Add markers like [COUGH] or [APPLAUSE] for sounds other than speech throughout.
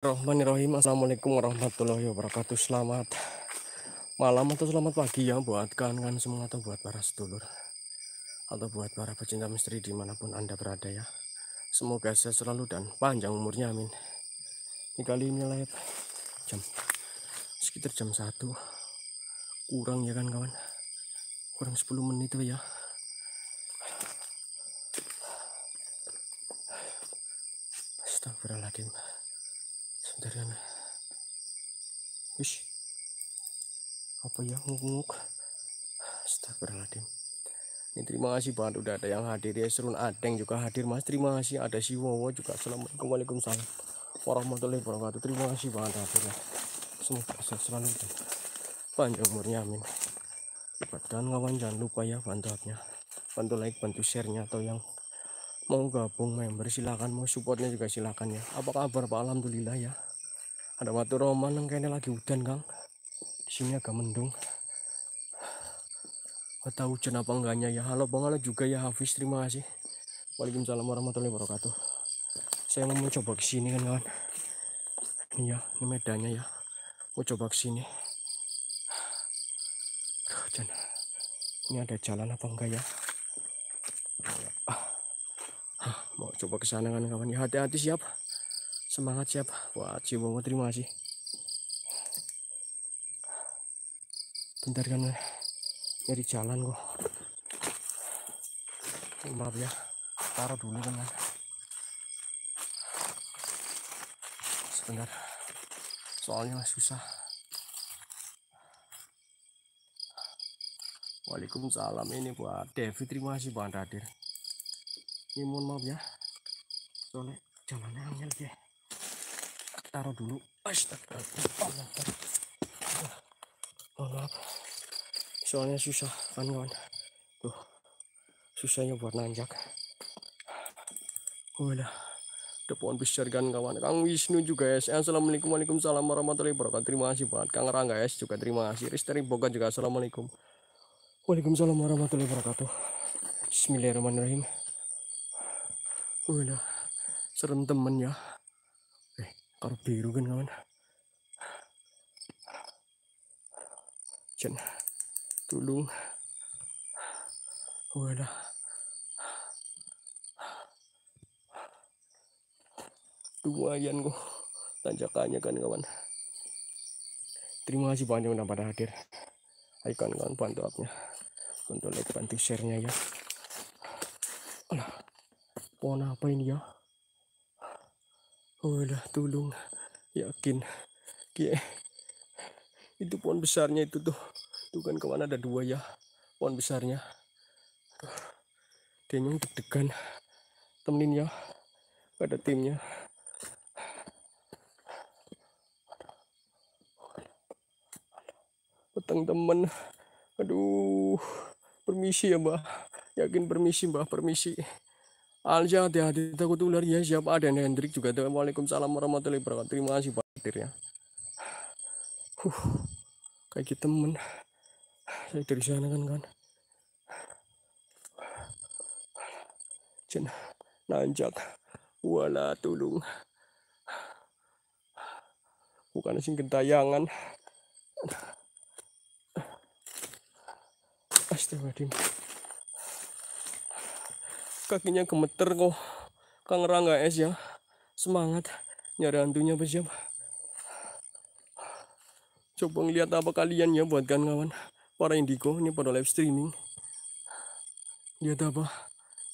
Bismillahirrahmanirrahim Assalamualaikum warahmatullahi wabarakatuh Selamat malam atau selamat pagi ya Buat kawan-kawan semua atau buat para sedulur Atau buat para pecinta misteri dimanapun anda berada ya Semoga sehat selalu dan panjang umurnya amin Ini kali ini live jam Sekitar jam 1 Kurang ya kan kawan Kurang 10 menit ya Astagfirullahaladzim sebentar ya wish apa ya nguk-nguk astagfirullahaladzim ini terima kasih banget udah ada yang hadir ya Serun Adeng juga hadir mas terima kasih ada si Wowo juga Assalamualaikum Waalaikumsalam warahmatullahi wabarakatuh terima kasih banget ya semoga sehat selalu dan panjang umurnya amin buat kawan-kawan jangan lupa ya bantu like bantu share-nya atau yang mau gabung member silahkan mau supportnya juga silahkan ya apa kabar Pak Alhamdulillah ya ada waktu roman yang kayaknya lagi hujan Kang di sini agak mendung nggak tahu hujan apa enggaknya ya halo Bang Ala juga ya Hafiz terima kasih Waalaikumsalam warahmatullahi wabarakatuh saya mau coba kesini kan kawan ini ya ini medannya ya mau coba ke sini ini ada jalan apa enggak ya coba kesana kan kawan ya hati-hati siap semangat siap wah Cibowo terima kasih bentar kan nyari jalan kok oh, maaf ya taruh dulu kan sebentar soalnya susah Waalaikumsalam ini buat Devi terima kasih buat hadir ini mohon maaf ya soalnya jangan angin deh ya. taruh dulu astagfirullah soalnya susah kan kawan tuh susahnya buat nanjak udah ada pohon besar kan kawan Kang Wisnu juga ya Assalamualaikum Waalaikumsalam warahmatullahi wabarakatuh terima kasih banget Kang Rangga ya juga terima kasih Ristering Boga juga Assalamualaikum Waalaikumsalam warahmatullahi wabarakatuh Bismillahirrahmanirrahim udah serentemen ya eh karo biru kan kawan jen tulung wadah lumayan kok tanjakannya kan kawan terima kasih banyak udah pada hadir ayo kan kawan bantu upnya bantu like bantu sharenya ya alah pohon apa ini ya udah tulung Yakin. Kie. Itu pohon besarnya itu tuh. Tuh kan kawan ada dua ya. Pohon besarnya. Denyong deg-degan. Temenin ya. pada timnya. Petang temen. Aduh. Permisi ya mbak. Yakin permisi mbah Permisi. Alja hati-hati takut ular ya siapa ada Hendrik juga Waalaikumsalam warahmatullahi wabarakatuh terima kasih Pak Dir ya huh, kayak gitu temen saya dari sana kan kan Jen nanjak wala tulung bukan sing gentayangan Astagfirullahaladzim kakinya gemeter kok Kang Rangga es ya semangat nyari hantunya ya coba ngeliat apa kalian ya buat kan kawan para indigo ini pada live streaming lihat apa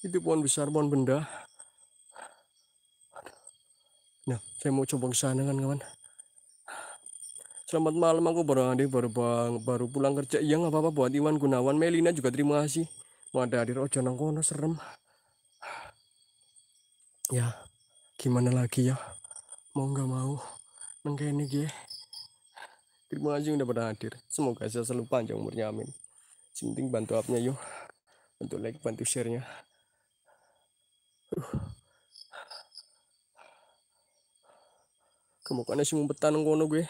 itu pohon besar pohon benda nah saya mau coba ke sana kan kawan Selamat malam aku baru hadir baru bang, baru pulang kerja. Iya nggak apa-apa buat Iwan Gunawan, Melina juga terima kasih. Mau ada hadir rojo oh, nangkono serem ya gimana lagi ya mau nggak mau ini ge terima kasih udah pernah hadir semoga saya selalu panjang umurnya amin penting bantu upnya yuk bantu like bantu sharenya uh. kemukannya sih mumpetan kono gue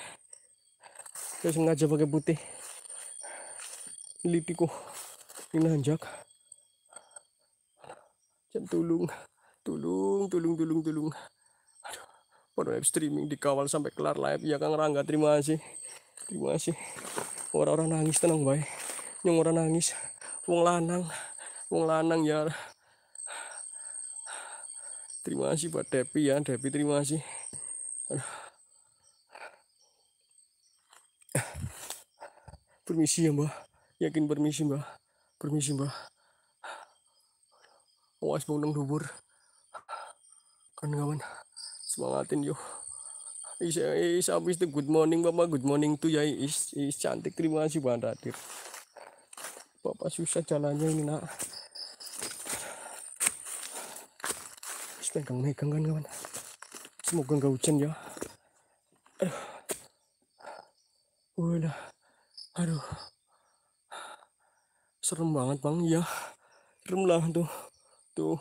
saya sengaja pakai putih litiku ini nanjak jangan tulung Tulung, tulung, tulung, tulung. Aduh, pada live streaming dikawal sampai kelar live ya Kang Rangga. Terima kasih. Terima kasih. Orang-orang nangis tenang baik. Yang orang nangis. Wong lanang, wong lanang ya. Terima kasih buat Depi ya, Depi terima kasih. Aduh. Permisi ya mbah, yakin permisi mbah, permisi mbah. Awas mau nang dubur kawan-kawan semangatin yuk is is habis itu good morning bapak good morning tuh ya is, is cantik terima kasih bang Radir bapak susah jalannya ini nak is pegang megang kan kawan semoga nggak hujan ya aduh udah aduh serem banget bang ya serem lah tuh tuh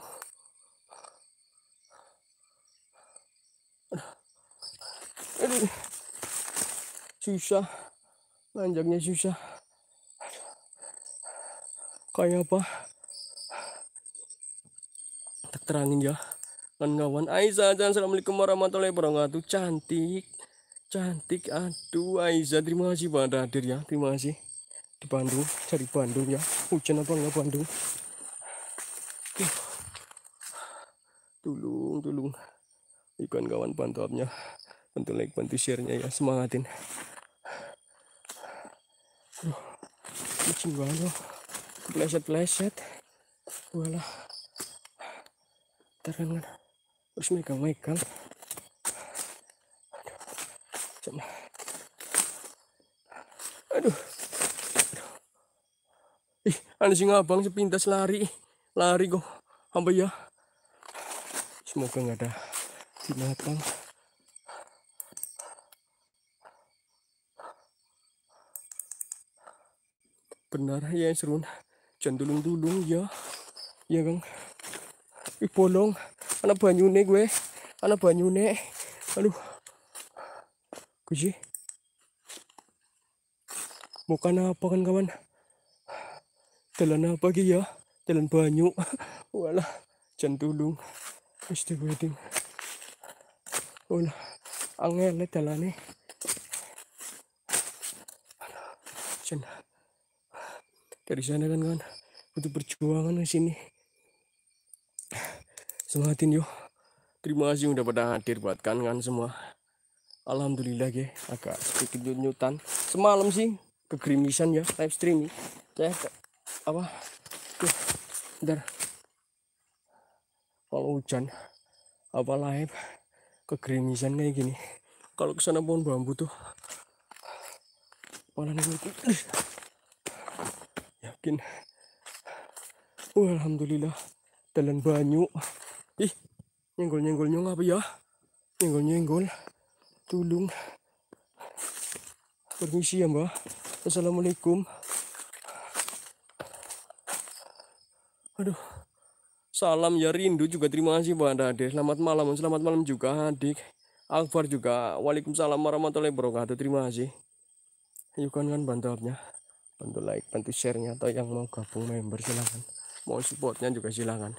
Aduh. Susah. Nanjaknya susah. Kayak apa? Tak terangin ya. Kawan-kawan. Aiza, Assalamualaikum warahmatullahi wabarakatuh. Cantik. Cantik. Aduh, Aiza. Terima kasih pada hadir ya. Terima kasih. Di Bandung. cari Bandung ya. Hujan apa enggak Bandung? Tulung, tulung. Ikan kawan pantapnya bantu like bantu sharenya ya semangatin Aduh, lucu banget loh pleset pleset walah ntar kan, kan. terus megang megang cuma aduh. aduh ih ada singa abang sepintas lari lari kok sampai ya semoga nggak ada binatang benar ya yang serun jangan dulung ya ya kan ih bolong anak banyune gue anak banyune aduh kunci bukan apa kan kawan jalan apa lagi ya jalan banyu [LAUGHS] wala jangan dulung istri waiting wala angel dari sana kan kan butuh perjuangan di sini semangatin yuk terima kasih udah pada hadir buat kan kan semua alhamdulillah ya agak sedikit nyutan semalam sih kegrimisan ya live streaming saya apa tuh ntar kalau hujan apa live kegrimisan kayak gini kalau kesana pohon bambu tuh malah nih yakin oh, alhamdulillah dalam banyu ih nyenggol nyenggol nyong apa ya nyenggol nyenggol tulung permisi ya mbak assalamualaikum aduh salam ya rindu juga terima kasih mbak Ade selamat malam selamat malam juga adik Akbar juga Waalaikumsalam warahmatullahi wabarakatuh terima kasih yuk kan kan bantalnya bantu like bantu sharenya atau yang mau gabung member silahkan mau supportnya juga silahkan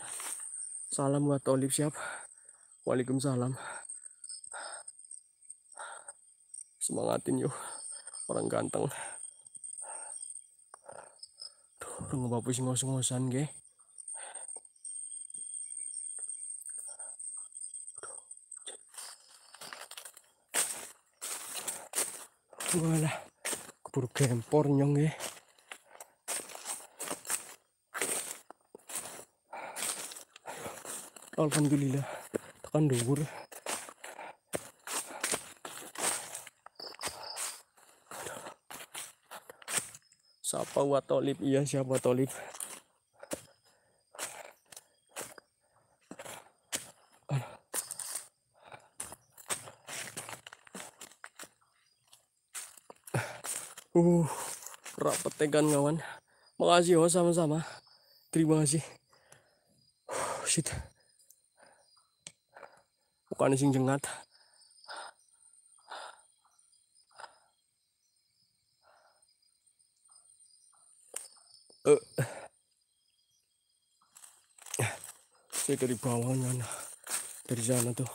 salam buat Olive siap Waalaikumsalam semangatin yuk orang ganteng tuh orang sih ngos-ngosan ge Voilà keburu gempor nyong ya ¿eh? Alhamdulillah tekan dhuwur siapa watolip iya siapa watolip tekan kawan makasih oh sama-sama terima kasih uh, shit bukan sing jengat eh uh. saya dari bawahnya dari sana tuh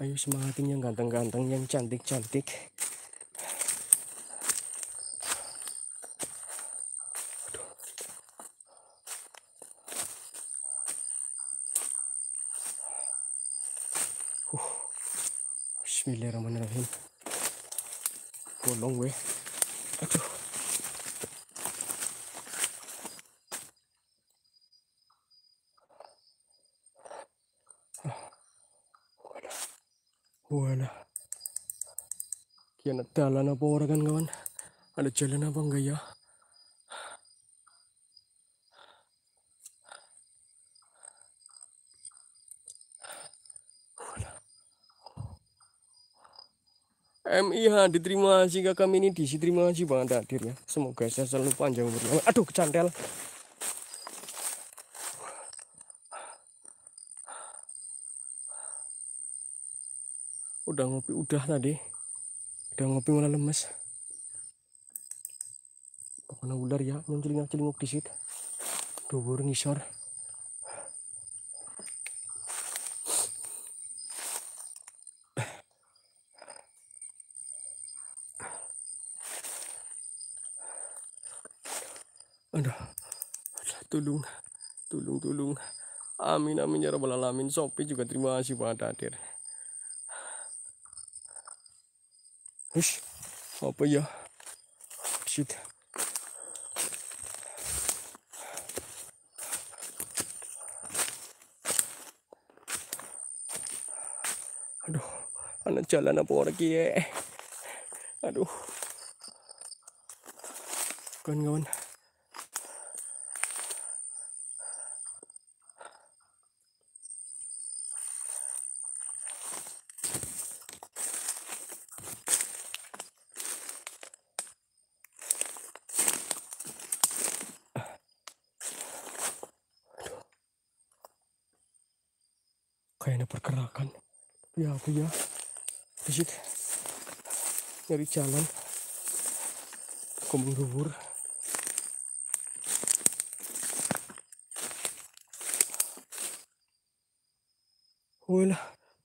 ayos mga ating yung gandang-gandang yung chantik-chantik Ada jalan apa enggak ya? MIH iya, diterima kasih kami ini di terima kasih banget hadir ya semoga saya selalu panjang umur. aduh kecantel udah ngopi udah tadi udah ngopi malah lemes kena ular ya, yang celingak-celinguk di situ. Dubur ngisor. Aduh, tulung, tulung, tulung. Amin, amin, ya rabbal alamin. Sopi juga terima kasih buat hadir. hush apa ya? Shit. jalan apa orang kie aduh kawan-kawan jalan kembung dubur lah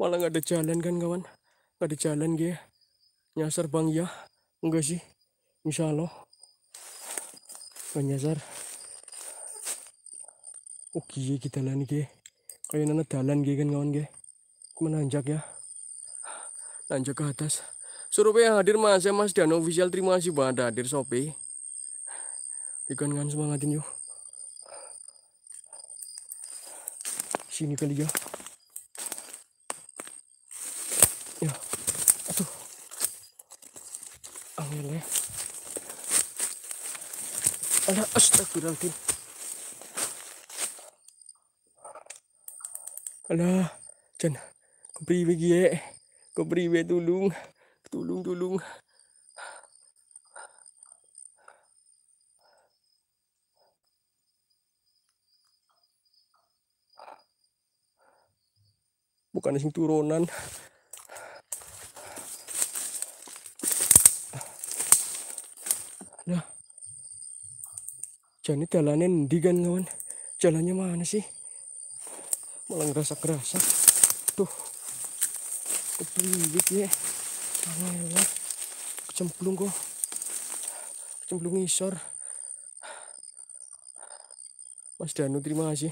malah nggak ada jalan kan kawan nggak ada jalan gue nyasar bang ya enggak sih insya Allah gak nyasar oke oh, kita jalan gue kayak nana jalan gue kan kawan gue menanjak ya nanjak ke atas Surupe hadir Mas, saya Mas Dan official terima kasih banget hadir Sopi, Ikan kan semangatin yuk. Sini kali ya. Ya. Aduh. Angin ya. Ada astagfirullahaladzim. Alah, jangan kepriwe gie, ya? kepriwe tulung. Tulung, tulung. Bukan sing turunan. Nah. Jadi jalannya nanti kan kawan? Jalannya mana sih? Malah ngerasa kerasa, Tuh. kebelit ya. Ngelot. Kecemplung kok. Kecemplung isor. Mas Danu terima kasih.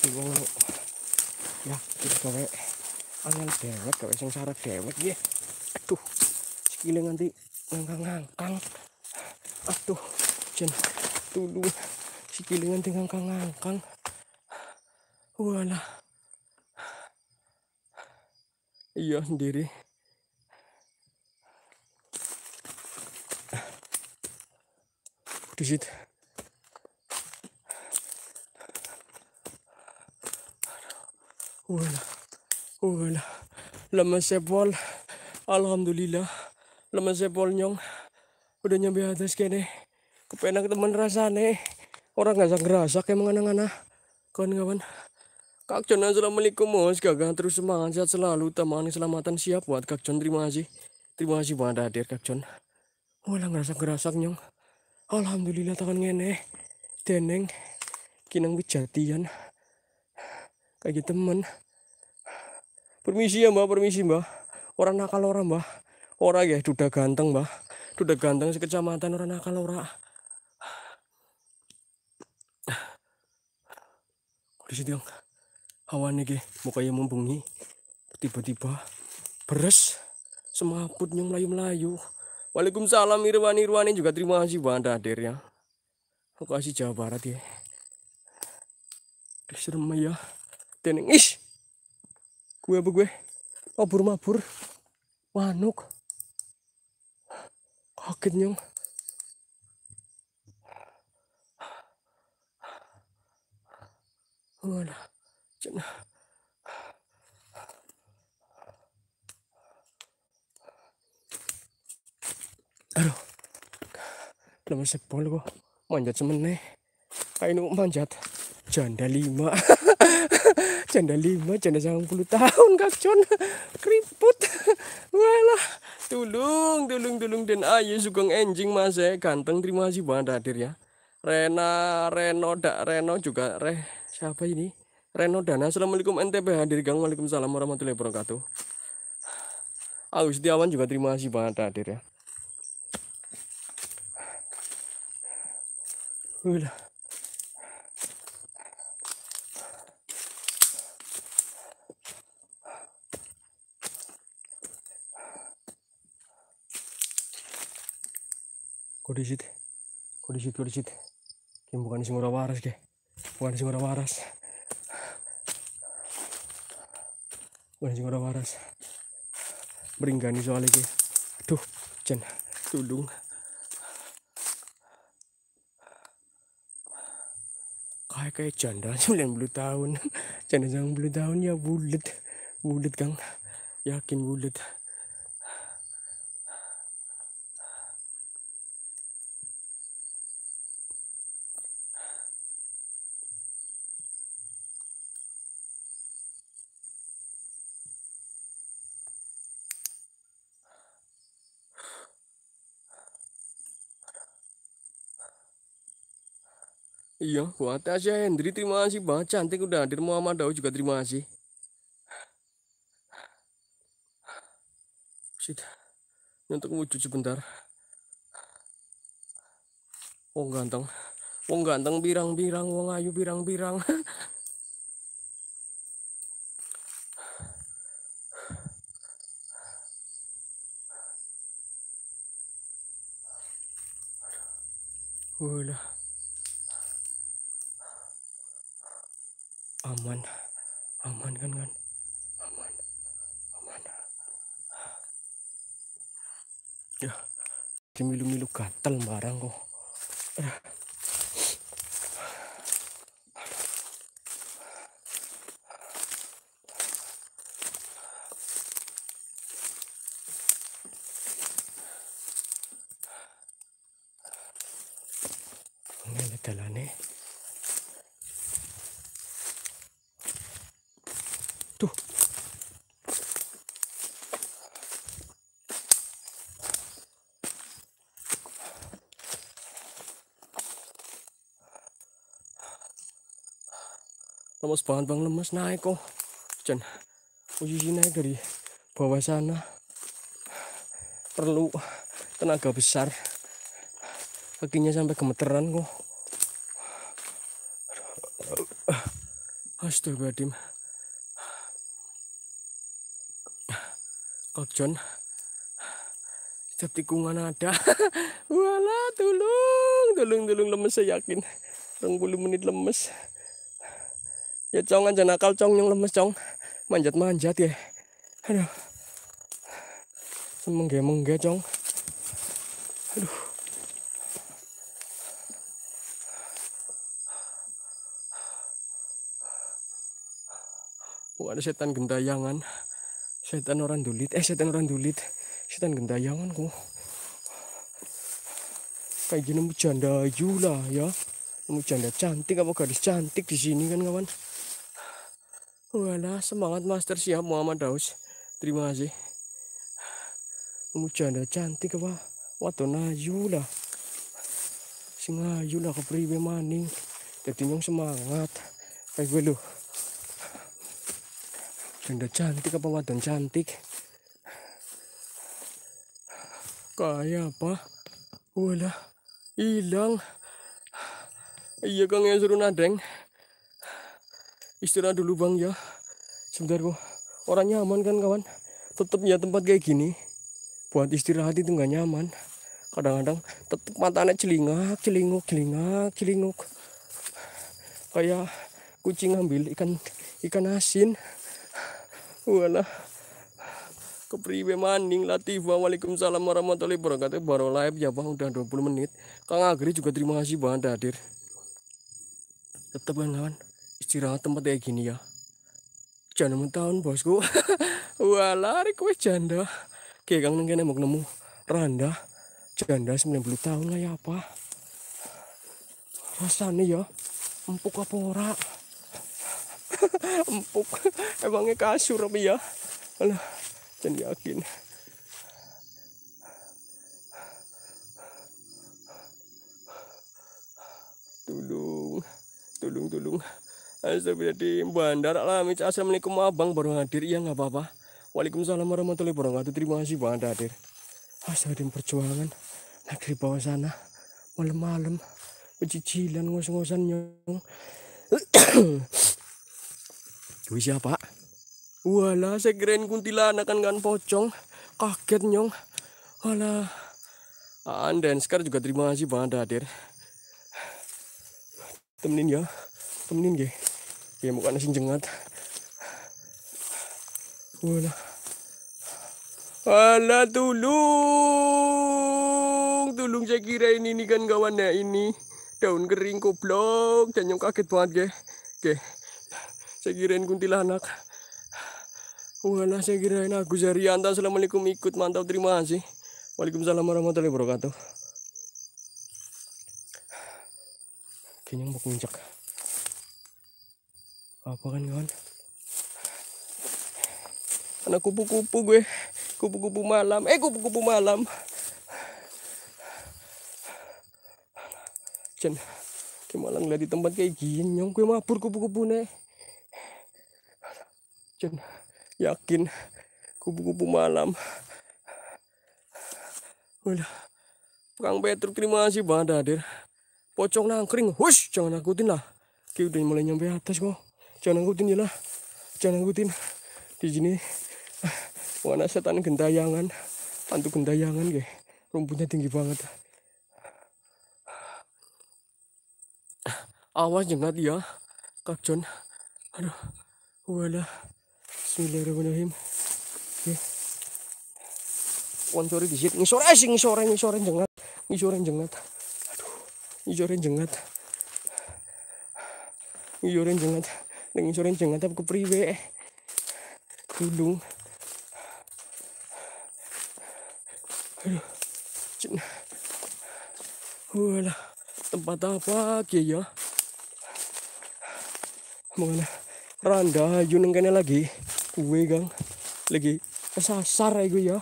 Bingung ya kita gawe angel dewek gawe sing sarap dewek ya. Aduh, sekile nanti ngangkang-ngangkang. Aduh, jen tulu sekile nanti ngangkang-ngangkang. Walah. Iya sendiri. Di situ. Wala, Walah. Lama sepol. Alhamdulillah. Lama sepol nyong. Udah nyampe atas kene. Kepenak teman rasane. Orang gak sang gerasak kayak mengenang anak Kawan-kawan. Kak John assalamualaikum mas gagah terus semangat sehat selalu Teman keselamatan siap buat Kak John terima kasih terima kasih buat hadir Kak John Walah ngerasak gerasak nyong Alhamdulillah tangan ngene deneng kinang wijatian kayak gitu, temen permisi ya mbak permisi mbak orang nakal orang mbak orang ya duda ganteng mbak duda ganteng sekecamatan orang nakal orang di situ awan iki mukanya mumpungi tiba-tiba beres nyung melayu-melayu Waalaikumsalam Irwan Irwan juga terima kasih Banda Hadir ya aku kasih Jawa Barat ya serem ya teneng ish gue apa gue mabur-mabur manuk kaget nyong Oh, Aduh. Belum sepol kok. Manjat semene. Ayo manjat. Janda lima. [LAUGHS] janda lima, janda jangan puluh tahun Kak Con. Keriput. Walah. Tulung, tulung, tulung. Dan ayo sugeng enjing mas kanteng eh. Ganteng terima kasih banget hadir ya. Rena, Reno, Dak Reno juga. Reh, siapa ini? Reno dan Assalamualaikum NTP hadir Gang Waalaikumsalam warahmatullahi wabarakatuh Agus Setiawan juga terima kasih banget hadir ya Udah. Kodisit, kodisit, kodisit. Bukan sing ora waras, ke. Bukan sing ora waras. anjing orang waras beringani soal ki aduh jen tulung kayak kayak janda [LAUGHS] belum tahun janda belum tahun ya bulat, bulat kang yakin bulat. Iya, buat aja Hendri terima kasih banget cantik udah hadir Muhammad Daud juga terima kasih. Sudah, Untuk wujud sebentar. Wong oh, ganteng. Wong oh, ganteng birang-birang, wong ayu birang-birang. [LAUGHS] Ulah. aman aman kan kan aman aman ya milu-milu gatel barang kok Lemes banget bang, lemes naik kok. Hujan. Posisi naik dari bawah sana. Perlu tenaga besar. Kakinya sampai gemeteran kok. astaga dim kok Setiap tikungan ada. [LAUGHS] Wala, tolong tolong tolong lemes saya yakin. 20 menit lemes ya cong aja nakal cong yang lemes cong manjat manjat ya aduh semengge mengge cong aduh Wah, oh, ada setan gentayangan setan orang dulit eh setan orang dulit setan gentayangan kok kayak gini nemu janda ayu lah ya nemu janda cantik apa gadis cantik di sini kan kawan Wala semangat master siap Muhammad Daus. Terima kasih. Mujanda cantik apa? lah. Singa Sing lah kepriwe maning. Jadi nyong semangat. Kayak gue lu. Janda cantik apa wadon cantik? Kayak apa? Wala. hilang. Iya kang yang suruh nadeng istirahat dulu bang ya sebentar kok orangnya aman kan kawan tetep ya tempat kayak gini buat istirahat itu nggak nyaman kadang-kadang tetep mata anak celingak celinguk celingak celinguk kayak kucing ngambil ikan ikan asin wala kepriwe maning latif waalaikumsalam warahmatullahi wabarakatuh baru live ya bang udah 20 menit Kang Agri juga terima kasih banget hadir tetep kan kawan istirahat tempat kayak gini ya jangan mentahun bosku [LAUGHS] wah lari kue janda kayak kang nengkene mau nemu randa janda 90 tahun lah ya apa rasanya ya empuk apa ora [LAUGHS] empuk emangnya kasur apa ya alah jangan yakin tulung tulung tulung Astagfirullah di bandara lah Assalamualaikum abang baru hadir ya nggak apa-apa Waalaikumsalam warahmatullahi wabarakatuh terima kasih banget hadir di perjuangan Negeri bawah sana malam-malam pecicilan ngos-ngosan nyong [COUGHS] Wih siapa? Wala Walah saya keren kuntilanak kan kan pocong Kaget nyong Walah ah, Anden sekarang juga terima kasih banget hadir temenin ya temenin gih ya mukanya sing jengat wala wala tulung tulung saya kira ini nih kan kawan ya ini daun kering goblok dan yang kaget banget ya oke saya kirain kuntilanak wala saya kirain aku Zarianta assalamualaikum ikut mantap terima kasih Waalaikumsalam warahmatullahi wabarakatuh kenyang mau kuncak apa kan kawan karena kupu-kupu gue kupu-kupu malam eh kupu-kupu malam Cen ke malam ngeliat di tempat kayak gini nyong gue mabur kupu-kupu nih Cen yakin kupu-kupu malam Wala, Kang Petruk terima kasih banget hadir pocong nangkring hush jangan nakutin lah kayak udah mulai nyampe atas kok jangan ngikutin ya lah jangan ngutin di sini warna setan gentayangan hantu gentayangan kayak rumputnya tinggi banget awas jengat ya Kak John aduh wala Bismillahirrahmanirrahim oke sponsori di sini ngisore eh, sih ngisore ngisore jengat ngisore jengat aduh ngisore jengat ngisore jengat ning sore jangan tapi kepriwe gunung aduh wala tempat apa ki ya mana randa yuneng kene lagi kue gang lagi sasar ya gue ya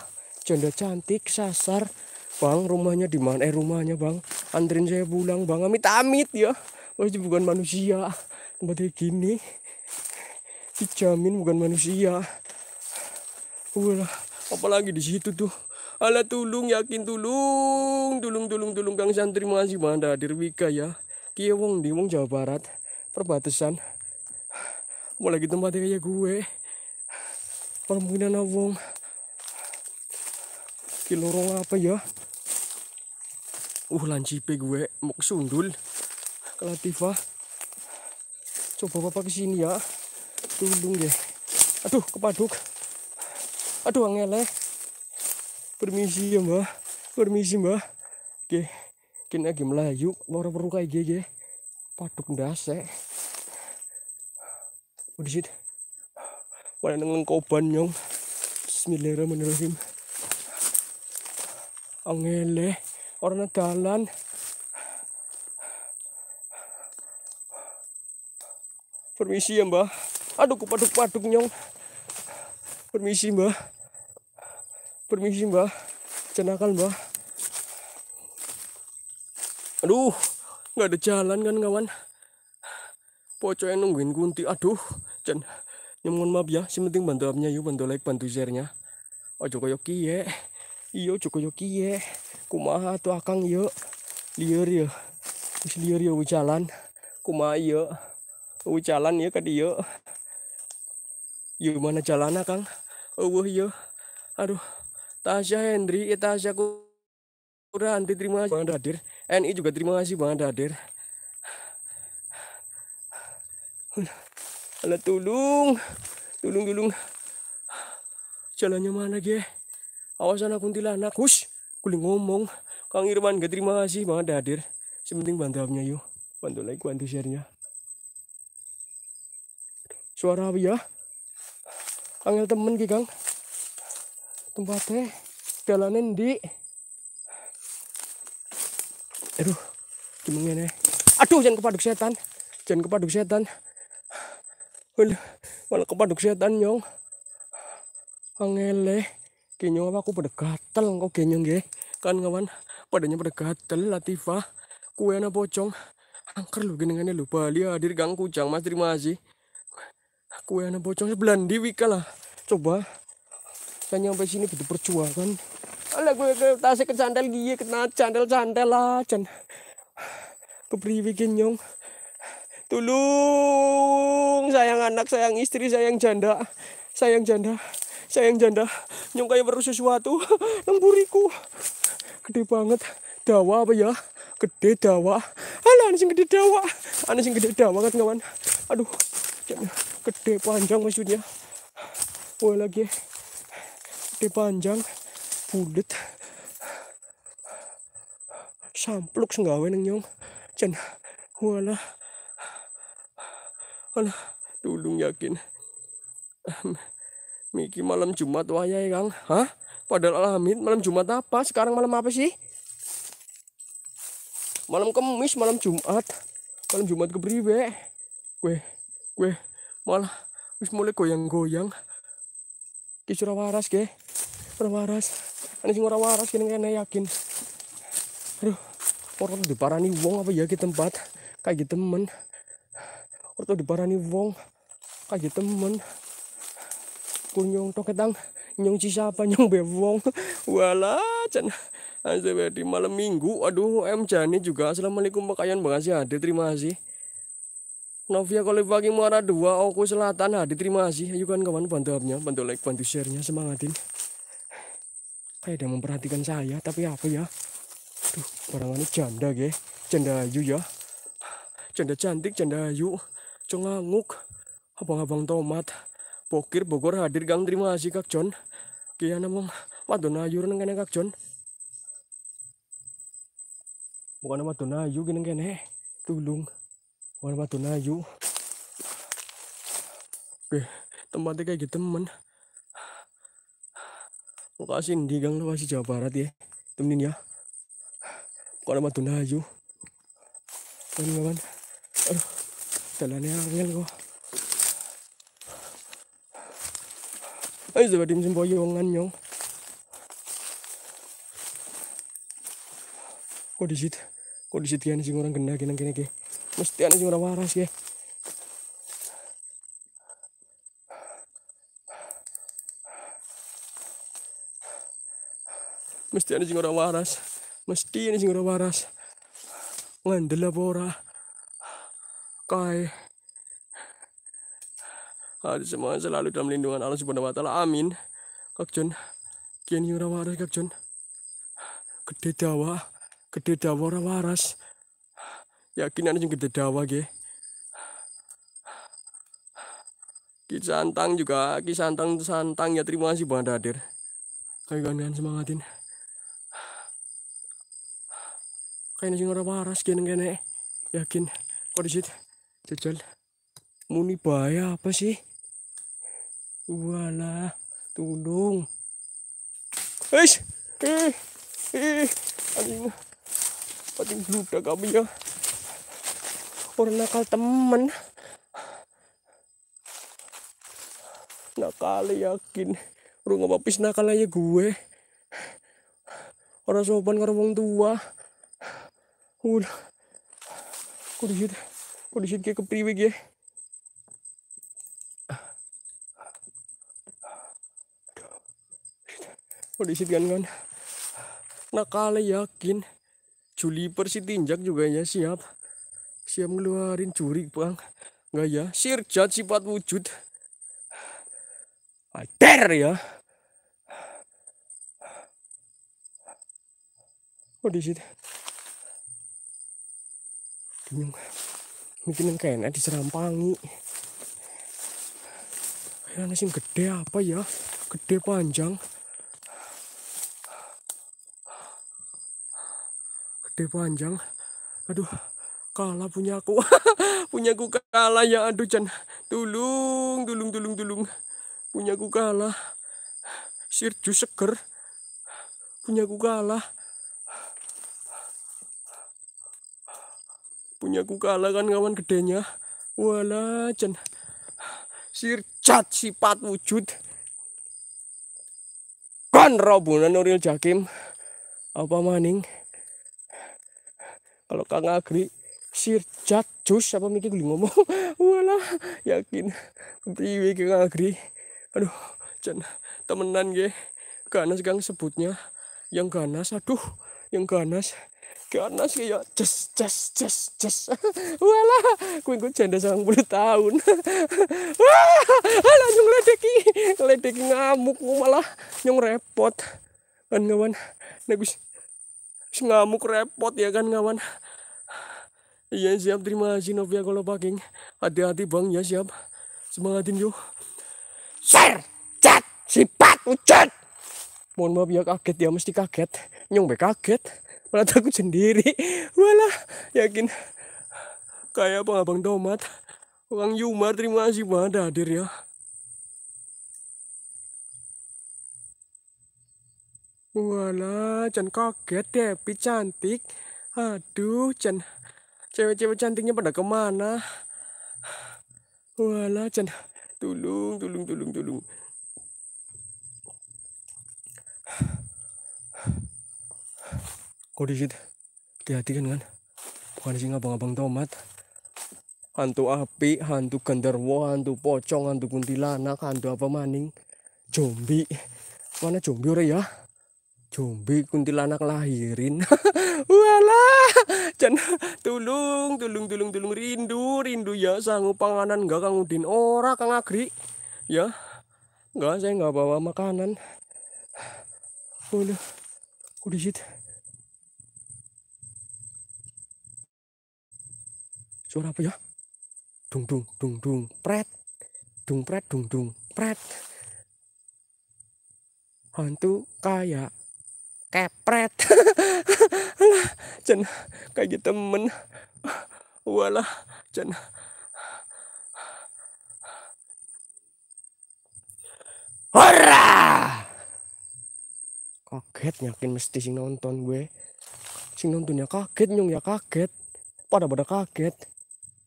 janda cantik sasar bang rumahnya di mana eh rumahnya bang Antrin saya pulang bang amit amit ya wajib bukan manusia tempat kayak gini dijamin bukan manusia Ulah, apalagi di situ tuh ala tulung yakin tulung tulung tulung tulung kang santri masih mana Wika ya kia wong di wong Jawa Barat perbatasan mau lagi tempatnya kayak gue Permungkinan wong kilorong apa ya uh lancipe gue mau kesundul kelatifah coba bapak kesini ya tulung ya aduh kepaduk aduh angele ya. permisi ya mbah permisi mbah oke kini lagi melayu lora perlu kayak gede, ya. paduk ndasek udah sih pada nengen koban nyong bismillahirrahmanirrahim angele ya. orang dalan permisi ya mbah aduh kupaduk-paduk nyong permisi mbah, permisi mbah, cenakan mbah. aduh nggak ada jalan kan kawan yang nungguin kunti aduh cen. nyemun ya, maaf ya penting bantu abnya yuk bantu like bantu share-nya joko yoki kiye iyo joko yoki kiye kumaha tuh akang yuk iya? liar ya liar ya jalan kumaha yuk iya? jalan ya kadi dia Gimana jalannya Kang? Oh yo. Iya. Aduh. Tasya Hendri, eh, Tasya Kura, nanti terima kasih banget hadir. NI juga terima kasih banget hadir. Ada tulung. Tulung tulung. Jalannya mana ge? Awas anak kuntilanak. Hush, kuli ngomong. Kang Irman gak terima kasih banget hadir. Sementing bantuannya yuk. Bantu like, bantu share-nya. Suara apa ya? angel ya temen ki Kang tempatnya jalanin di aduh gimana ini. aduh jangan kepaduk setan jangan kepaduk setan aduh malah kepaduk setan nyong angele kini apa aku pada gatel kok nyong ya, kan kawan padanya pada gatel latifah kue anak pocong angker lu gini gini lu bali hadir gang kujang mas terima kasih kue anak bocong sebelandi wika lah coba kan nyampe sini butuh perjuangan ala gue ke tasik ke candel gie iya, kena candel candel lah can kepriwe nyong tulung sayang anak sayang istri sayang janda sayang janda sayang janda nyong kayak perlu sesuatu [LAUGHS] lemburiku gede banget dawa apa ya gede dawa alah anjing gede dawa Anjing gede dawa kan kawan aduh jangan gede panjang maksudnya oh lagi gede panjang bulat sampluk senggawe neng nyong cen wala wala dulung yakin Miki malam Jumat ya Kang hah padahal alhamid malam Jumat apa sekarang malam apa sih malam kemis malam Jumat malam Jumat kepriwe gue gue malah wis mulai goyang-goyang ki ora waras ge ora waras ane sing ora waras kene kene yakin aduh orang diparani wong apa ya ki tempat kayak temen gitu, orang diparani wong kayak temen gitu, kunyong ketang nyong siapa [LAUGHS] nyong wong, wala can Asep di malam minggu aduh em jani juga assalamualaikum pakaian bang Asyade terima kasih Novia kalau pagi muara dua aku Selatan hadir terima sih, ayo kan kawan bantu upnya bantu like bantu sharenya semangatin kayak ada memperhatikan saya tapi apa ya tuh ini janda ge janda ayu ya janda cantik janda ayu cengangguk, abang-abang tomat pokir bogor hadir gang terima kasih kak John kia namang madonna ayu neng kak John bukan madonna ayu gini kene tulung wala batu nayu oke tempatnya kayak gitu teman lokasi di gang lokasi Jawa Barat ya temenin ya kok batu nayu teman-teman aduh jalannya angel kok ayo eh, coba tim sempoyongan nyong kok situ kok disitian sih orang gendak gini gendak mesti ane juga waras ya mesti ane juga waras mesti ane juga waras ngandel labora, kai Hari semua selalu dalam lindungan Allah Subhanahu wa taala. Amin. Kak Jun. Kian waras Kak Jun. Gede dawa, gede dawa waras yakinan sing gede dawa ge Ki santang juga, ki santang santang ya terima kasih Bang Dadir. Kayak gandean semangatin. Kayaknya sih ora waras kene kene. Yakin kondisi jajal muni bahaya apa sih? wala tulung. eh Eh, eh, anjing. Pating bludak kami ya. Puro nakal temen. Nakal yakin. Udah gak papis nakal aja gue. Orang sopan karo wong tua. Udah. Kok disit kayak ya? Kok disit kan kan. Nakal yakin. Juliper si tinjak juga ya siap siap ngeluarin curi bang nggak ya sirjat sifat wujud I ya oh di situ bingung mungkin yang kayaknya diserampangi kayaknya sih gede apa ya gede panjang gede panjang aduh kalah punya aku [LAUGHS] punya aku kalah ya aduh Chan tulung tulung tulung tulung punya aku kalah sirju seger punya aku kalah punya aku kalah kan kawan gedenya wala sir sirjat sifat wujud kan robunan Nuril Jakim apa maning kalau Kang Agri sir chat jus apa mikir gue ngomong walah yakin priwe ke ngagri aduh jan temenan ge ganas gang sebutnya yang ganas aduh yang ganas ganas ya jas jas jas jas walah gue gue janda sang puluh tahun [LAUGHS] wah langsung ledeki ledeki ngamuk malah nyong repot kan ngawan nah gue ngamuk repot ya kan ngawan Iya siap terima kasih Novia kalau packing. Hati-hati bang ya siap. Semangatin yuk. Share, cat, sipat, ucat. Mohon maaf ya kaget ya mesti kaget. Nyong be kaget. Malah takut sendiri. [LAUGHS] Walah yakin. Kayak bang abang tomat. Bang Yumar terima kasih banget hadir ya. Walah, Chan kaget deh, cantik. Aduh, Chan. Cewek-cewek cantiknya pada kemana? Walah, Chan. tulung, tulung, tulung, tulung. Kok di Hati-hati kan kan? Bukan sih ngabang-abang tomat. Hantu api, hantu genderwo, hantu pocong, hantu kuntilanak, hantu apa maning. Zombie. Mana zombie ora ya? Jombi kuntilanak lahirin. [LAUGHS] Walah, jan tulung, tulung, tulung, tulung rindu, rindu ya sangu panganan enggak Kang Udin ora Kang Agri. Ya. Enggak saya enggak bawa makanan. Udah. Udah shit. Suara apa ya? Dung dung dung dung pret. Dung pret dung dung pret. Hantu kayak kepret [LAUGHS] lah can kayak gitu temen walah jen, Hora! Kaget yakin mesti sing nonton gue. Sing nonton ya kaget nyung ya kaget. Pada pada kaget.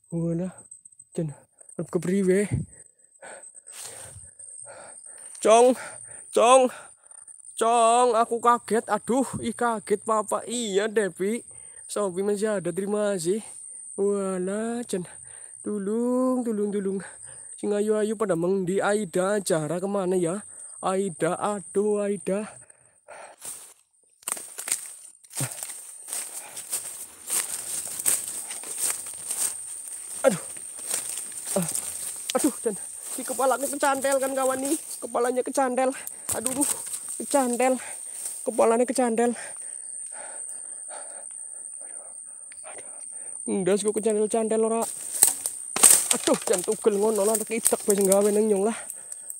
Walah. jen, ke kepriwe? Cong, cong. Cong, aku kaget. Aduh, ih kaget papa. Iya, Devi Sobi masih ada, terima kasih. Wala, cen. Tulung, tulung, tulung. Sing ayu-ayu pada mengdi Aida cara kemana ya? Aida, aduh Aida. Aduh. Aduh, dan Si kepalanya kecantel kan kawan nih. Kepalanya kecantel. Aduh kecandel kepalanya kecandel ndas gue kecandel candel ora aduh jantung gel ngono lah kitek wis gawe nyong lah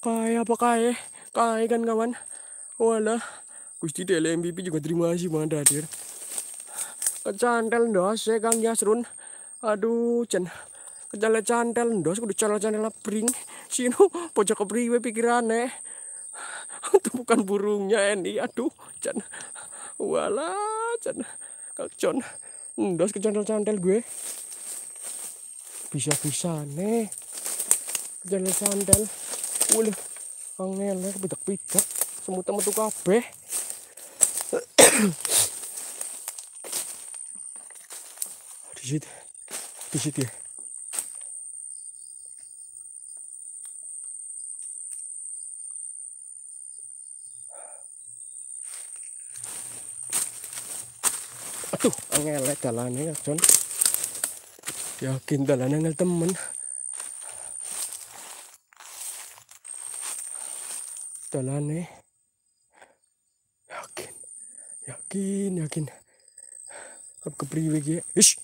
kaya apa kaya kaya kan kawan wala Gusti Dele MVP juga terima kasih banget hadir kecandel ndas ya Kang Yasrun aduh cen kecandel candel ndas kudu candel candel sih nu pojok kepriwe pikirane itu bukan burungnya ini aduh jan wala can kecon ndos kecondol sandal gue bisa-bisa nih sandal, condol kang angelnya pidak-pidak semut tuh kabeh di situ di situ ya aduh angel dalane John yakin dalane angel temen dalane yakin yakin yakin kap kepriwe ge ish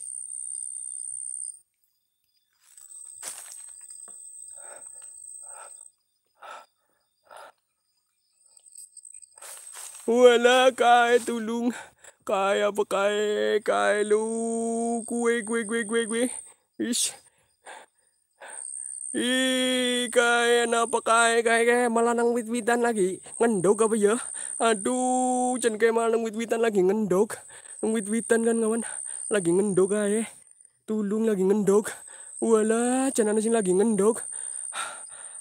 Wala kaya eh, tulong. काय अब काय काय लू kue kue kue कुए Ih, kayaknya apa kayak kayak malah nang wit-witan lagi ngendok apa ya? Aduh, jangan kayak malah nang wit-witan lagi ngendok. Nang wit-witan kan kawan, lagi ngendok aye, Tulung lagi ngendok. Walah, jangan lagi ngendok.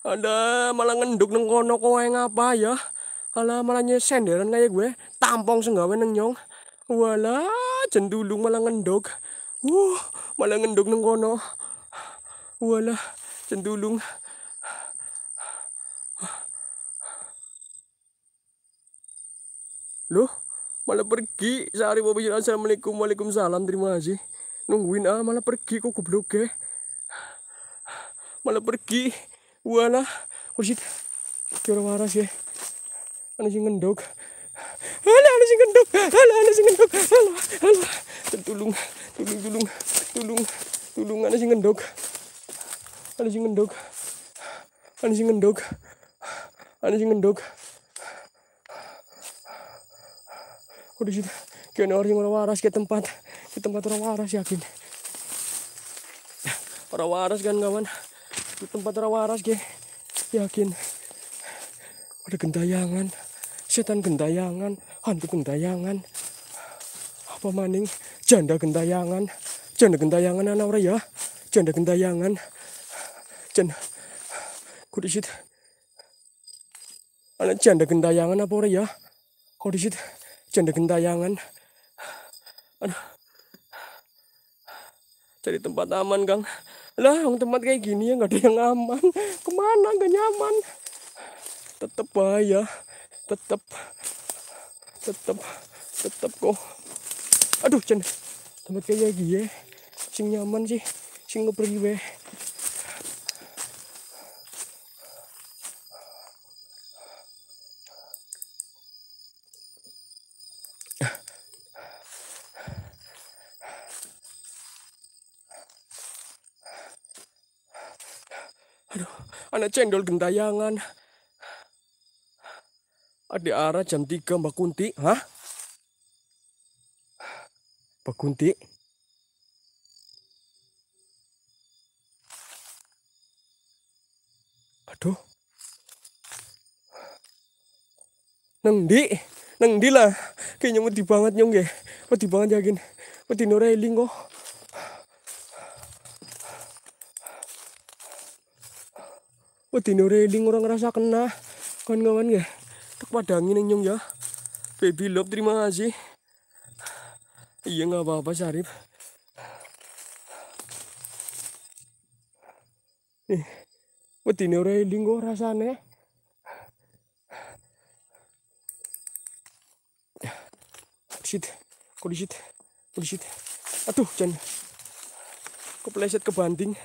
Ada malah ngendok nengko kono kowe ngapa ya? Alah malah nyesenderan kayak gue, tampong senggawe nang nyong. Wala, cendulung malah ngendog. uh malah ngendog nang kono. Wala, cendulung. Loh, malah pergi. Sehari mau bilang assalamualaikum, waalaikumsalam, terima kasih. Nungguin ah, malah pergi kok goblok ke eh. Malah pergi. Wala, oh shit. Kira waras ya. Ana sing ngendog halo ala sing genduk. Halo, ala sing genduk. Ala ala. Tulung, tulung, tulung, tulung, tulung Ada sing genduk. Ada sing genduk. Ada sing genduk. Ada sing genduk. Udah sih Kena orang orang waras ke tempat, ke tempat orang waras yakin. Orang waras kan kawan, di tempat orang waras ke yakin. Ada gentayangan setan gentayangan hantu gentayangan apa maning janda gentayangan janda gentayangan anak ora ya janda gentayangan janda kudisit anak janda gentayangan apa ora ya kudisit janda gentayangan aduh cari tempat aman kang lah tempat kayak gini ya nggak ada yang aman kemana nggak nyaman tetep bahaya tetap tetap tetap kok aduh cen tempat kayak gini ya sing nyaman sih sing pergi be aduh anak cendol gentayangan Adi arah jam 3 Mbak Kunti. Hah? Mbak Kunti? Aduh. Neng di, neng di lah. Kayaknya mati banget nyong ya. Mati banget yakin. Mati noreling kok. Oh. Mati noreling orang ngerasa kena. Kawan-kawan ya. -kawan, tak yang nyong ya baby love terima kasih iya nggak apa-apa Sarip nih Wedine ora eling kok rasane. Shit. Kulisit. Kulisit. Aduh, kok Kepleset kebanting.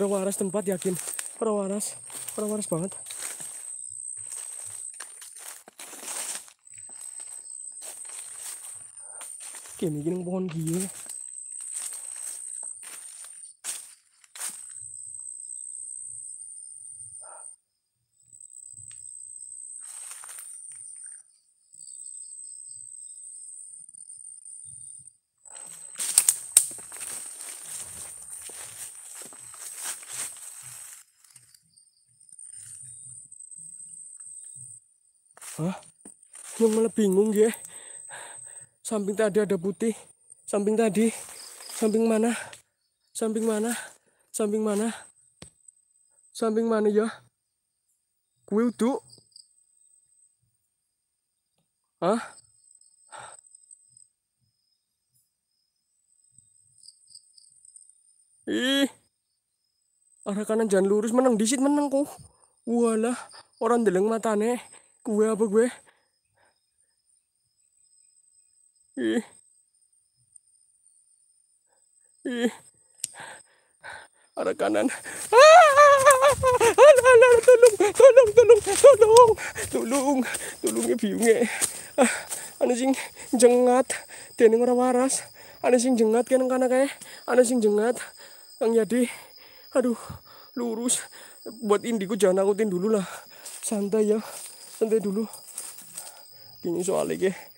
orang waras tempat yakin orang waras waras banget kayak bikin pohon gini bingung ya samping tadi ada putih samping tadi samping mana samping mana samping mana samping mana ya gue uduk Hah? Ih. Arah kanan jangan lurus menang disit menang kok. Walah, orang deleng matane. Gue apa gue? Ih. Ih. Arah kanan. ah alah, tolong, tolong, tolong, tolong, tolong, tolong tolong, ya, biungnya. Ah, ada sing jengat, teneng ora waras. Ada sing jengat kan kana kae. Ada sing jengat. kang jadi, aduh, lurus. Buat indiku jangan nakutin dulu lah. Santai ya, santai dulu. Ini soalnya kayak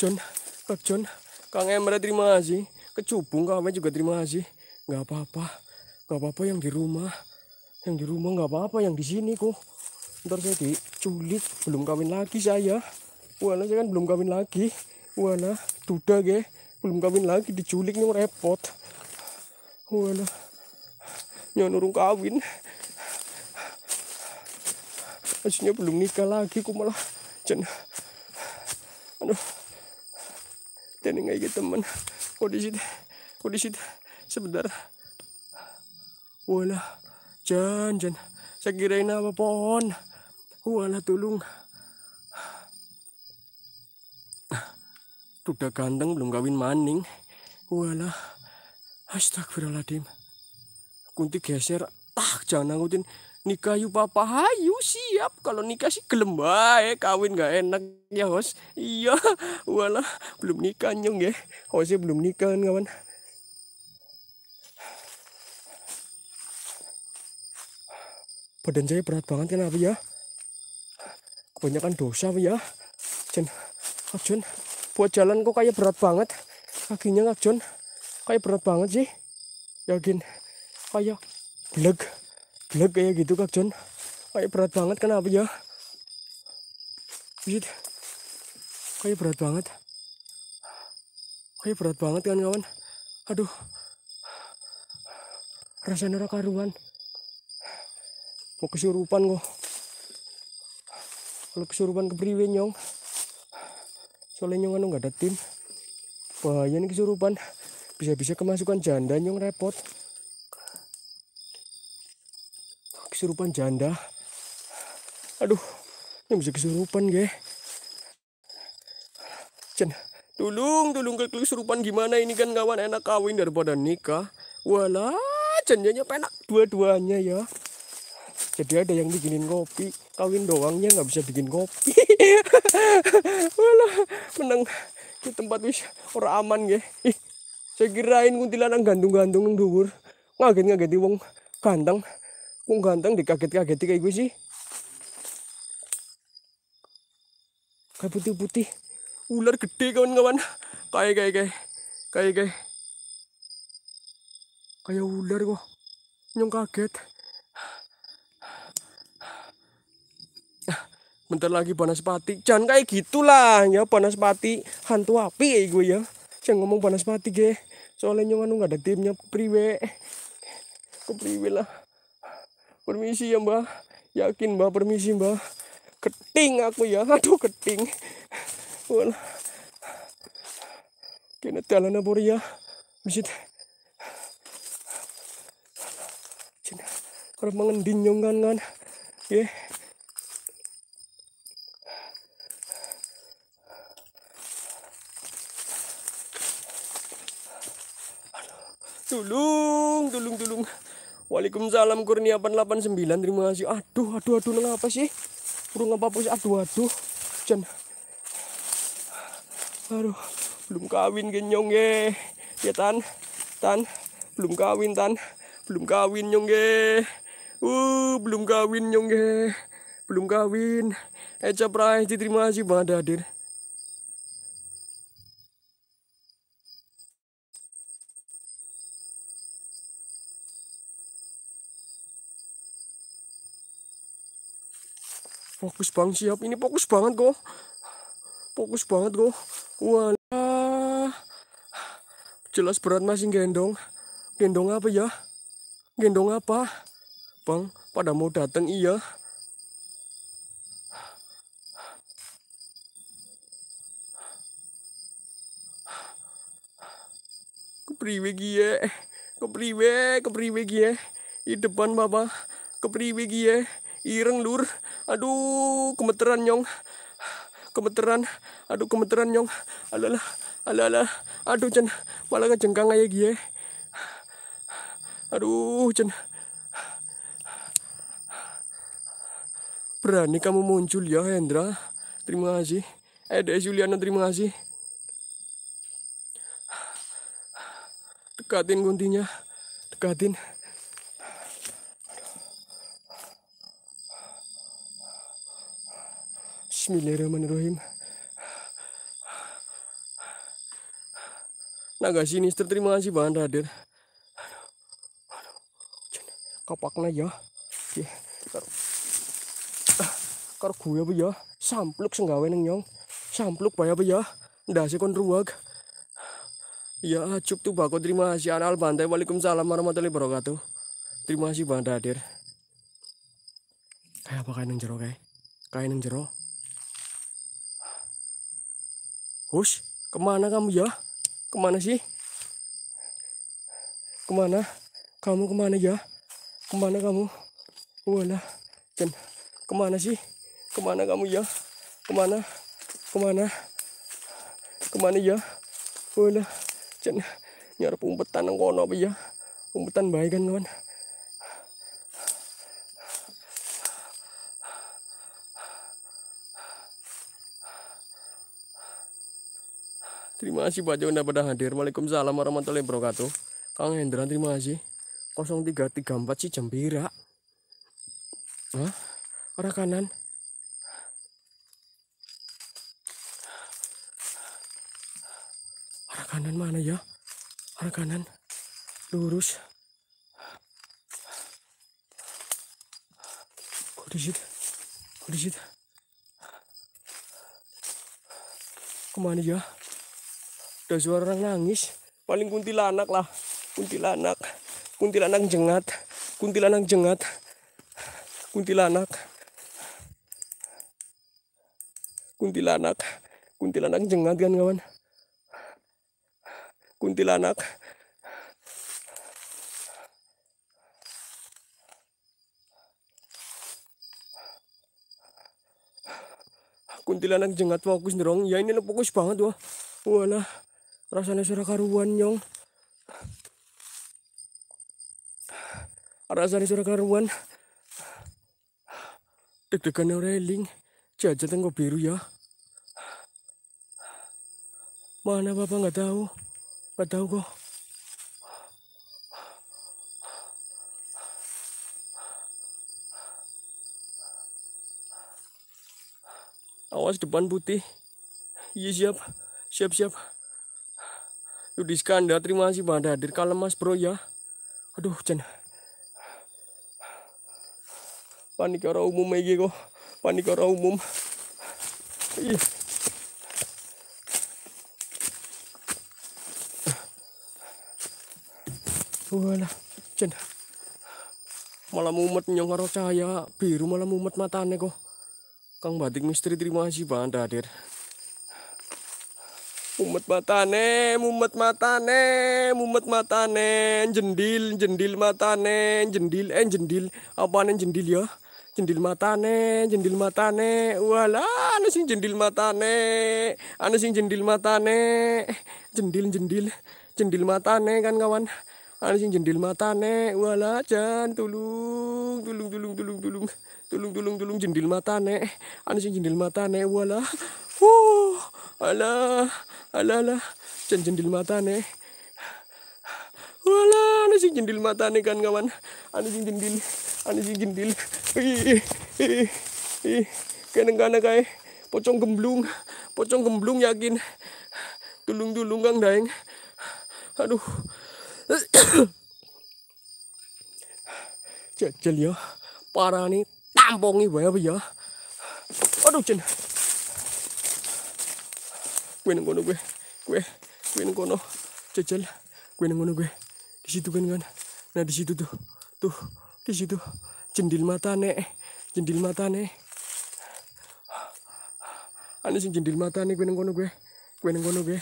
John Kak John Kang Emre terima kasih kecubung Kang Emre juga terima kasih nggak apa-apa nggak apa-apa yang di rumah yang di rumah nggak apa-apa yang di sini kok ntar saya diculik belum kawin lagi saya wala saya kan belum kawin lagi wala duda ge belum kawin lagi diculik nih repot wala nyonya urung kawin aslinya belum nikah lagi kok malah jen aduh denengai teman kondisi kondisi sebentar wala jan jan saya kirain apa pohon wala tolong sudah ganteng belum kawin maning wala astagfirullahaladzim kunti geser tak ah, jangan ngutin nikah yuk papa hayu siap kalau nikah sih gelem eh kawin gak enak ya hos iya walah belum nikah nyong ya hosnya belum nikah kan, kawan badan saya berat banget kenapa ya kebanyakan dosa ya Jen Kak Jon buat jalan kok kayak berat banget kakinya Kak Jon kayak berat banget sih yakin kayak beleg black kayak gitu Kak John kayak berat banget kenapa ya Buset. kayak berat banget kayak berat banget kan kawan aduh rasa raka ruan mau kesurupan kok kalau kesurupan priwe nyong soalnya nyong anu nggak ada tim bahaya nih kesurupan bisa-bisa kemasukan janda nyong repot kesurupan janda. Aduh, ini bisa kesurupan, ge. Ya? Jan, tulung, tulung ke kesurupan gimana ini kan kawan enak kawin daripada nikah. Walah, janjinya penak dua-duanya ya. Jadi ada yang bikinin kopi, kawin doangnya nggak bisa bikin kopi. [LAUGHS] Walah, menang di tempat wis orang aman ge. Ya? Ih, saya kirain kuntilanak gantung-gantung dhuwur. Ngaget-ngageti wong ganteng Kung ganteng dikaget-kageti kayak gue sih. Kayak putih-putih. Ular gede kawan-kawan. Kayak kayak kayak kayak kayak kayak ular kok. Nyong kaget. Bentar lagi panas pati. Jangan kayak gitulah ya panas pati. Hantu api ya gue ya. Jangan ngomong panas pati ge. Soalnya nyong anu gak ada timnya priwe. Kepriwe lah permisi ya mbak yakin mbak permisi mbak keting aku ya aduh keting kena jalan abur ya masjid kalau mengendin nyongan kan, kan? ya tulung tulung tulung Waalaikumsalam Kurnia 889 terima kasih aduh aduh aduh nang sih burung apa sih aduh aduh Jan aduh belum kawin genyong ye. ya tan tan belum kawin tan belum kawin nyong ye uh belum kawin nyong ye belum kawin Eca Prai terima kasih banget hadir fokus bang siap ini fokus banget kok fokus banget kok wah jelas berat masih gendong gendong apa ya gendong apa bang pada mau datang iya kepriwe gie kepriwe kepriwe gie di depan bapak kepriwe gie ireng lur aduh kemeteran nyong kemeteran aduh kemeteran nyong alalah alalah aduh cen malah jengkang aja gie eh. aduh cen berani kamu muncul ya Hendra terima kasih eh Juliana terima kasih dekatin guntinya, dekatin Bismillahirrahmanirrahim. Naga sinister terima kasih bahan hadir. Kapaknya ya. Oke, kar kar gue apa ya? Sampluk senggawe neng nyong. Sampluk bayar apa ya? sih kon ruwag. Ya, cuk tuh bako terima kasih anal bantai. Waalaikumsalam warahmatullahi wabarakatuh. Terima kasih bahan hadir. Kayak apa kain neng jero kayak? Kain neng jero. Hush, kemana kamu ya? Kemana sih? Kemana? Kamu kemana ya? Kemana kamu? Wala, Jen, kemana sih? Kemana kamu ya? Kemana? Kemana? Kemana ya? Wala, Jen, nyarap umpetan nang kono apa ya? Umpetan baik kan kawan? Terima kasih Pak Anda pada hadir. Waalaikumsalam warahmatullahi wabarakatuh. Kang Hendra terima kasih. 0334 si Jambira. Hah? Arah kanan. Arah kanan mana ya? Arah kanan. Lurus. Kodisit. Kodisit. Kemana ya? ada suara orang nangis paling kuntilanak lah kuntilanak kuntilanak jengat kuntilanak jengat kuntilanak kuntilanak kuntilanak jengat kan kawan kuntilanak kuntilanak jengat fokus dong ya ini fokus banget wah wala rasanya sudah karuan nyong rasanya sudah karuan deg-degan railing jajat tengok biru ya mana bapak nggak tahu nggak tahu kok awas depan putih iya siap siap siap Yudi Skanda, terima kasih banget Hadir. Kalau Mas Bro ya. Aduh, hujan. Panik orang umum aja ya, kok. Panik orang umum. Ih. Iya. Walah, jen. malam umat nyong karo cahaya biru umat umat matane kok. Kang Batik Misteri terima kasih banget Hadir. Mumet matane, mumet matane, mumet matane, jendil, jendil matane, jendil, eh jendil, apaan jendil ya? Jendil matane, jendil matane, wala, anu sing jendil matane, anu sing jendil matane, jendil, jendil, jendil matane kan kawan, anu sing jendil matane, wala, jan, tulung, tulung, tulung, tulung, tulung, tulung, tulung, tulung, jendil matane, anu sing jendil matane, wala, wuh. Alah, ala ala jen jendil mata nih. Walah, ane sing jendil mata nih kan kawan. Ane sing jendil, ane sing jendil. Ih, ih, ih, kana kae. Pocong gemblung, pocong gemblung yakin. Tulung tulung kang daeng. Aduh. [COUGHS] Jajal ya, parah nih tampongi wae ya. Aduh, jen gue neng kono gue gue gue neng kono jajal gue neng kono gue di situ kan kan nah di situ tuh tuh di situ jendil mata nek jendil mata nek ane sing jendil mata nek, gue neng kono gue gue neng kono gue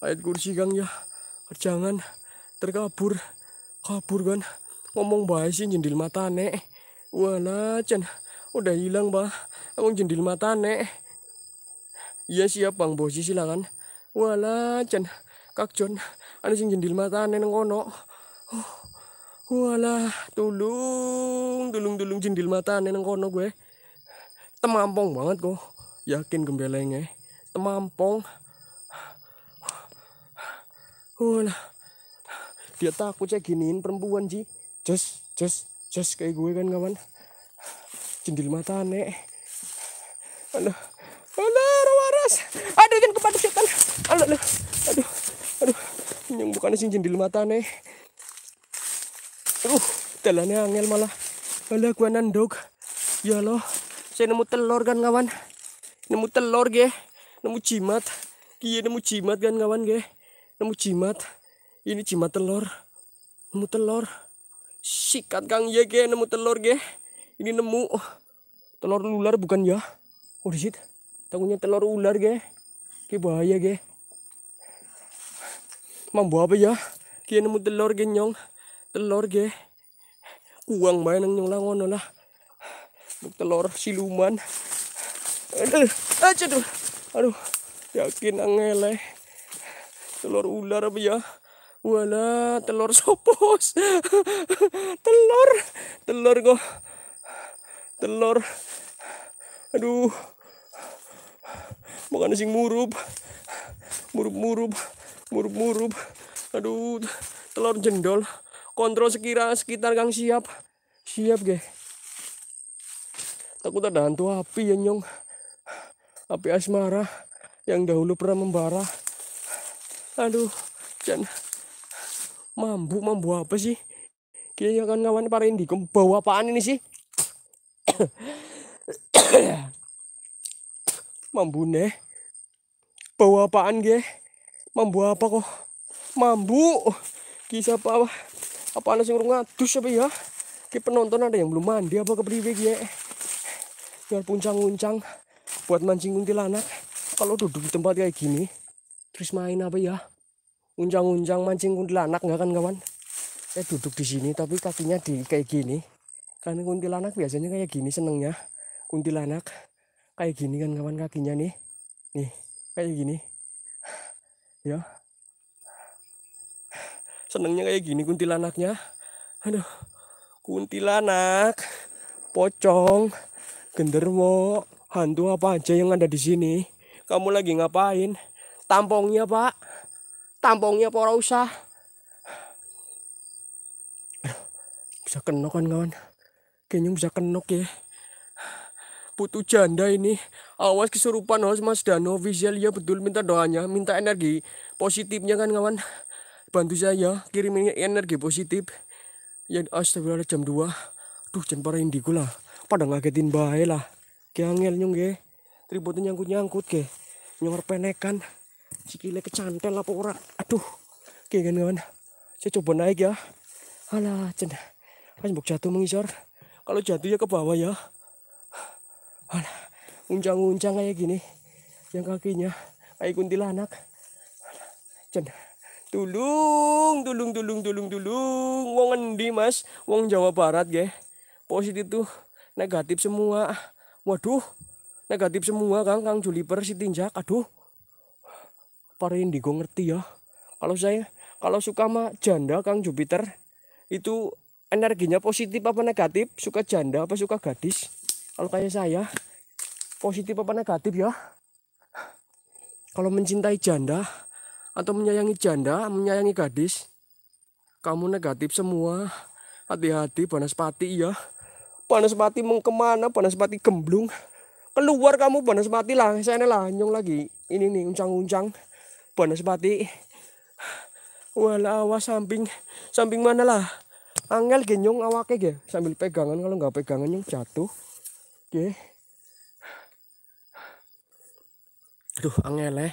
ayat kursi gang ya jangan terkabur kabur kan ngomong bahas sih jendil mata nek wala cen udah hilang bah ngomong jendil mata nek Iya siap Bang Boji silakan. Wala chan Kak John, ada anu sing jendil mata neng Ono, wala tulung tulung tulung jendil mata neng Ono gue. Temampong banget kok. Yakin gembelengnya Temampong. Wala. Dia takut saya giniin perempuan Ji. Jos jos jos kayak gue kan kawan. Jendil matane. Aduh alah waras. Aduh, jangan kepadu setan. Aduh, aduh, aduh, aduh. Yang bukannya sih jendil mata nih. Aduh, telannya angel malah. Malah gua nandok. Ya loh, saya nemu telur kan kawan. Nemu telur ge. Nemu cimat. Iya nemu cimat kan kawan ge. Nemu cimat. Ini cimat telur. Nemu telur. Sikat kang ya ge nemu telur ge. Ini nemu telur lular bukan ya. Oh shit. Tanggungnya telur ular ge ki bahaya ge mambu apa ya ki nemu telur ge nyong telur ge uang bae nang nyong ngono lah telur siluman aduh aja tuh aduh yakin angele telur ular apa ya wala telur sopos [LAUGHS] telur telur kok telur aduh bukan sing murup murup murup murup murup aduh telur jendol kontrol sekira sekitar gang siap siap ge takut ada hantu api ya nyong api asmara yang dahulu pernah membara aduh jan mambu mambu apa sih kayaknya kan kawan para indikum bawa apaan ini sih mambune bawa apaan ge mambu apa kok mambu kisah apa apa anak rumah tuh siapa ya ke penonton ada yang belum mandi apa ke kepriwe ge biar puncang-uncang buat mancing kuntilanak kalau duduk di tempat kayak gini terus main apa ya uncang-uncang mancing kuntilanak nggak kan kawan saya eh, duduk di sini tapi kakinya di kayak gini karena kuntilanak biasanya kayak gini senengnya kuntilanak kayak gini kan kawan kakinya nih nih kayak gini ya senengnya kayak gini kuntilanaknya aduh kuntilanak pocong genderwo hantu apa aja yang ada di sini kamu lagi ngapain tampongnya pak tampongnya pora usah bisa kenokan kawan kayaknya bisa kenok ya Putu janda ini awas kesurupan awas mas Dano Visual ya betul minta doanya minta energi positifnya kan kawan bantu saya kirimin energi positif ya astagfirullah jam 2 tuh jangan parah indigo lah pada ngagetin bahaya lah kiangel nyong ge tripodnya nyangkut-nyangkut ke. nyong penekan Cikile kecantel lah pokoknya aduh ge kan kawan saya coba naik ya alah cenah kan jatuh mengisor kalau jatuh ya ke bawah ya unjang-unjang kayak gini yang kakinya kayak kuntilanak Cendah, tulung tulung tulung tulung tulung wong endi mas wong Jawa Barat ge positif tuh negatif semua waduh negatif semua kang kang Juliper si tinjak aduh para indigo ngerti ya kalau saya kalau suka mah janda kang Jupiter itu energinya positif apa negatif suka janda apa suka gadis kalau kayak saya positif apa negatif ya kalau mencintai janda atau menyayangi janda menyayangi gadis kamu negatif semua hati-hati panas pati ya Panas pati kemana? Panas pati gemblung keluar kamu panas pati lah saya lanyong lagi ini nih uncang-uncang panas pati. wala awas samping samping mana lah angel genyong awake ge sambil pegangan kalau nggak pegangan yang jatuh Oke. Aduh, angel eh.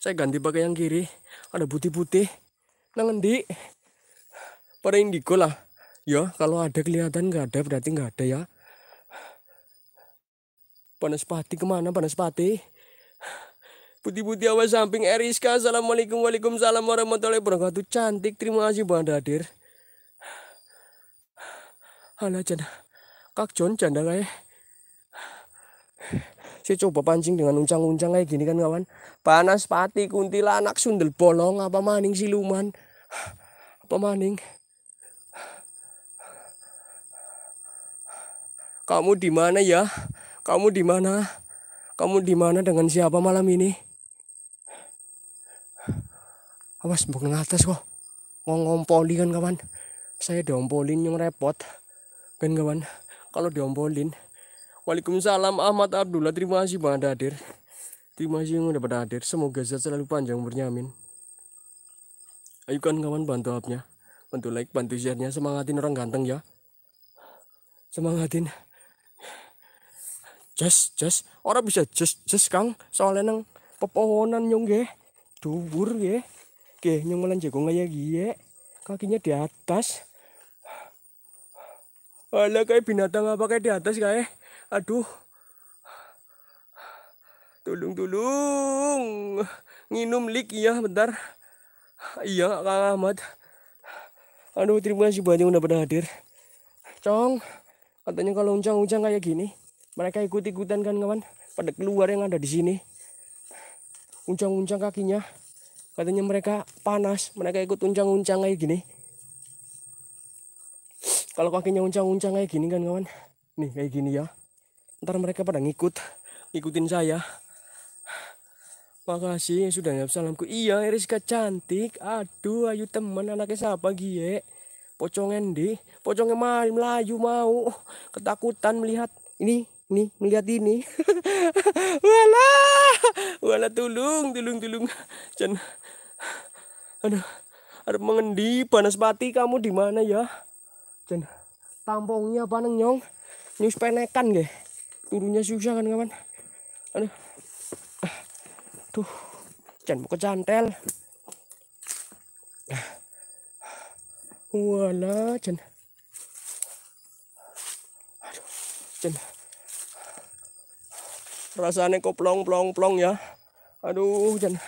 Saya ganti pakai yang kiri. Ada putih-putih. Nang endi? Pada indigo lah. Ya, kalau ada kelihatan nggak ada berarti nggak ada ya. Panas pati kemana pati? Putih-putih awas samping Eriska. Assalamualaikum waalaikumsalam warahmatullahi wabarakatuh. Cantik, terima kasih Bang hadir. Halo Canda. Kak John Canda kayak. Eh saya coba pancing dengan uncang-uncang kayak gini kan kawan panas pati kuntilanak sundel bolong apa maning siluman apa maning kamu di mana ya kamu di mana kamu di mana dengan siapa malam ini awas bukan atas kok Ngompolin kan kawan saya diompolin yang repot kan kawan kalau diompolin Waalaikumsalam Ahmad Abdullah. Terima kasih Bang ada hadir. Terima kasih yang udah pada hadir. Semoga sehat selalu panjang bernyamin. Ayo kan kawan bantu abnya Bantu like, bantu share-nya. Semangatin orang ganteng ya. Semangatin. Just, just. Orang bisa just, just Kang. Soalnya nang pepohonan nyong ge. Dubur ge. Ge nyong malan jago ngaya gie. Kakinya di atas. Alah kayak binatang apa kayak di atas kayak aduh tolong tolong nginum lik ya, bentar iya kang Ahmad aduh terima kasih banyak udah pernah hadir cong katanya kalau uncang-uncang kayak gini mereka ikut-ikutan kan kawan pada keluar yang ada di sini uncang-uncang kakinya katanya mereka panas mereka ikut uncang-uncang kayak gini kalau kakinya uncang-uncang kayak gini kan kawan nih kayak gini ya ntar mereka pada ngikut ngikutin saya makasih sudah nyap salamku iya Rizka cantik aduh ayu teman anaknya siapa gie pocongen endi, pocong mal melayu mau ketakutan melihat ini ini melihat ini [LAUGHS] wala wala tulung tulung tulung Jan. aduh ada mengendi panas pati kamu di mana ya Jan. tampungnya panen nyong nyus penekan gak turunnya susah kan kawan aduh tuh jangan mau kecantel wala jangan aduh jangan rasanya kok plong plong plong ya aduh jangan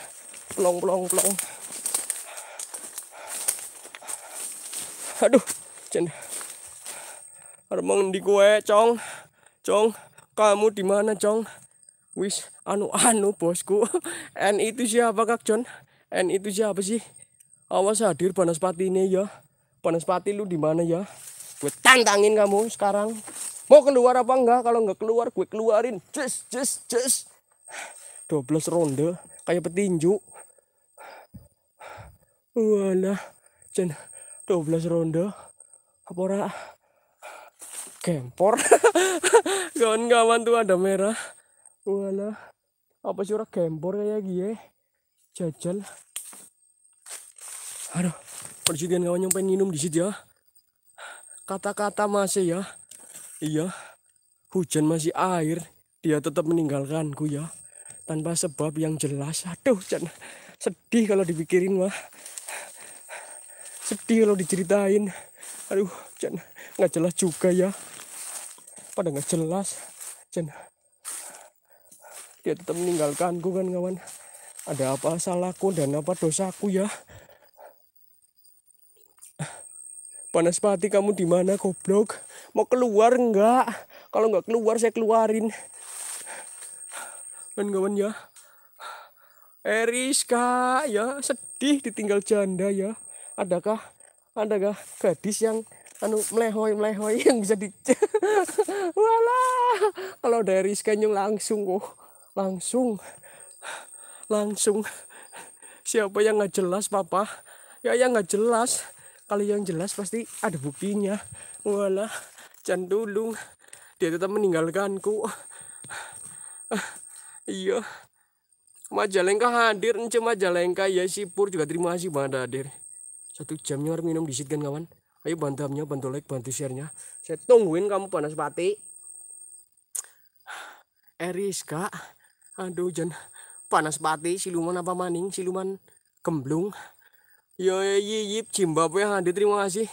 plong plong plong aduh jangan remeng di gue cong cong kamu di mana cong wis anu anu bosku [LAUGHS] N itu siapa Kak John N itu siapa sih awas hadir panaspati ini ya panaspati lu di mana ya gue tantangin kamu sekarang mau keluar apa enggak kalau enggak keluar gue keluarin just, just. just 12 ronde kayak petinju walah jen 12 ronde apa gempor [LAUGHS] kawan-kawan tuh ada merah wala apa sih orang gempor kayak gini jajal aduh perjudian kawan yang pengen minum di situ ya kata-kata masih ya iya hujan masih air dia tetap meninggalkanku ya tanpa sebab yang jelas aduh jen sedih kalau dipikirin mah sedih kalau diceritain aduh nggak jelas juga ya pada nggak jelas dan dia tetap meninggalkanku kan kawan ada apa salahku dan apa dosaku ya panas pati kamu di mana goblok mau keluar enggak kalau nggak keluar saya keluarin kan kawan ya Eris ya sedih ditinggal janda ya adakah adakah gadis yang anu melehoi melehoi [LAUGHS] yang bisa di [LAUGHS] wala kalau dari skenyung langsung kok oh. langsung langsung siapa yang nggak jelas papa ya yang nggak jelas kalau yang jelas pasti ada buktinya wala candulung dia tetap meninggalkanku iya Majalengka hadir cuma Majalengka ya sipur juga terima kasih banget hadir satu jamnya harus minum disit kan kawan ayo bandamnya bantu like bantu sharenya saya tungguin kamu panas pati Eris eh, kak aduh jen panas pati siluman apa maning siluman kemblung. yo yip yang ada terima kasih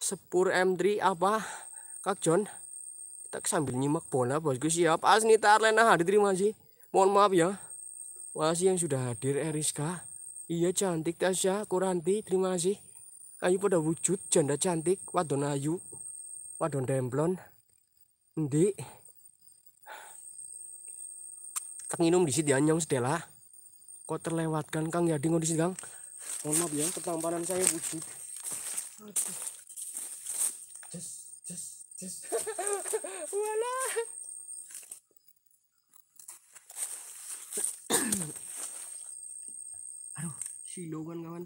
sepur M3 apa Kak John kita sambil nyimak bola bosku siap nita Tarlena hadir terima kasih mohon maaf ya Masih yang sudah hadir Eriska eh, iya cantik Tasya Kuranti terima kasih ayu pada wujud janda cantik wadon ayu wadon demblon endi tenginum di sini anyong sedela kok terlewatkan kang ya di sini kang mohon maaf ya ketampanan saya wujud [LAUGHS] wala [COUGHS] aduh kawan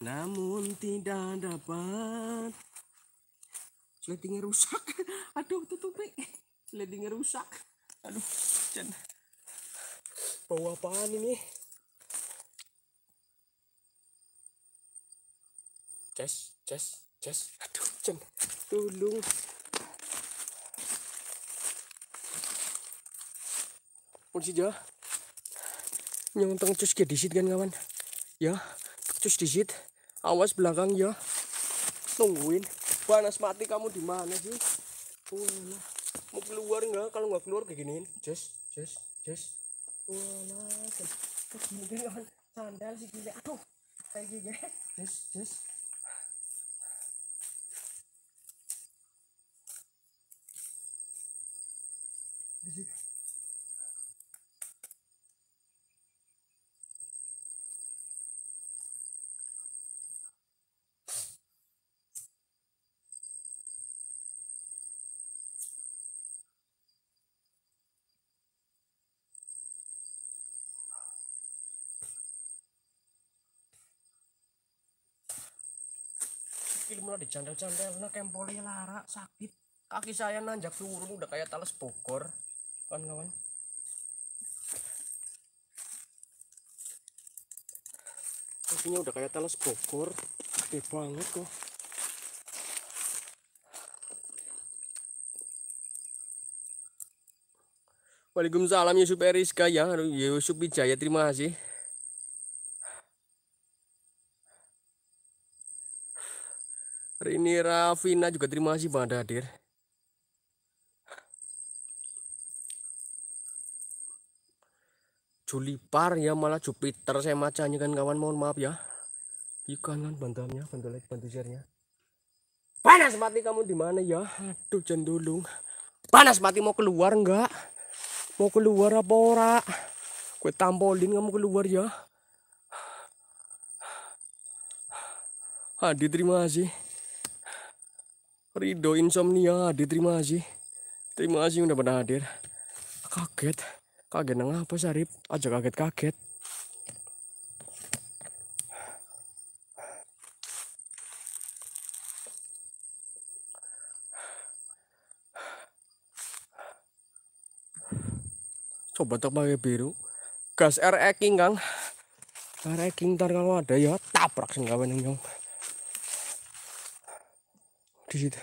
namun tidak dapat sledingnya [LAUGHS] rusak aduh tutupi sledingnya rusak aduh jen bau apaan ini Ces, ces, ces. Aduh, Jen, Tolong. Polisi jauh nyontong cus ke disit kan kawan. Ya, cus disit awas belakang ya tungguin panas mati kamu di mana sih oh, mau keluar nggak kalau nggak keluar kayak giniin just just just wah oh, nah. mungkin kan sandal sih gini. Aduh, kayak gini. Just, just. dicandel-candel nah Kempole lara sakit kaki saya nanjak turun udah kayak talas bogor kan kawan kakinya udah kayak talas bogor gede banget kok Waalaikumsalam Yusuf Eriska ya Yusuf Wijaya terima kasih Rini Rafina juga terima kasih Bang Hadir. Julipar ya malah Jupiter saya macanya kan kawan mohon maaf ya ikan bantamnya bantu like bantu share panas mati kamu di mana ya aduh jendulung panas mati mau keluar enggak mau keluar apa ora gue tampolin kamu keluar ya Hadi terima kasih Rido insomnia diterima sih terima kasih udah pernah hadir kaget kaget nang apa Sarip aja kaget kaget coba tak pakai biru gas RX Kang RX ntar kalau ada ya tabrak sih kawan yang di situ.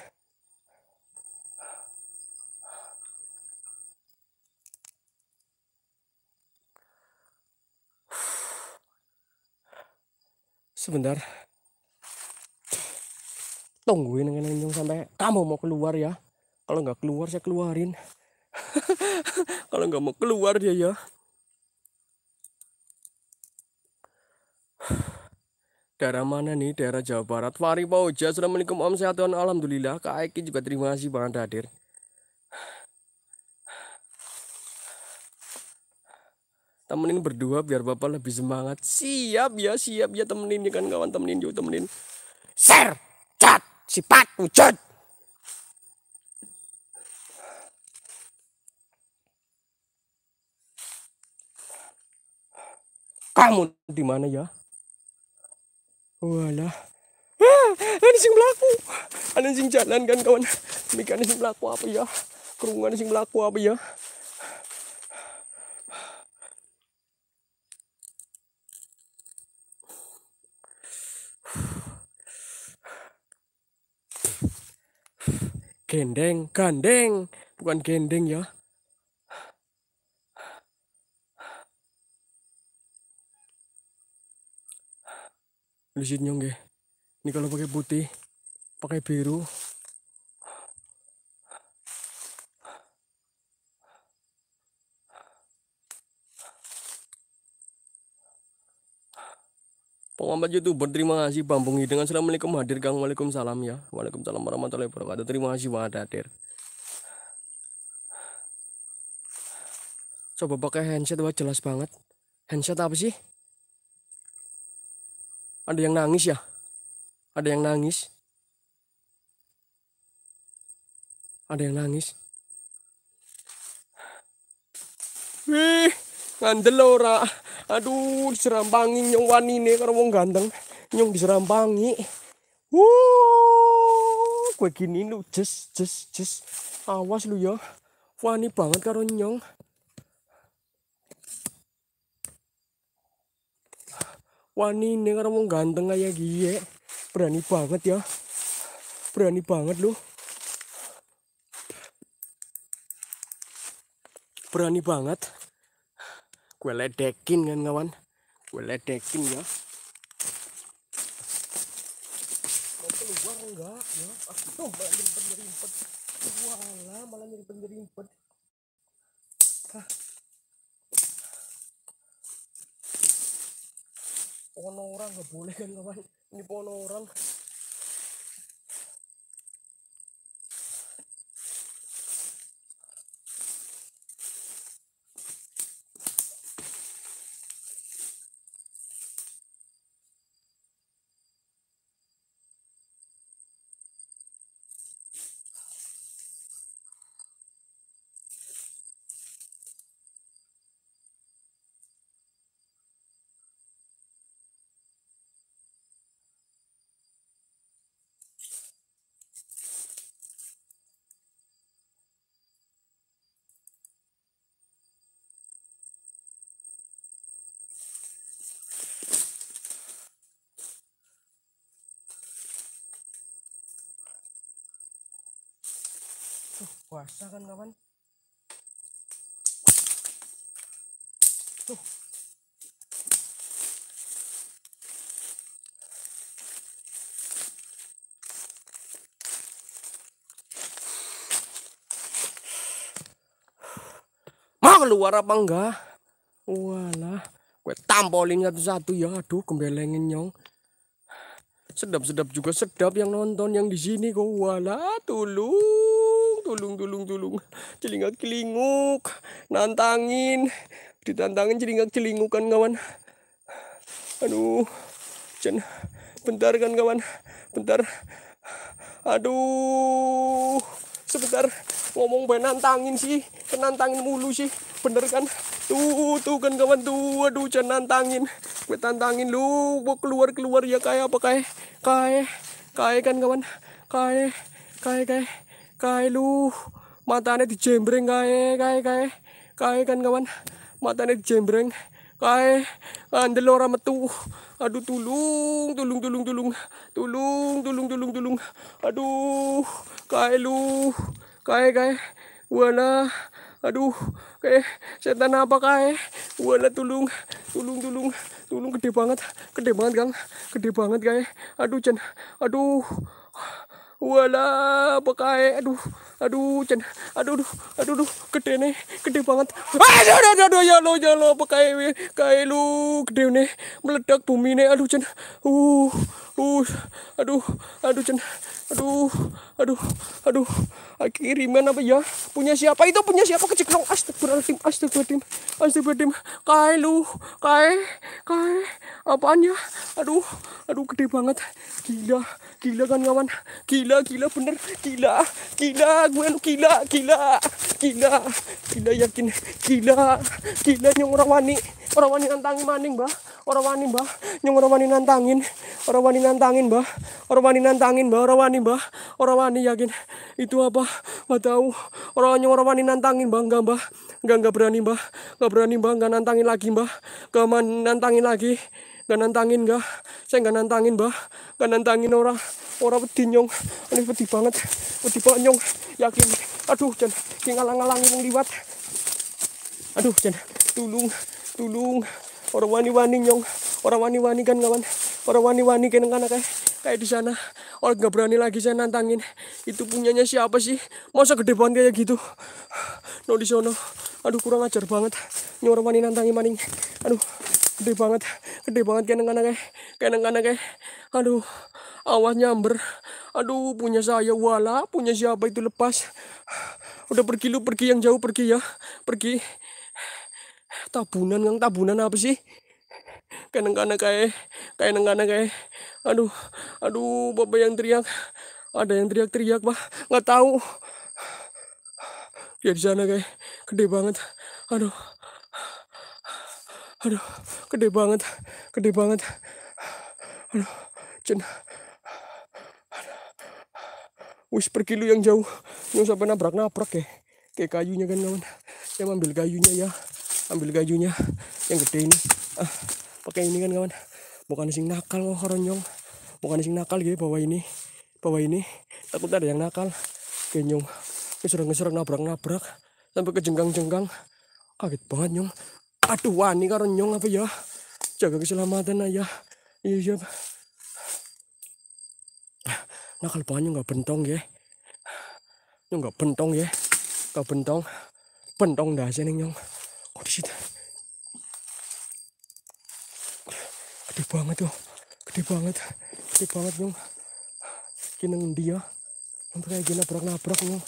Sebentar. Tungguin dengan nengeng sampai kamu mau keluar ya. Kalau nggak keluar saya keluarin. [LAUGHS] Kalau nggak mau keluar dia ya. Daerah mana nih? Daerah Jawa Barat. Fahri Pauja, Assalamualaikum Om Sehat dan Alhamdulillah. Kak Eki juga terima kasih banget hadir. Temenin berdua biar Bapak lebih semangat. Siap ya, siap ya temenin ya kan kawan temenin juga temenin. Ser, cat, sifat, wujud. Kamu di mana ya? Walah. Ah, ada sing melaku. Ada sing jalan kan kawan. Mikan sing melaku apa ya? Kerungan sing melaku apa ya? Gendeng, gandeng, bukan gendeng ya. lucidnya nggih ini kalau pakai putih pakai biru Pengamat youtuber terima kasih Bambungi dengan assalamualaikum hadir Kang Waalaikumsalam ya Waalaikumsalam warahmatullahi wabarakatuh terima kasih banget hadir coba pakai handset wah jelas banget handset apa sih ada yang nangis ya? Ada yang nangis? Ada yang nangis? Wih, ngandel ora. Aduh, diserambangi nyong wanine karo wong ganteng. Nyong diserambangi. Wuh, kue gini lu, jes, jes, jes. Awas lu ya. Wani banget karo nyong. wani ini kan orang mau ganteng aja gie ya. berani banget ya berani banget lu berani banget gue ledekin kan kawan gue ledekin ya mau keluar enggak ya aduh malah nyerimpet nyerimpet wala malah nyerimpet nyerimpet Hah. Pono orang nggak boleh kan kawan. Ini pono orang. kan kawan tuh mau keluar apa enggak walah gue tampolin satu-satu ya aduh kembelengin nyong sedap-sedap juga sedap yang nonton yang di sini kok walah tulu tulung tulung tulung celingak celinguk nantangin ditantangin celingak celingukan kawan aduh Jen bentar kan kawan bentar aduh sebentar ngomong bener nantangin sih nantangin mulu sih bener kan tuh tuh kan kawan tuh aduh jen nantangin gue tantangin lu gue keluar keluar ya kayak apa kayak kayak kayak kan kawan kayak kayak kayak kae lu di dijembreng kae kae kae kae kan kawan di dijembreng kae andel ora metu aduh tulung tulung tulung tulung tulung tulung tulung tulung aduh kae lu kae kae wala aduh kae setan apa kae wala tulung tulung tulung tulung gede banget gede banget kang gede banget kae aduh Jen aduh wala pakai aduh aduh cen aduh aduh aduh, aduh gede nih gede banget aduh aduh aduh ya lo ya lo bekai bekai lu gede nih meledak bumi nih aduh cen uh uh aduh aduh cen aduh aduh aduh kiriman apa ya punya siapa itu punya siapa kecekrong astagfirullahaladzim astagfirullahaladzim astagfirullahaladzim kai lu kai kai apaan ya aduh aduh gede banget gila gila kan kawan gila gila bener gila gila gue lu gila gila gila gila yakin gila gila yang orang wani orang wani nantangin maning mbah orang wani mbah yang orang wani nantangin orang wani nantangin mbah orang wani nantangin mbah orang wani wani mbah orang wani yakin itu apa nggak tahu orang hanya orang wani nantangin mbah nggak mbah nggak nggak berani mbah nggak berani mbah nggak nantangin lagi mbah nggak nantangin lagi nggak nantangin nggak saya nggak nantangin mbah nggak nantangin orang orang peti nyong ini peti banget peti banget nyong yakin aduh jangan ngalang ngalangi wong liwat aduh jangan tulung tulung orang wani-wani nyong orang wani-wani kan kawan orang wani-wani kan kan kayak eh. kayak di sana orang nggak berani lagi saya nantangin itu punyanya siapa sih masa gede banget kayak gitu no di sono aduh kurang ajar banget ini orang wani nantangin maning aduh gede banget gede banget kayak nengana eh. kayak kayak nengana kayak eh. aduh awas nyamber aduh punya saya wala punya siapa itu lepas udah pergi lu pergi yang jauh pergi ya pergi tabunan ngang tabunan apa sih kayak nengkana kayak kayak nengkana kayak aduh aduh bapak yang teriak ada yang teriak-teriak pak nggak tahu ya di sana kayak gede banget aduh aduh gede banget gede banget aduh cen wis pergi lu yang jauh lu sampai nabrak nabrak ya kayak kayunya kan kawan saya ambil kayunya ya ambil gajunya yang gede ini ah, pakai ini kan kawan bukan sing nakal kok Ronyong, bukan sing nakal gitu bawa ini bawa ini takut ada yang nakal kenyong keserang-keserang nabrak-nabrak sampai ke jenggang-jenggang kaget banget nyong aduh wani karon nyong apa ya jaga keselamatan aja iya iya nakal banget nggak bentong ya nyong nggak bentong ya nggak bentong bentong dah sih nyong di situ. gede banget tuh, Gede banget. Gede banget dong. Kini dia, yo? Sampai kayak gini nabrak-nabrak dong.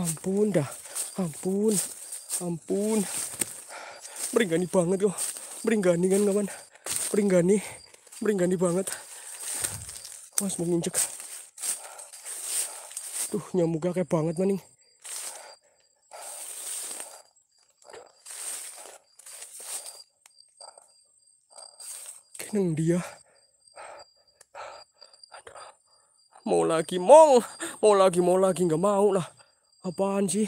Ampun dah. Ampun. Ampun. Meringani banget tuh, Meringani kan kawan. Meringani. Meringani banget. Mas mau nginjek. Tuh nyamuknya kayak banget maning. Neng dia. Mau lagi, mong. Mau lagi, mau lagi. Nggak mau lah. Apaan sih?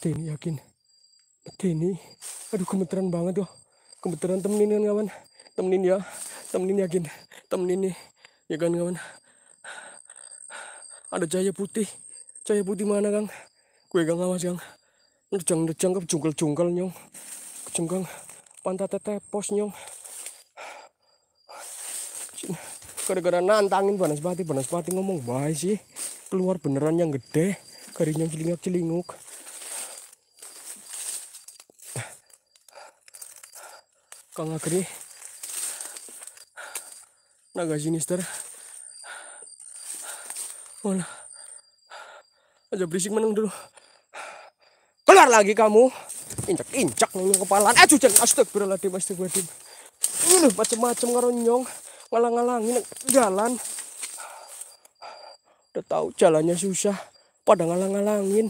Tini yakin. Tini. Aduh kemeteran banget tuh. Oh. Kemeteran temenin kan, kawan temenin ya temenin ya gin temenin nih ya kan kawan ada cahaya putih cahaya putih mana kang gue gak ngawas kang dejang dejang ke jungkel jungkel nyong kejungkang pantat tete pos nyong gara-gara nantangin panas pati panas pati ngomong baik sih keluar beneran yang gede karinya celingak celinguk kang agri naga sinister mana aja berisik menang dulu keluar lagi kamu injak injak nongol kepalaan eh cucian astagfirullahaladzim astagfirullahaladzim ini macam-macam ngaronyong ngalang-ngalangin jalan udah tahu jalannya susah pada ngalang-ngalangin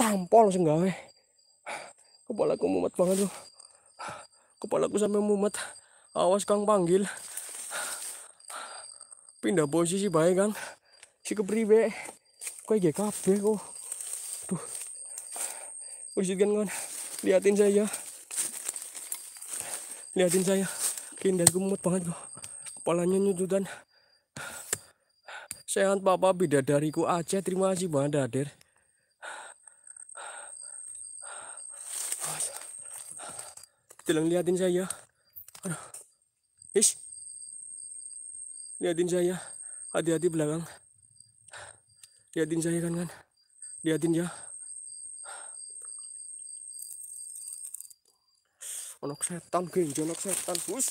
tampol senggawe kepala aku mumet banget loh kepala aku sampai mumet awas ah, kang panggil pindah posisi baik kang si kepribe kok gak kafe kok tuh uruskan kan liatin saya ya. liatin saya kinda gemut banget kok kepalanya nyudutan sehat papa dariku aja terima kasih banget hadir jangan liatin saya ya. aduh liatin saya hati-hati belakang liatin saya kan kan liatin ya Onok setan genjo onok setan bus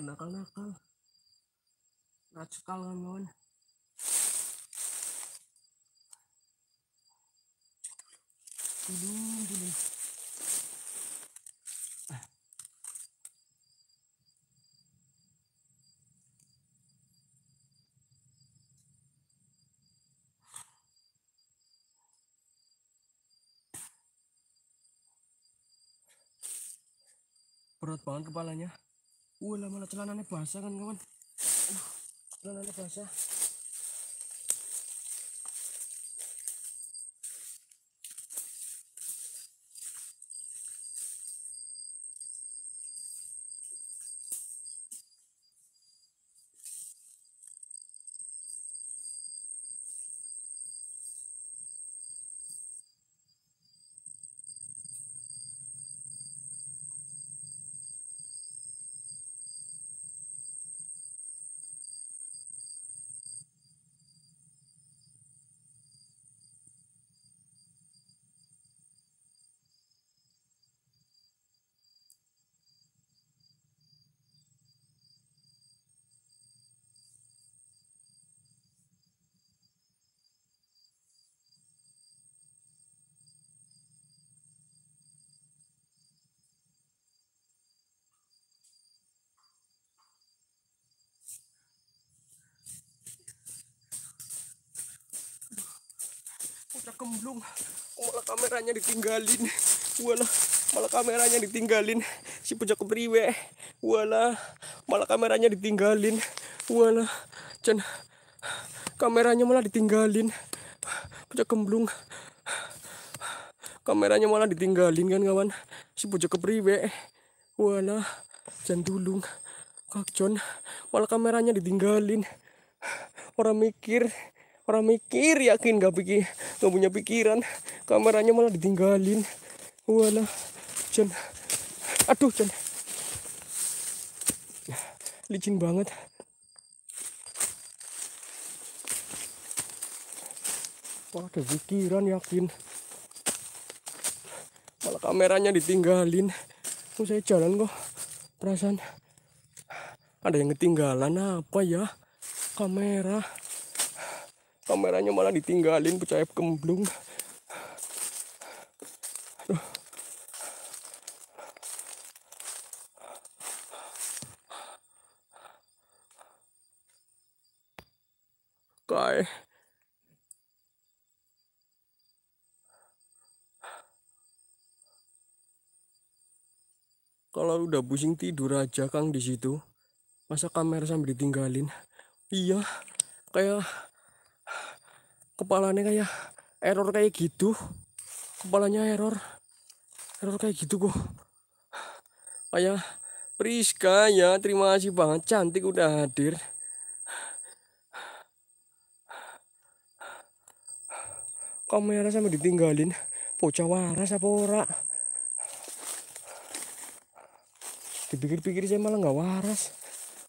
kan nakal-nakal nakal kawan dulu dulu, perut banget kepalanya Wah, uh, malah celananya basah kan, kawan. Uh, celananya basah. kemblung malah kameranya ditinggalin wala malah kameranya ditinggalin si pojok kepriwe wala malah kameranya ditinggalin wala Cen kameranya malah ditinggalin pojok kemblung kameranya malah ditinggalin kan kawan si pojok kepriwe wala Jan dulung John malah kameranya ditinggalin orang mikir orang mikir yakin gak pikir gak punya pikiran kameranya malah ditinggalin wala Jan aduh Jan licin banget ada pikiran yakin malah kameranya ditinggalin oh, saya jalan kok perasaan ada yang ketinggalan apa ya kamera kameranya malah ditinggalin percaya kembung. Aduh. Kai. Kalau udah pusing tidur aja Kang di situ. Masa kamera sambil ditinggalin? Iya, kayak kepalanya kayak error kayak gitu kepalanya error error kayak gitu kok kayak Priska ya terima kasih banget cantik udah hadir kamera sama ditinggalin bocah waras apa ora dipikir-pikir saya malah nggak waras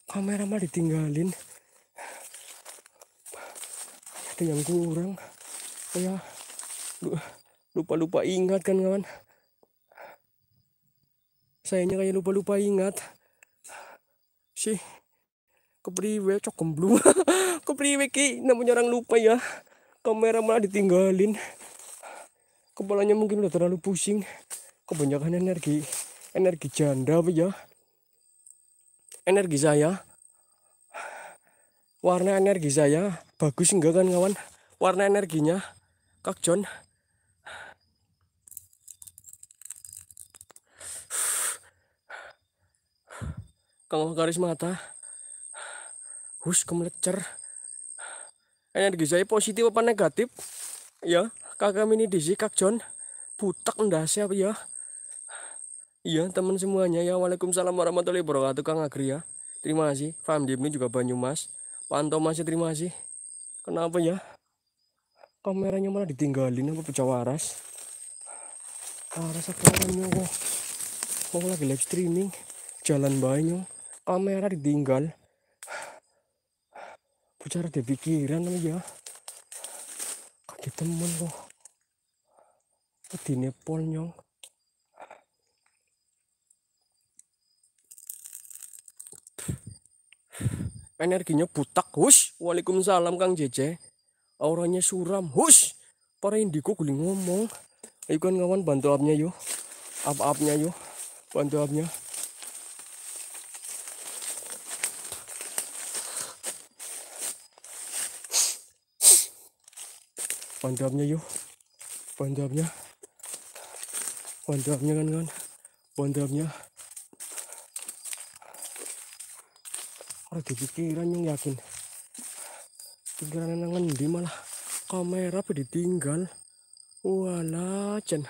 kamera malah ditinggalin yang kurang saya lupa-lupa ingat kan kawan sayangnya kayak lupa-lupa ingat sih kepriwe cok kemblu [LAUGHS] kepriwe ki namanya orang lupa ya kamera malah ditinggalin kepalanya mungkin udah terlalu pusing kebanyakan energi energi janda apa ya energi saya warna energi saya bagus enggak kan kawan warna energinya Kak John kalau garis mata hus kemelecer energi saya positif apa negatif ya kakak mini DC Kak John butak ndak siapa ya iya teman semuanya ya Waalaikumsalam warahmatullahi wabarakatuh Kang Agri ya terima kasih Fam Dibni juga Banyumas pantau masih terima sih. kenapa ya kameranya malah ditinggalin apa pecah waras waras apaan kok mau lagi live streaming jalan banyak kamera ditinggal bicara di pikiran ya Kaki temen kok di nyong Energinya butak. Hush. Waalaikumsalam Kang Jeje. Auranya suram. hus Para indigo guling ngomong. Ayo kan kawan bantu apnya yuk. up apnya yuk. Bantu apnya. Bandapnya yuk. bantu Bandapnya kan kan. Bandapnya. orang di pikiran yang yakin pikiran yang ngendi malah kamera apa ditinggal wala jen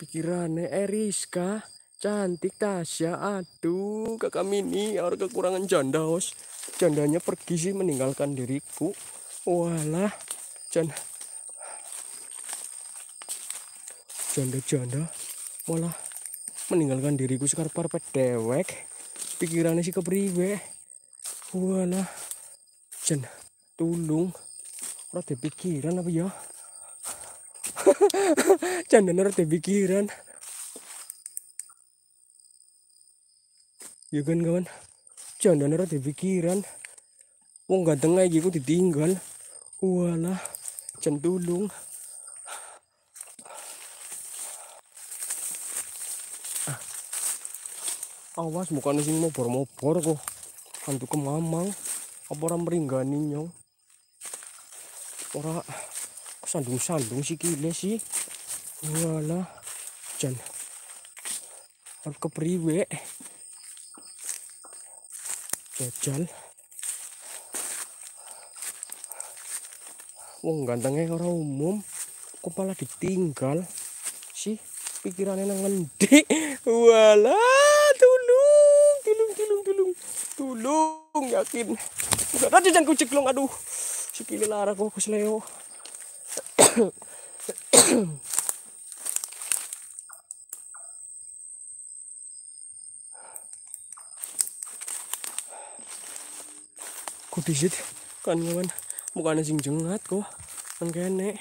pikirannya Eriska cantik Tasya aduh kakak mini orang kekurangan janda os jandanya pergi sih meninggalkan diriku walah jen janda-janda malah meninggalkan diriku sekarang parpet dewek pikirannya sih kepriwe wala jen tulung ora pikiran apa ya canda ora pikiran ya kan kawan canda ora pikiran wong ganteng aja ku ditinggal wala jen tulung awas bukan sing mau bor bor kok hantu kemamang apa orang meringganin nyong orang sandung-sandung sih kile sih wala jan orang kepriwe jajal wong gantengnya orang umum kok malah ditinggal sih pikirannya nang ngendi [LAUGHS] wala gulong yakin aduh jangan kuceklong aduh si sikili lara ko kusleo kudisit kan kawan mukanya jeng jengat kok ang kene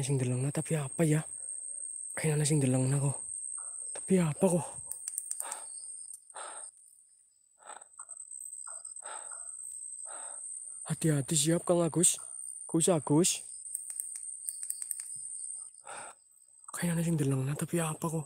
Kaya na sing dalang na, tapi apa ya? Kaya na sing dalang na ko. Tapi apa ko? Hati-hati siap Kang Agus. Kus Agus. Kaya na sing dalang na, tapi apa ko?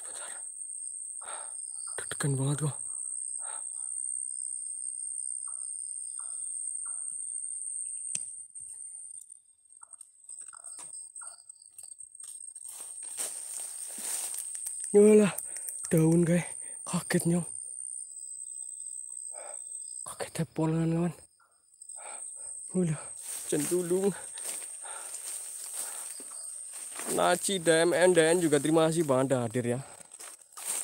sebentar deg-degan banget kok Yolah, ya daun guys, kaget nyong. Kaget polengan kawan. lah centulung. Naci DMN DN juga terima kasih banget hadir ya.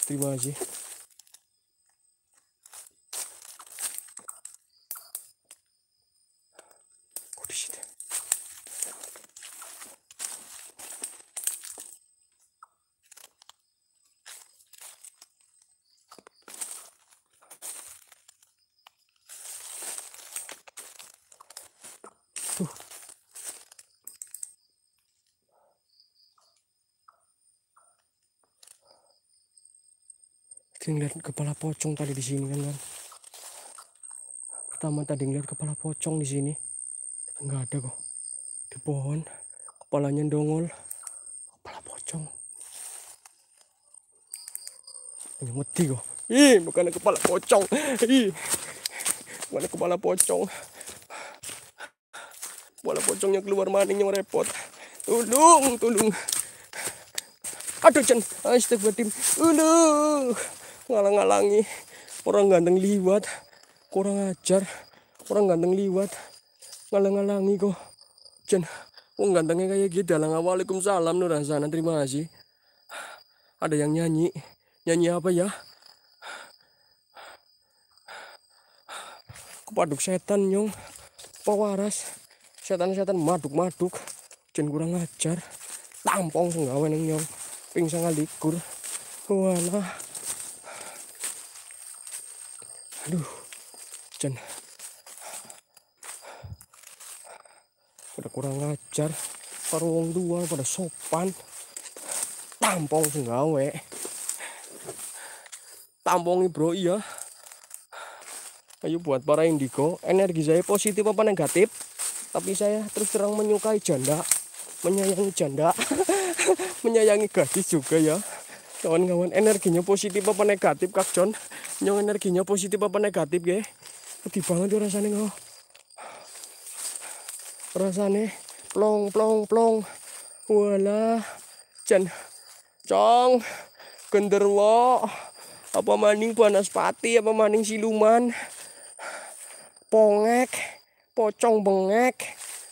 tribais. kepala pocong tadi di sini kan kan pertama tadi ngeliat kepala pocong di sini nggak ada kok di pohon kepalanya dongol kepala pocong ini mati kok ih bukan kepala pocong ih bukan kepala pocong kepala pocongnya keluar maningnya repot tolong tolong aduh Jan astagfirullahaladzim uluh ngalang-ngalangi orang ganteng liwat kurang ajar orang ganteng liwat ngalang-ngalangi kok jen Wong gantengnya kayak gitu dalang salam Nur Hasanan terima kasih ada yang nyanyi nyanyi apa ya kepaduk setan nyong pewaras setan-setan maduk-maduk jen kurang ajar tampong senggawe neng nyong ping ngalikur, likur aduh hujan pada kurang ajar para wong pada sopan tampong senggawe tampongi bro iya ayo buat para indigo energi saya positif apa negatif tapi saya terus terang menyukai janda menyayangi janda [LAUGHS] menyayangi gadis juga ya kawan-kawan energinya positif apa negatif kak John nyong energinya positif apa negatif ya gede banget tuh rasanya kok rasanya plong plong plong wala jen, cong genderwo apa maning pati apa maning siluman pongek pocong bengek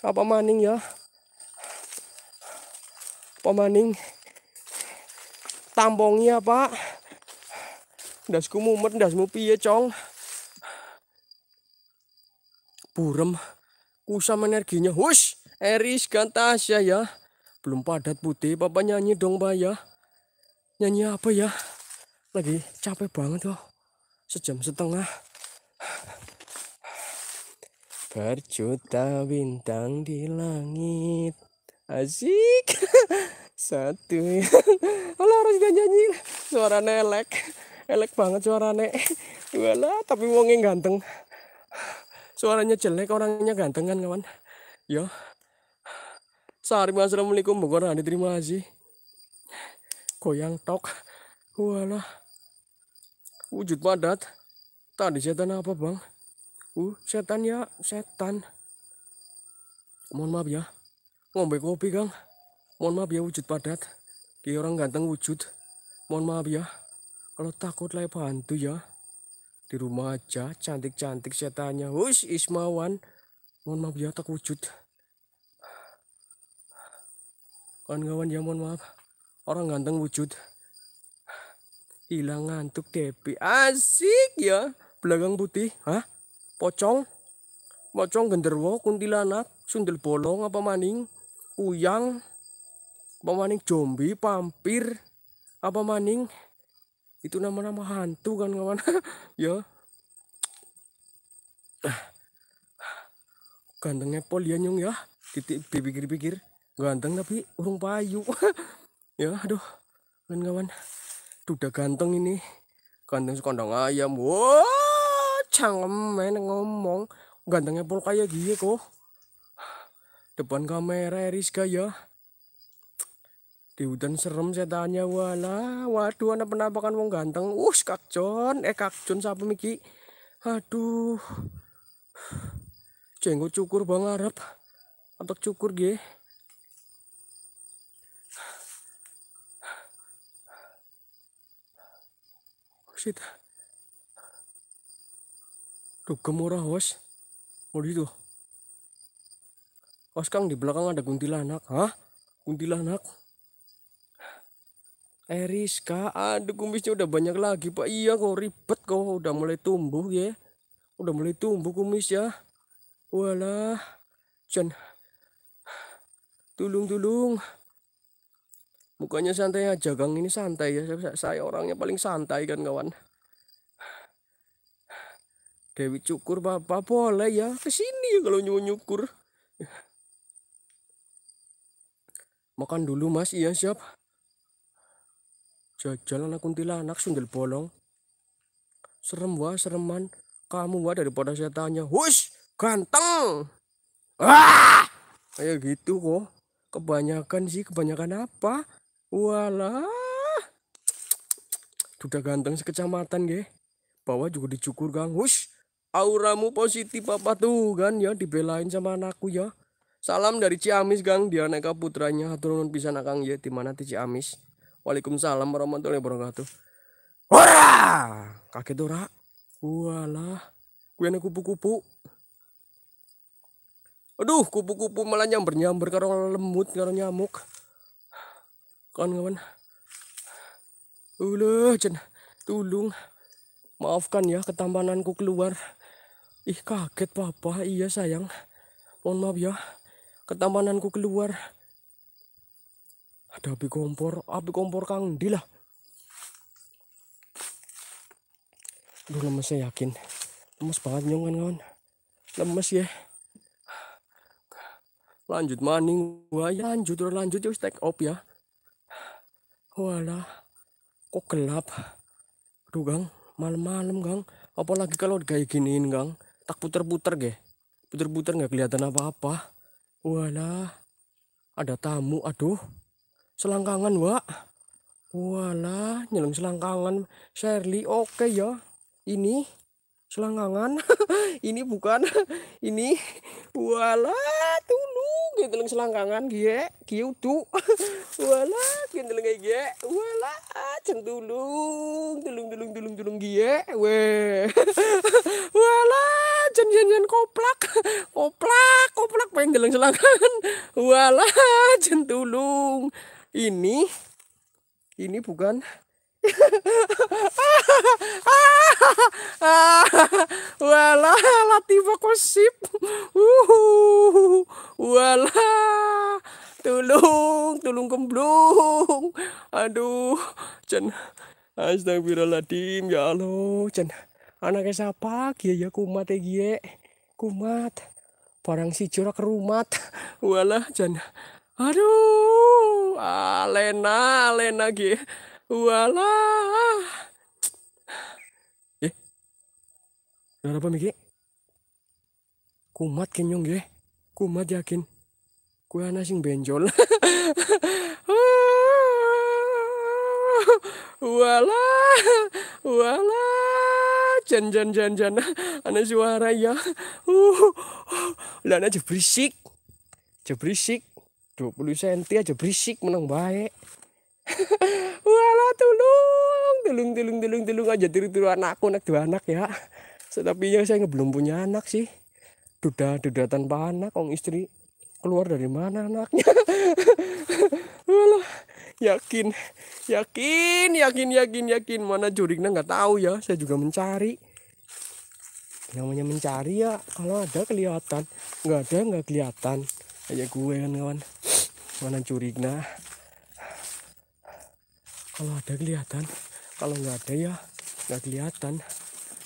apa maning ya apa maning tambongnya apa ndasku mumet ndasmu piye cong burem kusam energinya hus Eris Gantasya ya belum padat putih papa nyanyi dong pak ya nyanyi apa ya lagi capek banget loh sejam setengah berjuta bintang di langit asik [LAUGHS] satu Allah [LAUGHS] harus nyanyi suara nelek elek banget suarane [LAUGHS] walah tapi wongnya ganteng suaranya jelek orangnya ganteng kan kawan yo sehari assalamualaikum bukan terima kasih. goyang tok walah, wujud padat tadi setan apa bang uh setan ya setan mohon maaf ya ngombe kopi kang mohon maaf ya wujud padat dia orang ganteng wujud mohon maaf ya kalau takut lah ya bantu ya. Di rumah aja, cantik-cantik tanya. Wush, Ismawan. Mohon maaf ya, tak wujud. Kawan-kawan ya, mohon maaf. Orang ganteng wujud. Hilang ngantuk Depi. Asik ya. Belakang putih. Hah? Pocong? Pocong genderwo, kuntilanak, sundel bolong, apa maning? Uyang? Apa maning zombie, pampir? Apa maning? itu nama-nama hantu kan kawan [LAUGHS] ya gantengnya pol ya nyung ya titik dipikir-pikir ganteng tapi urung payu [LAUGHS] ya aduh kan kawan udah ganteng ini ganteng sekondang ayam wah canggung main ngomong gantengnya pol kayak gini kok depan kamera Rizka ya di hutan serem setannya wala waduh anak penampakan wong ganteng us kakjon eh kakjon siapa miki aduh jenggot cukur bang Arab atau cukur ge shit tuh gemora was mau itu was kang di belakang ada kuntilanak hah kuntilanak Eriska, eh, aduh kumisnya udah banyak lagi pak. Iya kok ribet kok, udah mulai tumbuh ya. Udah mulai tumbuh kumis ya. Walah, Jan, tulung tulung. Mukanya santai aja, Gang ini santai ya. Saya, saya orangnya paling santai kan kawan. Dewi cukur bapak boleh ya kesini ya kalau nyukur nyukur. Makan dulu mas, iya siap. Jalan Jajalan anak sundel bolong. Serem wah, sereman. Kamu wah daripada saya tanya. Hush, ganteng. Wah! Kayak gitu kok. Kebanyakan sih, kebanyakan apa? Walah. Sudah ganteng sekecamatan ge. Bawah juga dicukur kang. Hush, auramu positif apa tuh kan ya dibelain sama anakku ya. Salam dari Ciamis gang neka putranya turun pisan Akang ya di mana di Ciamis. Waalaikumsalam warahmatullahi wabarakatuh. Wah, kaget ora? Walah, gue enak kupu-kupu. Aduh, kupu-kupu malah nyamber-nyamber karo lemut karo nyamuk. Kan kawan. Ulah, Jen. Tulung. Maafkan ya ketampananku keluar. Ih, kaget papa. Iya, sayang. Mohon maaf ya. Ketampananku keluar. Ada api kompor, api kompor Kang di Dilah. Duh saya yakin. Lemes banget nyong kan kawan. Lemes ya. Lanjut maning gua ya, lanjut lanjut yuk ya, take off ya. Wala, Kok gelap. Aduh Gang, malam-malam Gang. Apalagi kalau kayak giniin Gang, tak puter-puter ge. Puter-puter nggak kelihatan apa-apa. Wala, Ada tamu, aduh selangkangan wa wala nyelam selangkangan Shirley oke okay ya ini selangkangan [LAUGHS] ini bukan [LAUGHS] ini wala tulung gitu leng selangkangan gie gie utu [LAUGHS] walah gitu lagi gie wala centulung tulung tulung tulung tulung gie weh wala jen koplak koplak koplak pengen deleng selangkangan wala centulung ini ini bukan wala latifa kosip wala tulung tulung kemblung aduh cen astagfirullahaladzim ya Allah cen anaknya siapa kia ya kumat ya gie kumat barang si curak rumat wala cen Aduh, Alena, ah, Alena ge wala, Eh. Suara apa Miki? Kumat kenyong ge. Ya. Kumat yakin. Kue ana sing benjol. wala, [LAUGHS] ah, wala, Jan jan jan jan. Ana suara ya. Uh. lana jebrisik Jebrisik. 20 cm aja berisik menang baik [LAUGHS] walah tulung tulung tulung tulung tulung aja tiru tiru anakku anak dua anak ya tetapi ya saya belum punya anak sih duda duda tanpa anak kong istri keluar dari mana anaknya [LAUGHS] walah yakin yakin yakin yakin yakin mana jurigna nggak tahu ya saya juga mencari namanya mencari ya kalau ada kelihatan nggak ada nggak kelihatan aja gue kan kawan mana curiga kalau ada kelihatan kalau nggak ada ya nggak kelihatan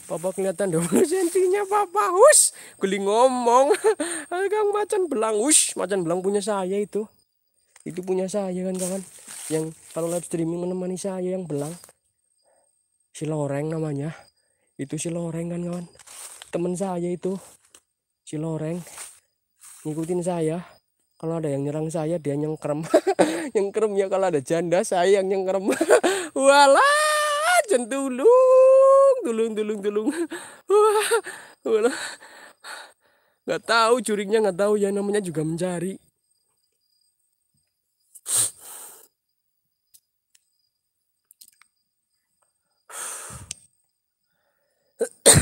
Papa kelihatan dong [LAUGHS] sentinya Papa hus geli ngomong [LAUGHS] Kang macan belang hus macan belang punya saya itu itu punya saya kan kawan yang kalau live streaming menemani saya yang belang si loreng namanya itu si loreng kan kawan temen saya itu si loreng ngikutin saya kalau ada yang nyerang saya dia nyengkrem [LAUGHS] nyengkrem ya kalau ada janda saya yang nyengkrem [LAUGHS] walah jentulung tulung tulung tulung [LAUGHS] wah walah nggak tahu curingnya nggak tahu ya namanya juga mencari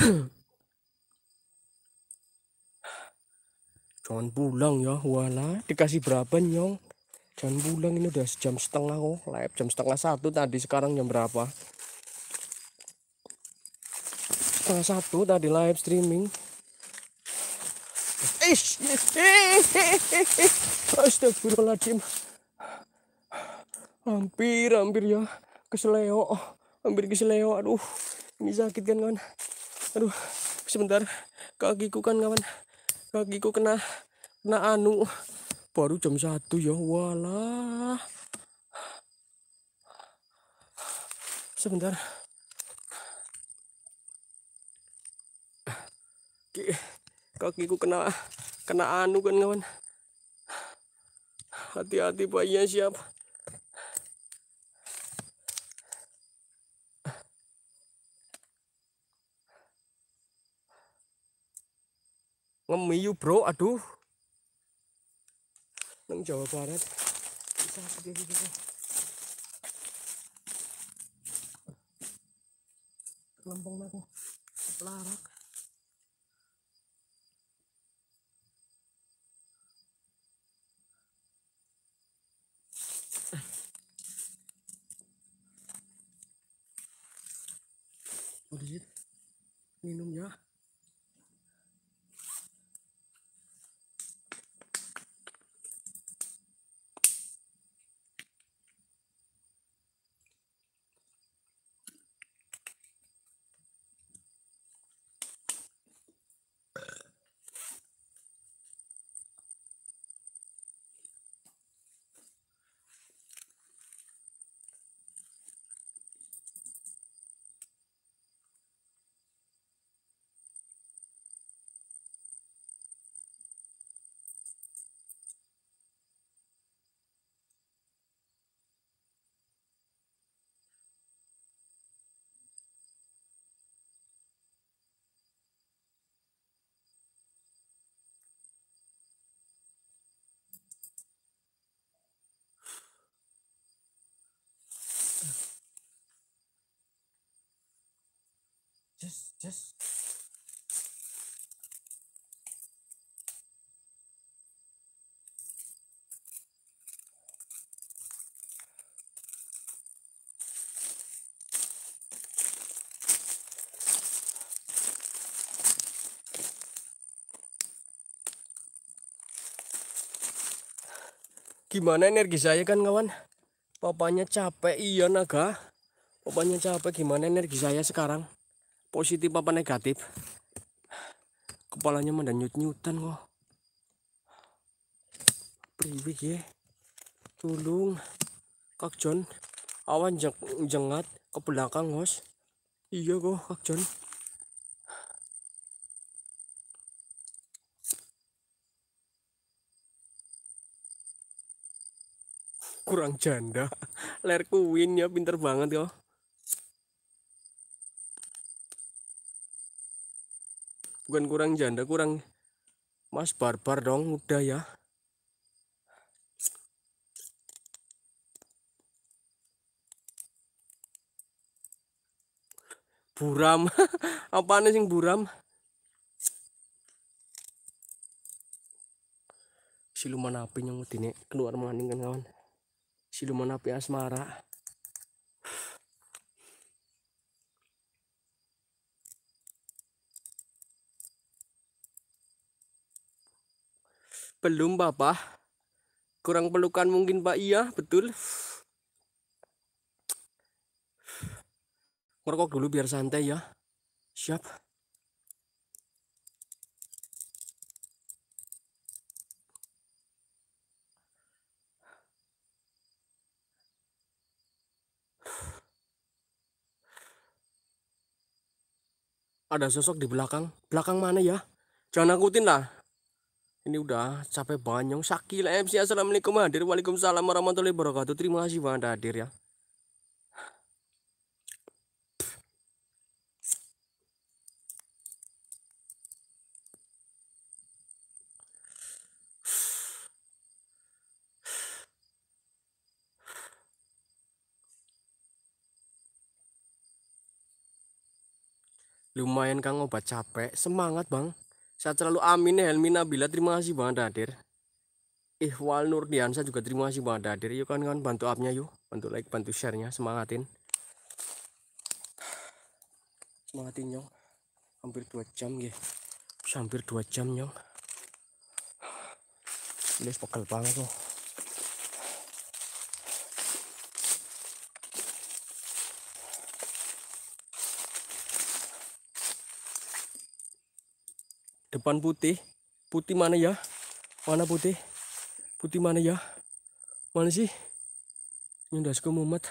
Hmm. [SNIFFS] Jangan pulang ya, wala dikasih berapa nyong? Jangan pulang ini udah jam setengah kok, oh. live jam setengah satu tadi sekarang jam berapa? Setengah satu tadi live streaming. Ish, astagfirullahaladzim. Hampir, hampir ya, kesleo oh. hampir kesleo aduh, ini sakit kan kawan. Aduh, sebentar, kakiku kan kawan kakiku kena kena anu baru jam satu ya walah sebentar kakiku kena kena anu kan kawan hati-hati bayinya siap ngemiyu bro aduh neng Jawa Barat bisa segede gitu lempeng aku larak minum ya. Cus, cus. Gimana energi saya kan kawan? Papanya capek iya naga. Papanya capek gimana energi saya sekarang? positif apa negatif kepalanya nyut nyutan kok pribik ya tulung kak John awan jeng jengat ke belakang bos iya kok kak John kurang janda [LAUGHS] Lerku kuwin ya pinter banget kok bukan kurang janda kurang mas barbar dong udah ya buram [LAUGHS] apa aneh sih buram siluman api yang ini keluar maning kan kawan siluman api asmara Belum apa-apa Kurang pelukan mungkin Pak iya, betul. merokok dulu biar santai ya. Siap. Ada sosok di belakang. Belakang mana ya? Jangan nakutin lah ini udah capek banyak sakit MC assalamualaikum hadir waalaikumsalam warahmatullahi wabarakatuh terima kasih banget hadir ya lumayan kang obat capek semangat bang saya selalu amin Helmina Bila terima kasih banget hadir. Ihwal Nurdiansa juga terima kasih banget hadir. Yuk kan kan bantu upnya yuk, bantu like, bantu sharenya, semangatin. Semangatin nyong. Hampir dua jam ya. Hampir dua jam nyong. Ini pegel banget loh. depan putih putih mana ya mana putih putih mana ya mana sih nyundasku mumet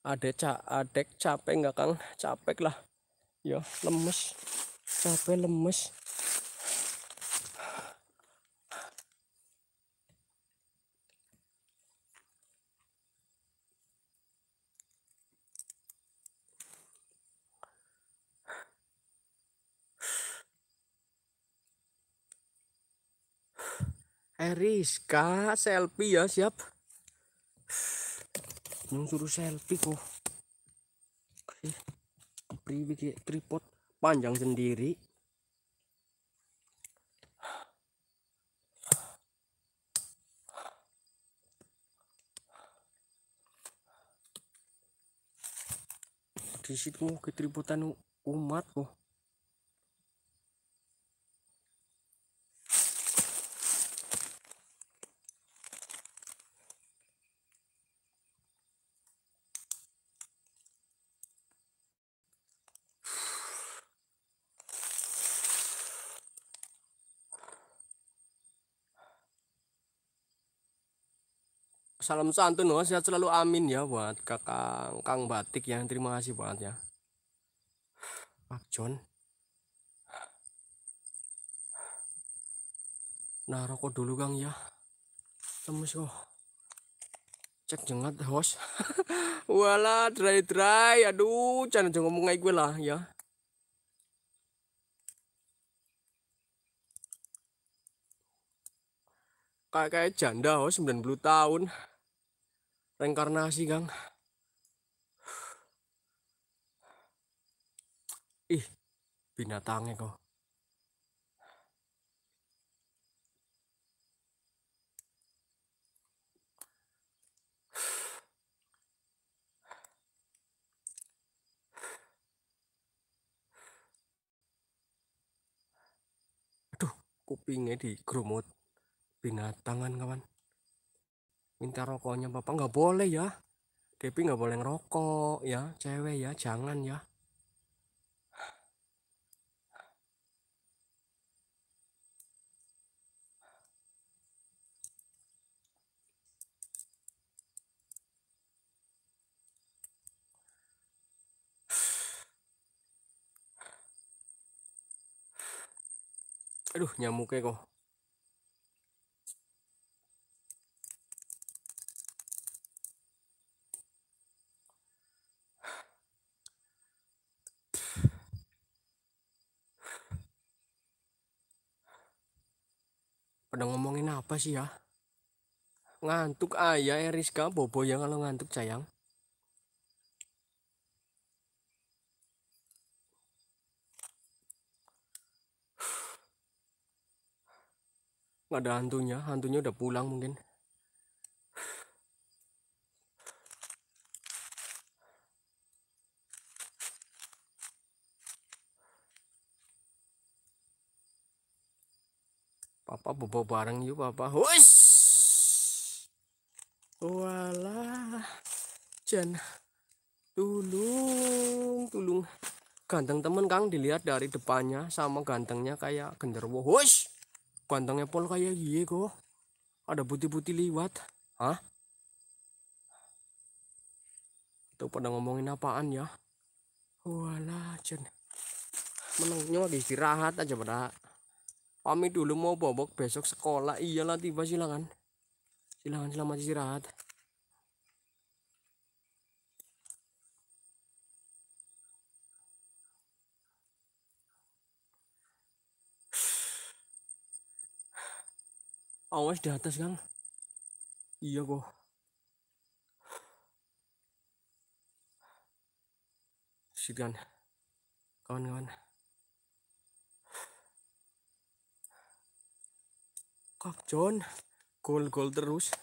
adek ca adek capek nggak kang capek lah ya lemes capek lemes Rizka selfie ya siap yang suruh selfie kok pribadi tripod panjang sendiri di situ ke tripodan umat kok salam santun oh, sehat selalu amin ya buat kakang kang batik ya terima kasih banget ya Pak John nah rokok dulu kang ya temus oh. cek jengat host [LAUGHS] wala dry dry aduh jangan jangan ngomong gue lah ya kayak janda host 90 tahun reinkarnasi gang ih binatangnya kok aduh kupingnya kerumut binatangan kawan minta rokoknya bapak nggak boleh ya Depi nggak boleh ngerokok ya cewek ya jangan ya [SIGHS] aduh nyamuknya kok pada ngomongin apa sih ya ngantuk ayah iya, Eriska eh, bobo ya kalau ngantuk sayang [SIGHS] nggak ada hantunya hantunya udah pulang mungkin Papa bobo bareng yuk papa. Hush. Walah. Jan. Tulung, tulung. Ganteng temen Kang dilihat dari depannya sama gantengnya kayak genderwo. Hush. Gantengnya pol kayak iye kok. Ada putih-putih liwat. Hah? Tuh pada ngomongin apaan ya? Walah, Jan. Menangnya lagi istirahat aja pada pamit dulu mau bobok besok sekolah iyalah tiba silakan silakan selamat istirahat awas di atas kang iya kok sih kan kawan-kawan Cakep John. Gol-gol terus.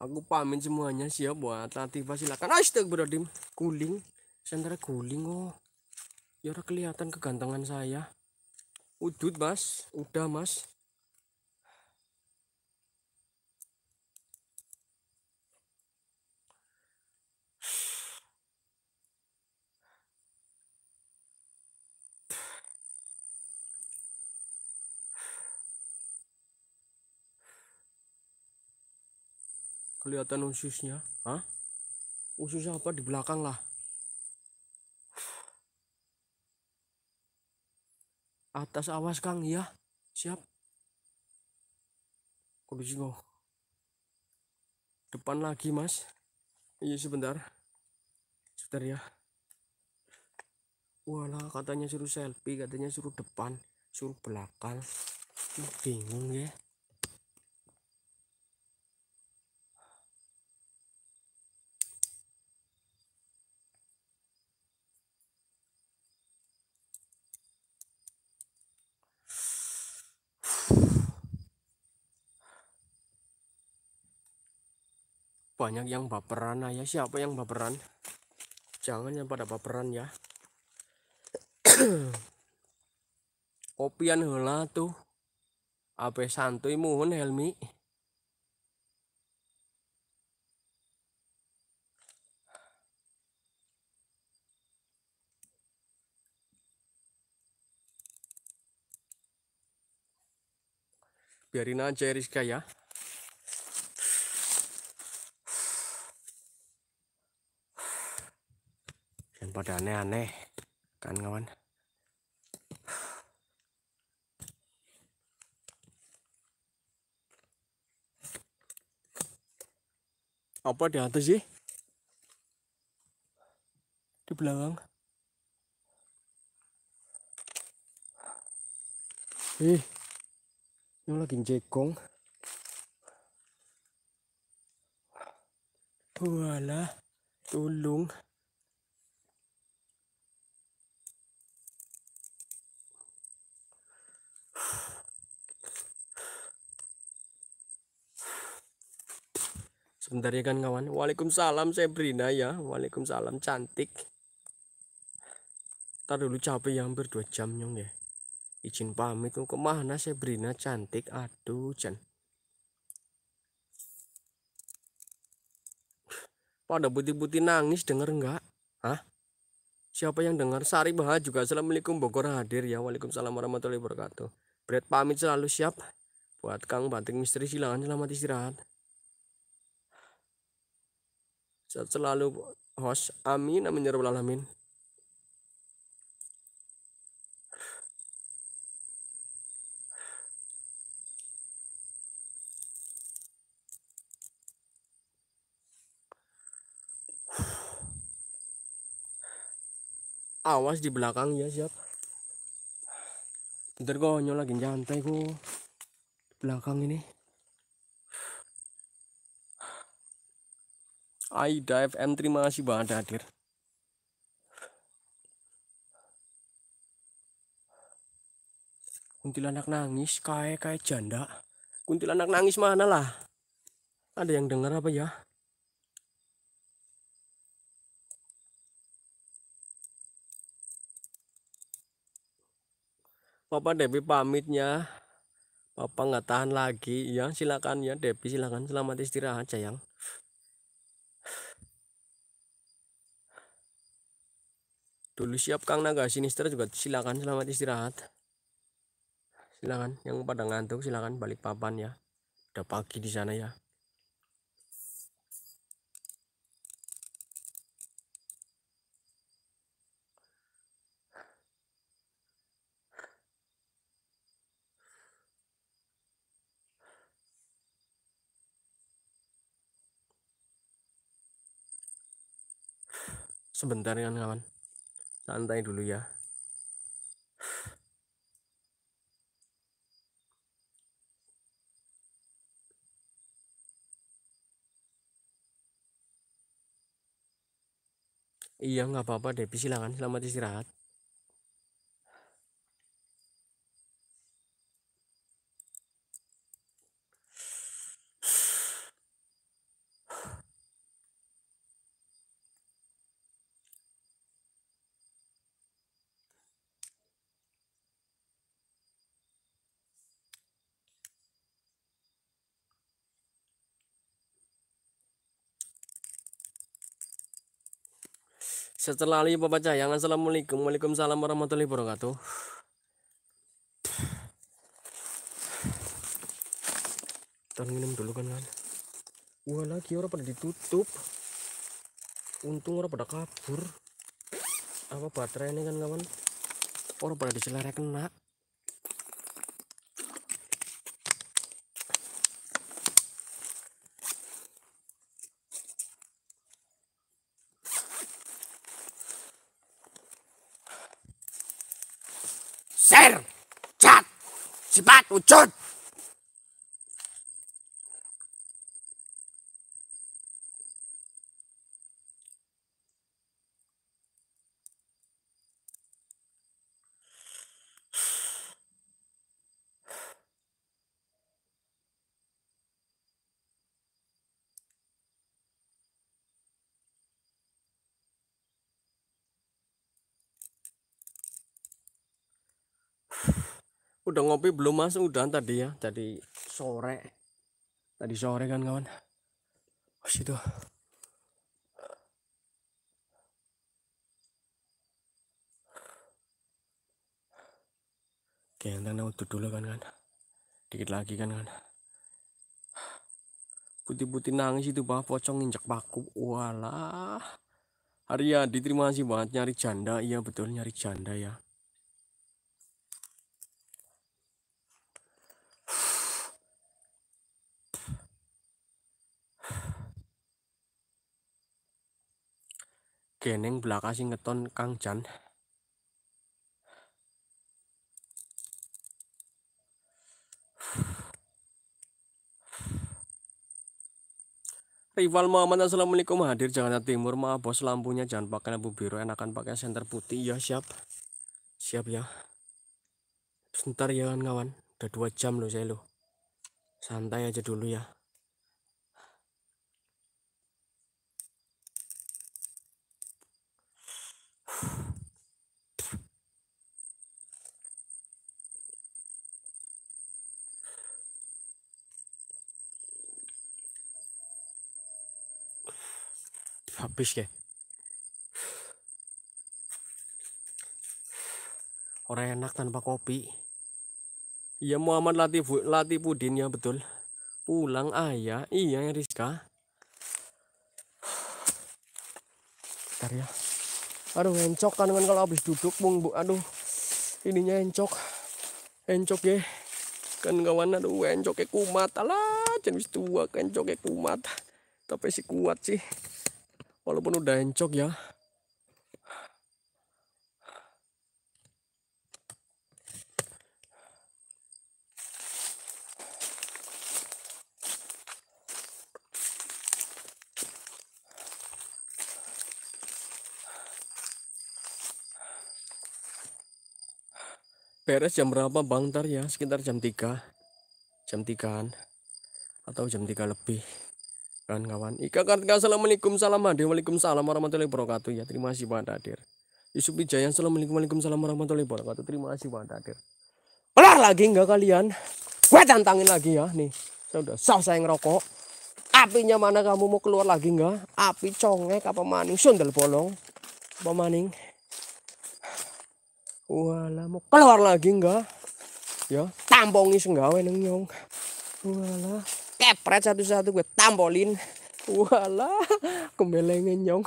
Aku pamit semuanya siap ya buat Latifah silakan. Astagfirullahaladzim. Guling. Sentra guling oh. Ya kelihatan kegantengan saya. Udut mas. Udah mas. kelihatan ususnya Hah? ususnya apa di belakang lah atas awas kang ya siap kondisi kau depan lagi mas iya sebentar sebentar ya wala katanya suruh selfie katanya suruh depan suruh belakang bingung ya banyak yang baperan nah, ya siapa yang baperan jangan yang pada baperan ya kopian [COUGHS] hela tuh apa santuy mohon Helmi biarin aja Rizka ya padahalnya aneh kan kawan apa di atas sih di belakang ih nó là kinh jekong Tua là tulung sebentar ya kan kawan Waalaikumsalam Sabrina ya Waalaikumsalam cantik Ntar dulu capek ya hampir 2 jam nyong ya Izin pamit tuh kemana Sabrina cantik Aduh Jan Pada putih-putih nangis denger enggak? Hah? Siapa yang dengar? Sari bahas juga Assalamualaikum Bogor hadir ya Waalaikumsalam warahmatullahi wabarakatuh Bread pamit selalu siap Buat Kang Batik Misteri silahkan selamat istirahat Sehat selalu host. Amin amin ya rabbal alamin. Awas di belakang ya siap. Bentar gue lagi jantai gue Belakang ini. Aida FM terima kasih banget hadir kuntilanak nangis kayak kayak janda kuntilanak nangis mana lah ada yang dengar apa ya Papa Debi pamitnya Papa nggak tahan lagi ya silakan ya Debi silakan selamat istirahat sayang Dulu siap Kang Naga Sinister juga silakan selamat istirahat. Silakan yang pada ngantuk silakan balik papan ya. Udah pagi di sana ya. sebentar kan kawan santai dulu ya Iya nggak apa-apa Depi silakan selamat istirahat. Setelah lagi pembaca yang assalamualaikum waalaikumsalam warahmatullahi wabarakatuh. kita minum dulu kan kan. Wah lagi orang pada ditutup. Untung orang pada kabur. Apa baterai ini kan kawan? Orang pada diselerai kena. Ucat! udah ngopi belum masuk udah tadi ya tadi sore tadi sore kan kawan oh situ oke nanti udah dulu kan kan dikit lagi kan kan putih-putih nangis itu bah pocong injak paku walah Arya diterima kasih banget nyari janda iya betul nyari janda ya geneng belakang sing ngeton Kang Jan. Rival Muhammad Assalamualaikum hadir Jakarta Timur maaf bos lampunya jangan pakai lampu biru enakan pakai senter putih ya siap siap ya sebentar ya kan kawan udah dua jam loh saya loh santai aja dulu ya habis ya orang enak tanpa kopi iya Muhammad Latif Latifuddin ya betul pulang ayah ya. iya ya Rizka bentar ya aduh encok kan kan kalau habis duduk mung bu aduh ininya encok encok ya kan kawan aduh encok ya kumat alah jenis tua encok ya kumat tapi si kuat sih walaupun udah encok ya beres jam berapa Bang ntar ya? Sekitar jam 3. Jam 3-an atau jam 3 lebih kawan-kawan. Ika Kartika, Assalamualaikum, salam hadir, Waalaikumsalam warahmatullahi wabarakatuh. Ya, terima kasih banget hadir. Yusuf Wijaya, Assalamualaikum, Waalaikumsalam warahmatullahi wabarakatuh. Terima kasih banget hadir. Pelar lagi enggak kalian? Gue tantangin lagi ya, nih. Saya udah sah saya ngerokok. Apinya mana kamu mau keluar lagi enggak? Api congek apa maning? Sundel bolong. Apa maning? wala mau keluar lagi enggak? Ya, tampongi senggawe nengyong. nyong. Walah kepret satu-satu gue tambolin, walah kembelengin nyong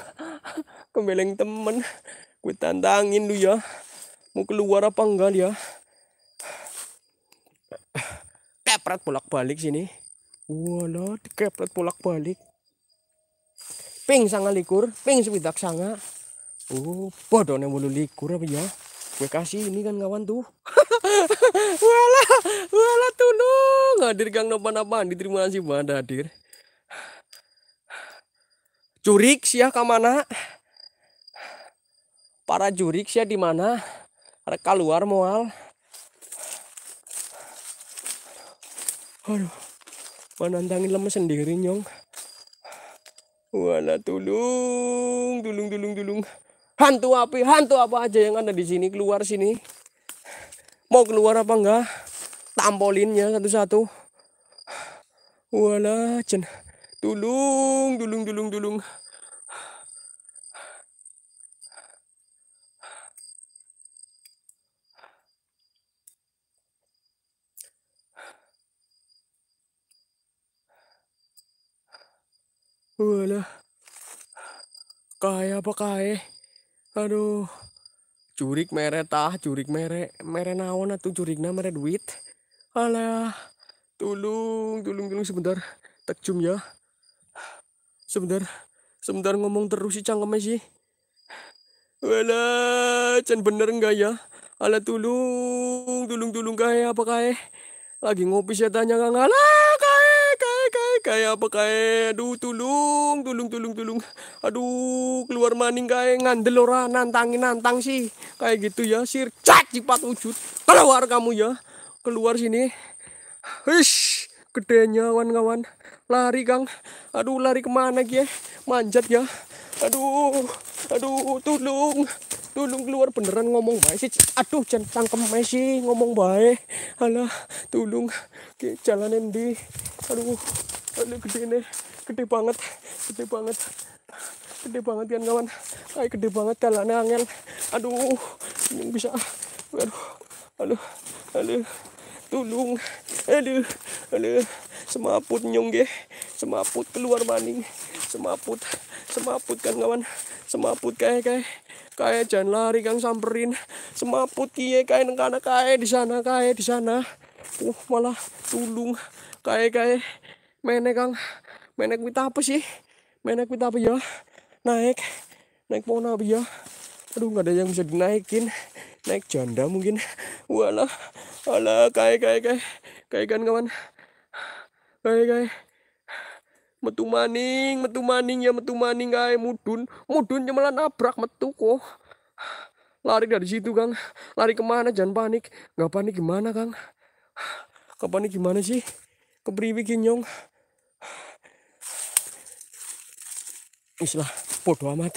kembeleng temen gue tantangin lu ya mau keluar apa enggak ya kepret bolak-balik sini walah dikepret bolak-balik ping sangat likur ping sepidak sangat, oh bodohnya mulu likur apa ya gue kasih ini kan kawan tuh wala wala tulung hadir gang napa napaan diterima kasih banget hadir curik sih ya kamana para jurik sih ya di mana mereka luar mual aduh menantangin lemes sendiri nyong wala tulung tulung tulung tulung hantu api, hantu apa aja yang ada di sini keluar sini. Mau keluar apa enggak? Tampolinnya satu-satu. Wala, cen. Dulung, dulung, dulung, dulung. Wala. Kaya apa kaya? aduh curik mere tah curik mere mere naon atuh curigna mere duit alah tulung tulung tulung sebentar tekjum ya sebentar sebentar ngomong terus si cangkem sih Wala, can bener enggak ya? Alah, tulung, tulung, tulung kaya apa kaya? Lagi ngopi saya tanya kang Ala kayak apa kayak aduh tulung tulung tulung tulung aduh keluar maning kaya ngandel ora nantangin nantang sih kayak gitu ya sir cat cepat wujud keluar kamu ya keluar sini Hish, gedenya kawan-kawan lari kang aduh lari kemana ya manjat ya aduh aduh tulung tulung keluar beneran ngomong baik sih aduh jangan tangkem Messi ngomong baik alah tulung jalanin di aduh aduh gede nih gede banget gede banget gede banget kan kawan ay gede banget jalannya angin aduh ini bisa aduh aduh aduh tulung aduh aduh semaput nyongge semaput keluar maning semaput semaput kan kawan semaput kayak kayak kayak jangan lari kang samperin semaput kie kaya nengkana kaya di sana kaya di sana uh malah tulung kaya kaya menek kang menek kita apa sih menek kita apa ya naik naik pohon apa ya aduh nggak ada yang bisa dinaikin naik janda mungkin walah walah kai kai kai, kai kan kawan Kai kai, metu maning metu maning ya metu maning kai mudun mudun malah nabrak metu kok lari dari situ kang lari kemana jangan panik nggak panik gimana kang kapan gimana sih kepriwi kinyong wis lah amat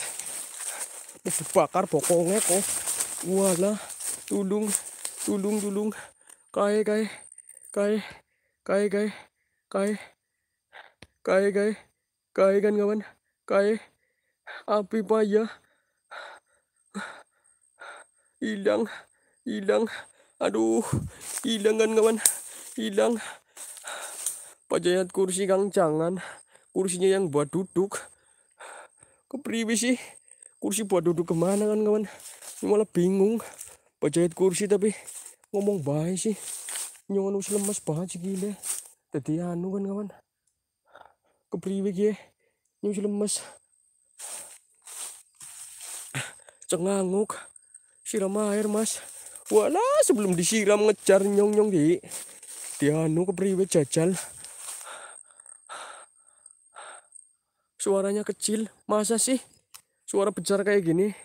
wis bakar pokoknya kok wala tulung tulung tulung kai, kai, kai, kai, kai, kai, kai, kai, kai, kan kawan kai, api kai, hilang hilang aduh hilang kan kawan hilang pajayat kursi kang jangan kursinya yang buat duduk kepriwe sih kursi buat duduk kemana kan kawan ini malah bingung pajahit kursi tapi ngomong baik sih nyongan us lemas banget sih gila tadi anu kan kawan kepriwe ya nyus lemas cenganguk siram air mas wala sebelum disiram ngejar nyong nyong di dia anu kepriwe jajal Suaranya kecil. Masa sih? Suara besar kayak gini.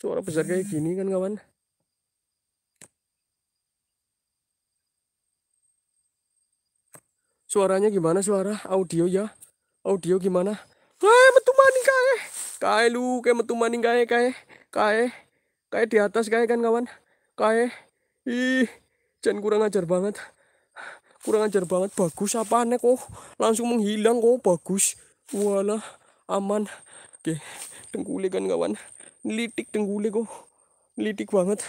Suara besar kayak gini kan kawan. Suaranya gimana suara? Audio ya? Audio gimana? Kae metu maning kaya Kae lu kaya metu maning kaya, kaya Kae. Kae di atas kaya kan kawan. Kaya, Ih, jangan kurang ajar banget kurang ajar banget bagus apa aneh kok langsung menghilang kok bagus walah aman oke tenggule kan kawan litik tenggule kok litik banget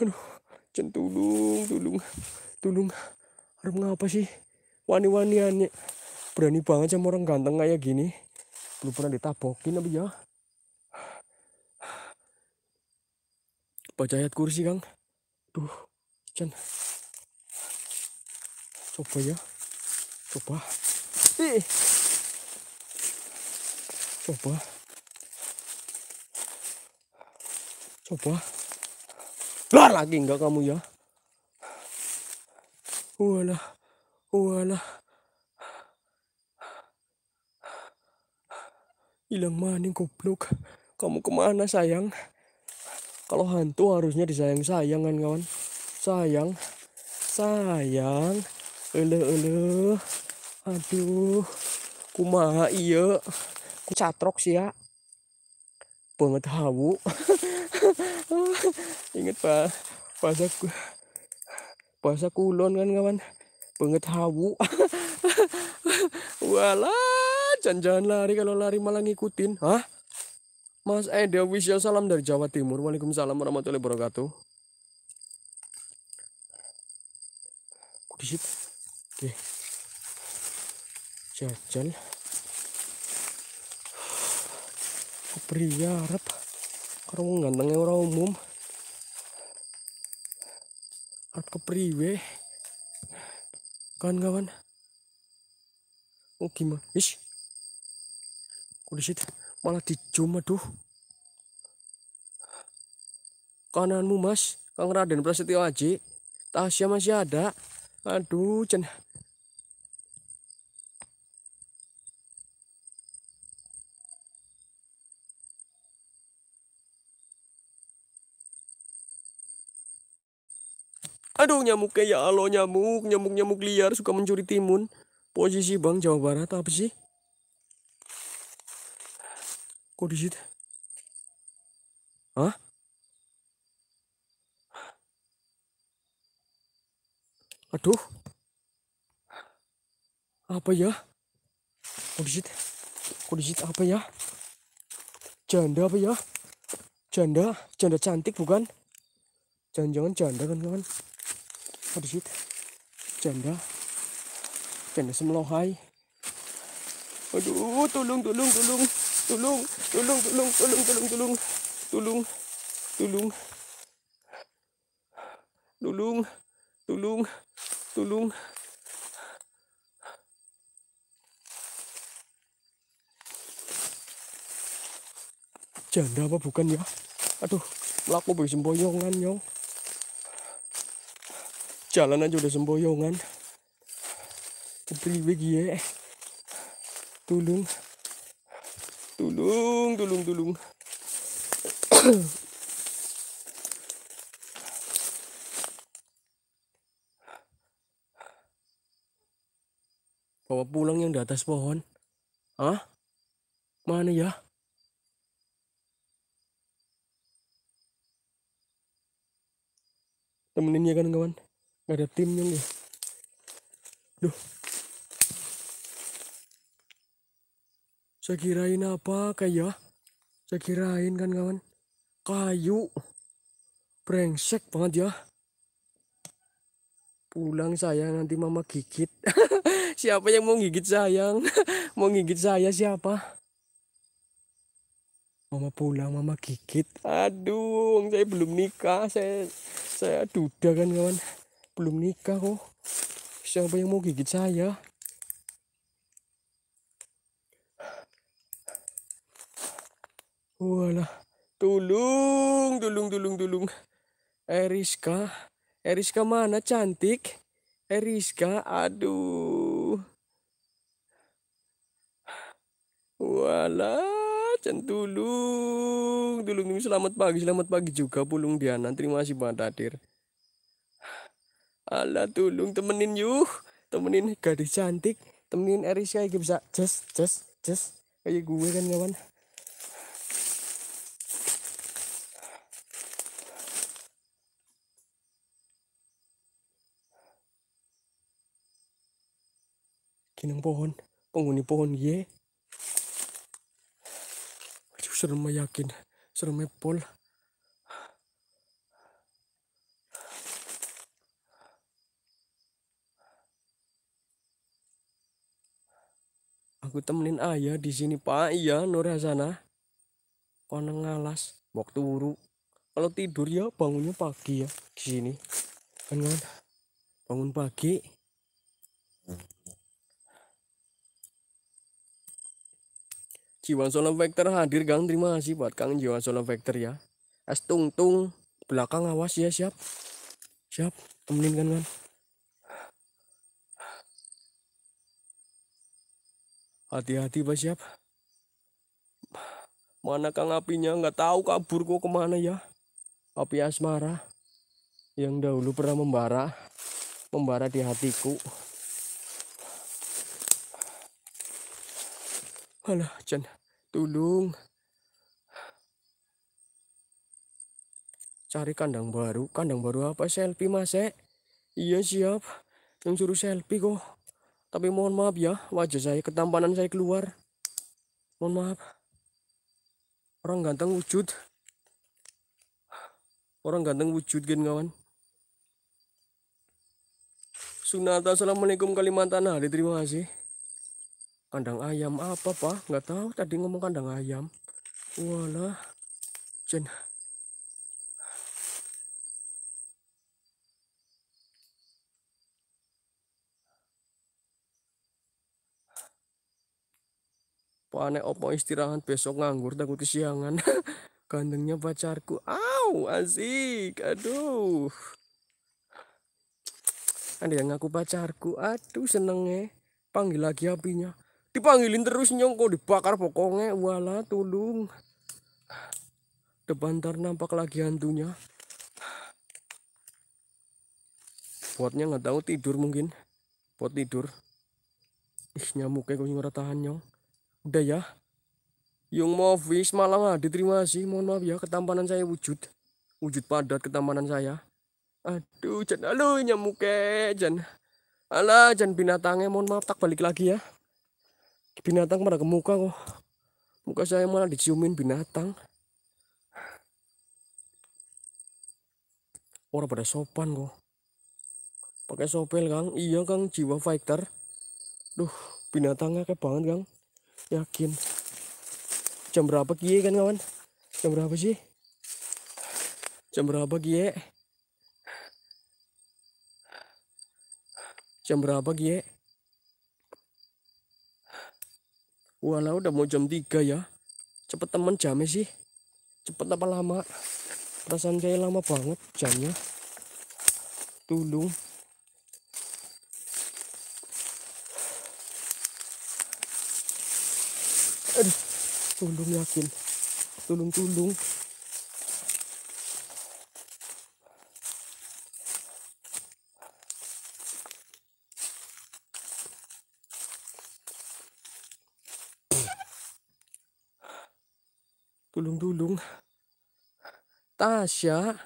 aduh centulung tulung tulung harus ngapa sih wani wani ane berani banget sama orang ganteng kayak gini belum pernah ditabokin apa ya baca ayat kursi kang tuh Chan coba ya? coba Ih. coba coba Luar lagi enggak kamu ya? wala wala Hilang maning goblok. Kamu kemana sayang? Kalau hantu harusnya disayang-sayang kan kawan. Sayang. Sayang ele ele aduh kumaha iya ku catrok sih ya banget hawu [LAUGHS] inget pak pas aku pas aku ulon kan kawan banget hawu [LAUGHS] walah jangan-jangan lari kalau lari malah ngikutin hah Mas Eda Wisya salam dari Jawa Timur Waalaikumsalam warahmatullahi wabarakatuh kudisit jajal pria Arab karo wong gantenge ora umum Arab kepriwe kawan-kawan oh gimana ish kulisit malah dijum aduh kananmu mas Kang Raden Prasetyo Aji Tasya masih ada aduh cen Aduh nyamuknya ya Allah nyamuk, nyamuk-nyamuk liar suka mencuri timun. Posisi Bang Jawa Barat apa sih? Kok di Hah? Aduh. Apa ya? Kok di Kok di apa ya? Janda apa ya? Janda, janda cantik bukan? Jangan-jangan janda kan kawan? sih, Janda. Janda semelohai. Aduh, tolong, tolong, tolong. Tolong, tolong, tolong, tolong, tolong, tolong. Tolong, tolong. Tolong, tolong, tolong. Janda apa bukan ya? Aduh, melaku boy semboyongan nyong jalan aja udah semboyongan kepriwe ya eh. tulung tulung tulung tulung [COUGHS] bawa pulang yang di atas pohon ah mana ya temenin ya kan kawan nggak ada timnya nih duh saya kirain apa kayak ya saya kirain kan kawan kayu brengsek banget ya pulang saya nanti mama gigit [LAUGHS] siapa yang mau gigit sayang [LAUGHS] mau gigit saya siapa mama pulang mama gigit aduh saya belum nikah saya saya duda kan kawan belum nikah kok siapa yang mau gigit saya Wala, tulung tulung tulung tulung Eriska Eriska mana cantik Eriska aduh walah cantulung tulung selamat pagi selamat pagi juga pulung Diana terima kasih Pak hadir. Alah tolong temenin yuh. Temenin gadis cantik. Temenin Eris kayak bisa. Just, just, just. Kayak gue kan kawan. kinang pohon penghuni pohon ye Aduh, serem yakin serem pol Aku temenin ayah di sini Pak Iya Nur Hasana Kono ngalas, waktu turu. Kalau tidur ya bangunnya pagi ya di sini. Kan bangun pagi. Jiwa Solo Vector hadir Kang, terima kasih buat Kang Jiwa Solo Vector ya. Es tung tung belakang awas ya siap. Siap, temenin kan kan. Hati-hati, Pak Siap. Mana Kang apinya? Nggak tahu kabur kok kemana ya. Api asmara yang dahulu pernah membara, membara di hatiku. Alah, Jan, tolong. Cari kandang baru. Kandang baru apa? Selfie, Mas, Iya, siap. Yang suruh selfie kok. Tapi mohon maaf ya, wajah saya ketampanan saya keluar. Mohon maaf. Orang ganteng wujud. Orang ganteng wujud gen kawan. Sunata Assalamualaikum Kalimantan hari nah, terima kasih. Kandang ayam apa pak? Gak tahu tadi ngomong kandang ayam. Walah. Jen. panek opo istirahat besok nganggur takut kesiangan [LAUGHS] gantengnya pacarku au asik aduh ada yang ngaku pacarku aduh senenge panggil lagi apinya dipanggilin terus nyongko dibakar pokoknya wala tulung depan tar nampak lagi hantunya buatnya nggak tahu tidur mungkin buat tidur ih nyamuknya kok nggak tahan nyong Udah ya. Yung Movis malah gak diterima sih. Mohon maaf ya ketampanan saya wujud. Wujud padat ketampanan saya. Aduh, jangan aduh nyamuknya, jangan. Alah, jangan binatangnya. Mohon maaf tak balik lagi ya. Binatang pada ke muka kok. Muka saya malah diciumin binatang. Orang pada sopan kok. Pakai sopel, Kang. Iya, Kang, jiwa fighter. Duh, binatangnya kayak banget, Kang yakin jam berapa kie kan kawan jam berapa sih jam berapa kie jam berapa kie walau udah mau jam 3 ya cepet temen jamnya sih cepet apa lama perasaan saya lama banget jamnya tulung tulung yakin tulung-tulung tulung-tulung Tasya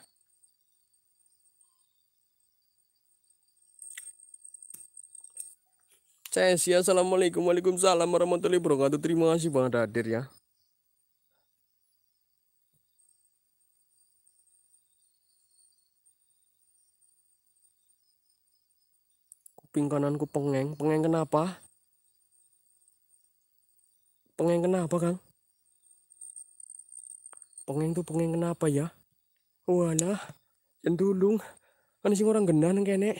Cesi Assalamualaikum Waalaikumsalam warahmatullahi wabarakatuh Terima kasih Bang Dadir ya kuping kananku pengeng. Pengeng kenapa? Pengeng kenapa, Kang? Pengeng tuh pengeng kenapa ya? Walah, cendulung. Kan sih orang gendan kene.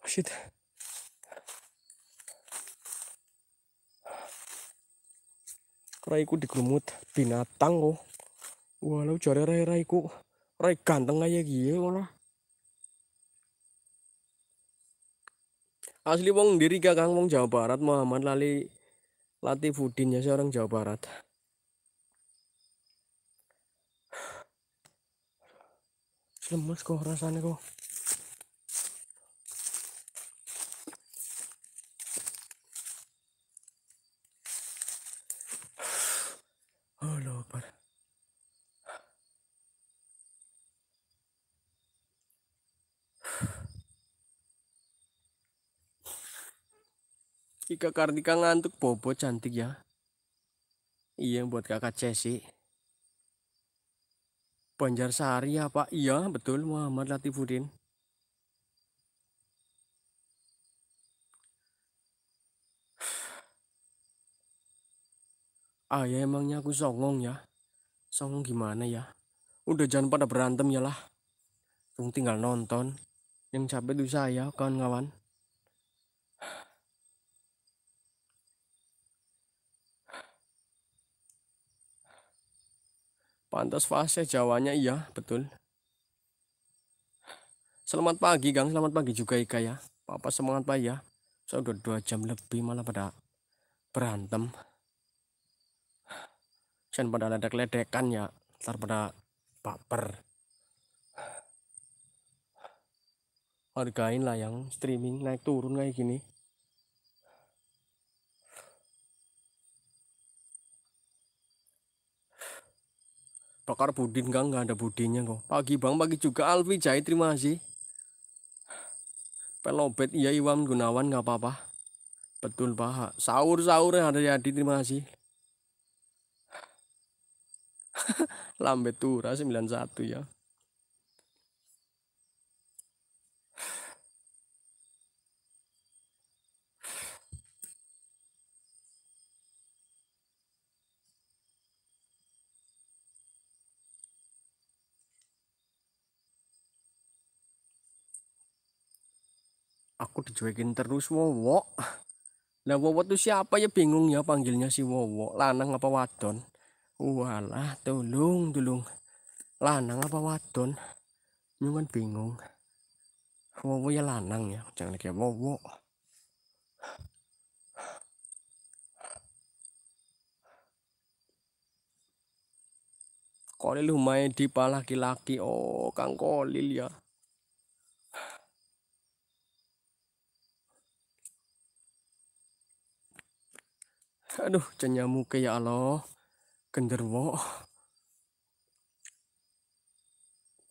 Oh, shit. Raiku digremut binatang kok. Oh. Walau jare rai raiku, rai ganteng gih, wah lah. asli wong diri kakang wong Jawa Barat Muhammad Lali Latifuddin ya seorang Jawa Barat [SIGHS] lemes kok rasanya kok Cika Kartika ngantuk bobo cantik ya. Iya buat kakak Cesi. sari ya pak? Iya betul Muhammad Latifuddin. Ah ya emangnya aku songong ya. Songong gimana ya? Udah jangan pada berantem ya lah. Tung tinggal nonton. Yang capek itu saya kawan-kawan. Pantas fase Jawanya iya, betul. Selamat pagi, Gang. Selamat pagi juga Ika ya. Papa semangat Pak ya. Saya udah dua jam lebih malah pada berantem. Jangan pada ledek-ledekan ya. Ntar pada baper. Hargain lah yang streaming naik turun kayak gini. bakar Budin kan nggak ada budinya kok. Pagi Bang, pagi juga Alfi jahit terima kasih. Pelobet iya Iwan Gunawan nggak apa-apa. Betul paha Sahur sahur ada di terima kasih. [LAUGHS] Lambe Tura 91 ya. aku dicuekin terus wowo lah wowo tuh siapa ya bingung ya panggilnya si wowo lanang apa wadon walah tolong tolong lanang apa wadon nyungan bingung wowo ya lanang ya jangan lagi ya, wowo kolil lumayan di laki-laki oh kang kolil ya aduh cenyamu ke ya, ya Allah genderwo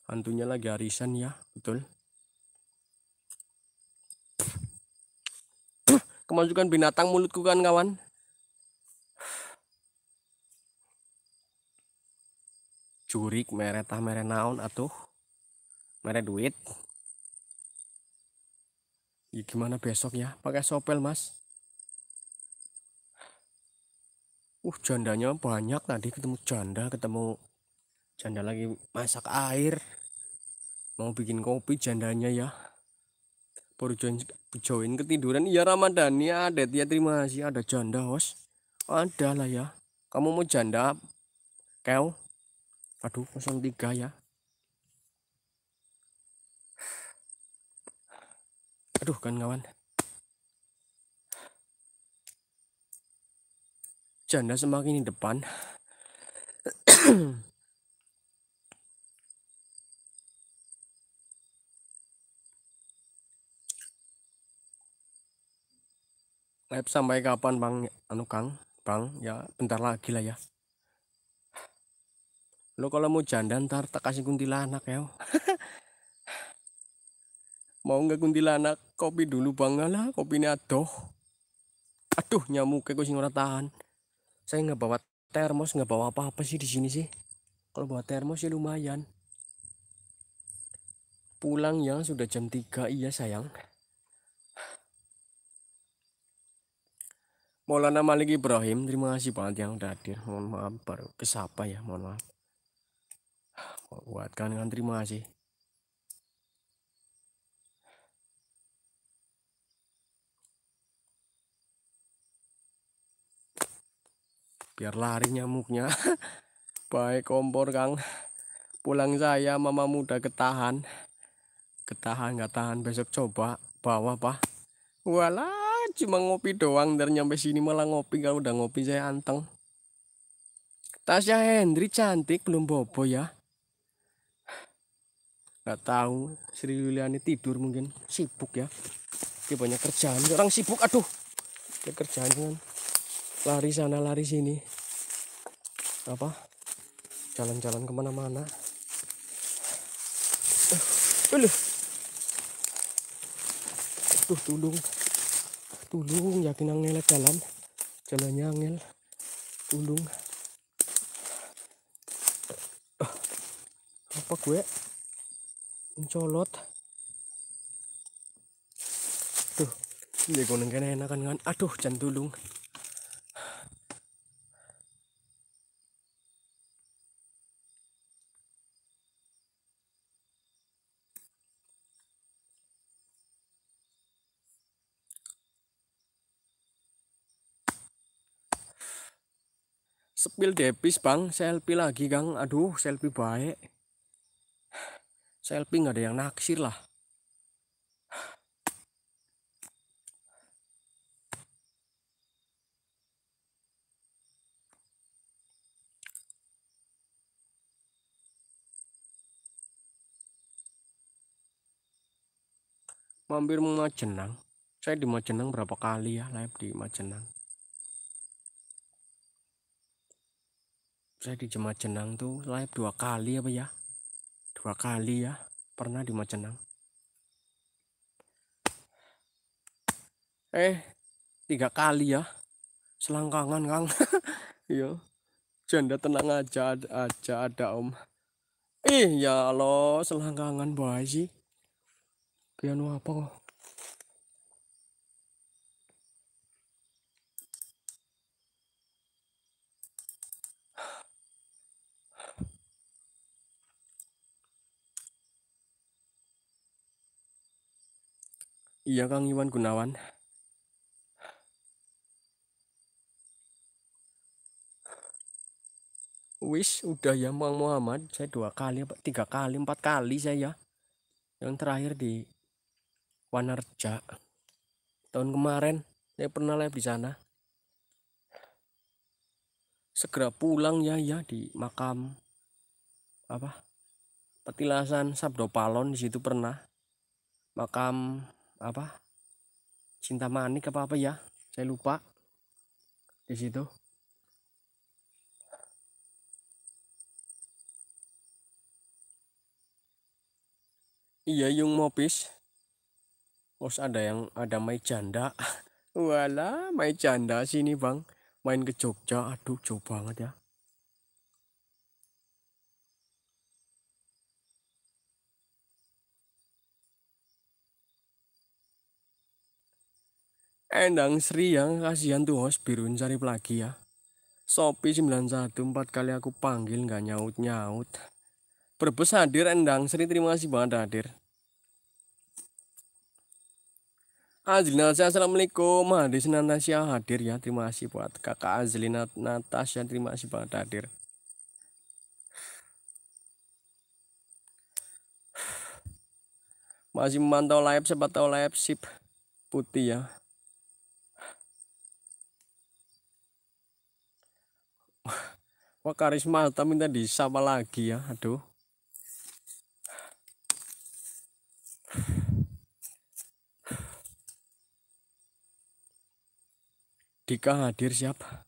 hantunya lagi arisan ya betul kemasukan binatang mulutku kan kawan curik meretah merenaun atuh mere duit ya gimana besok ya pakai sopel mas uh jandanya banyak tadi ketemu janda ketemu janda lagi masak air mau bikin kopi jandanya ya baru join, join ketiduran ya ramadhan ya ada ya terima kasih ada janda host ada lah ya kamu mau janda kau aduh kosong tiga ya aduh kan kawan janda semakin di depan live [COUGHS] sampai kapan bang anu kang bang ya bentar lagi lah ya lo kalau mau janda ntar tak kasih kuntilanak ya [COUGHS] mau nggak kuntilanak kopi dulu bang lah kopi ini aduh, aduh nyamuk kayak gue sing tahan saya nggak bawa termos nggak bawa apa-apa sih di sini sih kalau bawa termos ya lumayan pulang ya sudah jam 3 iya sayang Maulana Malik Ibrahim, terima kasih banget yang udah hadir. Mohon maaf baru kesapa ya, mohon maaf. Buatkan dengan terima kasih. biar lari nyamuknya [LAUGHS] baik kompor Kang pulang saya mama muda ketahan ketahan nggak tahan besok coba bawa pak walah cuma ngopi doang dari nyampe sini malah ngopi kalau udah ngopi saya anteng Tasya Hendri cantik belum bobo ya nggak tahu Sri Yuliani tidur mungkin sibuk ya dia banyak kerjaan orang sibuk aduh dia kerjaan kan lari sana lari sini apa jalan-jalan kemana-mana eh, uh, Tuh tulung. Tulung yakin angel jalan. Jalannya angel. Tulung. Uh. Apa gue? Mencolot. Tuh. Ini gue enakan kan. Aduh, jantulung tulung. pil depis bang selfie lagi gang aduh selfie baik selfie nggak ada yang naksir lah mampir Majenang saya di Majenang berapa kali ya live di Majenang saya di Jemajenang tuh live dua kali apa ya dua kali ya pernah di Majenang eh tiga kali ya selangkangan kang [LAUGHS] iya janda tenang aja aja ada om ih eh, ya Allah selangkangan bu Aji piano apa kok Iya Kang Iwan Gunawan. Wis, udah ya Mang Muhammad. Saya dua kali, tiga kali, empat kali saya. Ya. Yang terakhir di Wanarja. Tahun kemarin, saya pernah live di sana. Segera pulang ya, ya di makam apa petilasan Sabdo Palon di situ pernah makam apa cinta manik apa apa ya saya lupa di situ iya yung mopis bos ada yang ada main janda [LAUGHS] wala main janda sini bang main ke Jogja aduh jauh banget ya Endang Sri yang kasihan tuh host biru cari lagi ya. Sopi 91 empat kali aku panggil nggak nyaut-nyaut. Berbes hadir Endang Sri terima kasih banget hadir. Azli Natasha Assalamualaikum Hadis Natasha hadir ya Terima kasih buat kakak Azli Natasha Terima kasih banget hadir Masih memantau live sepatau live sip Putih ya Wah karisma tapi minta disapa lagi ya. Aduh. Dika hadir siapa?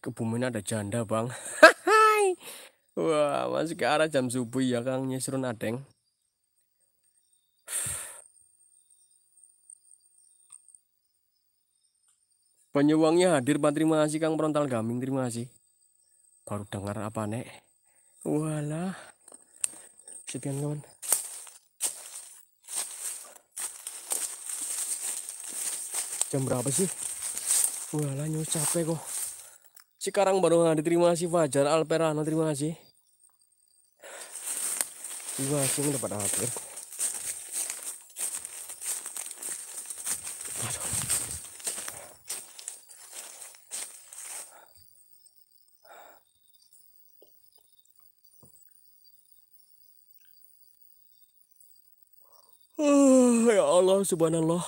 kebumen ada janda bang wah masih ke arah jam subuh ya kang nyesrun adeng Penyewangnya hadir pak terima kasih kang perontal gaming terima kasih baru dengar apa nek walah sekian kawan jam berapa sih walah nyus capek kok sekarang baru nggak diterima kasih Fajar nggak terima kasih Iya sih, udah pada Uh, ya Allah subhanallah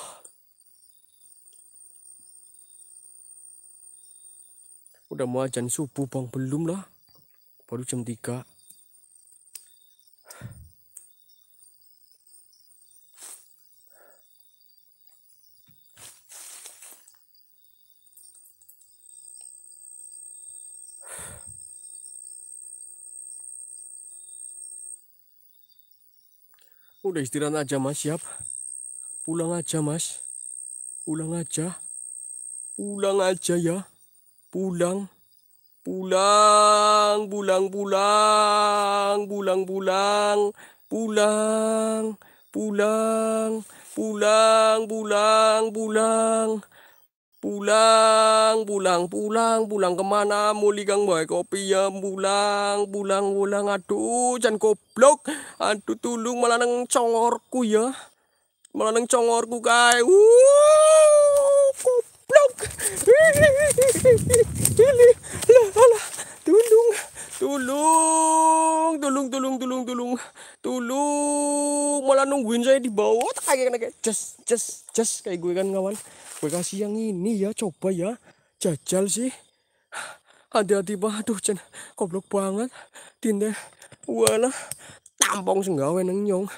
Udah mau ajan subuh bang, belum lah. Baru jam 3. Udah istirahat aja mas, siap. Pulang aja mas. Pulang aja. Pulang aja ya pulang pulang pulang pulang pulang pulang pulang pulang pulang pulang pulang pulang pulang pulang pulang kemana muli kang boy kopi ya pulang pulang pulang aduh jangan goblok aduh tulung malah neng congorku ya malah neng congorku pulang, uh Dili. Ala, ala. Tulong. Tulong. Tulong, tulong, Malah nungguin saya di bawah. Tak kayak kayak just just just kayak gue kan kawan. Gue kasih yang ini ya, coba ya. Jajal sih. Hati-hati pak, aduh Cen, goblok banget. tinde wala, tampong senggawe neng nyong.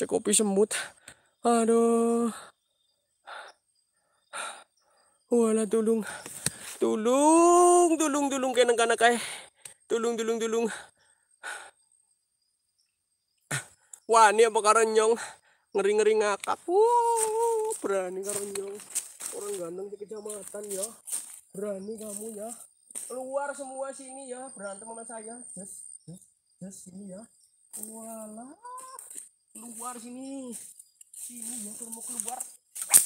Cekopi semut. Aduh. Wala tulong. Tulong, tulong, tulong kay nang kanakay. Tulong, tulong, tulong. Wani apa karanyong? Ngeri-ngeri ngakak. Wow, berani karanyong. Orang ganteng di kecamatan ya. Berani kamu ya. Keluar semua sini ya. Berantem sama saya. yes yes yes sini ya. wala Keluar sini. Sini ya, kamu keluar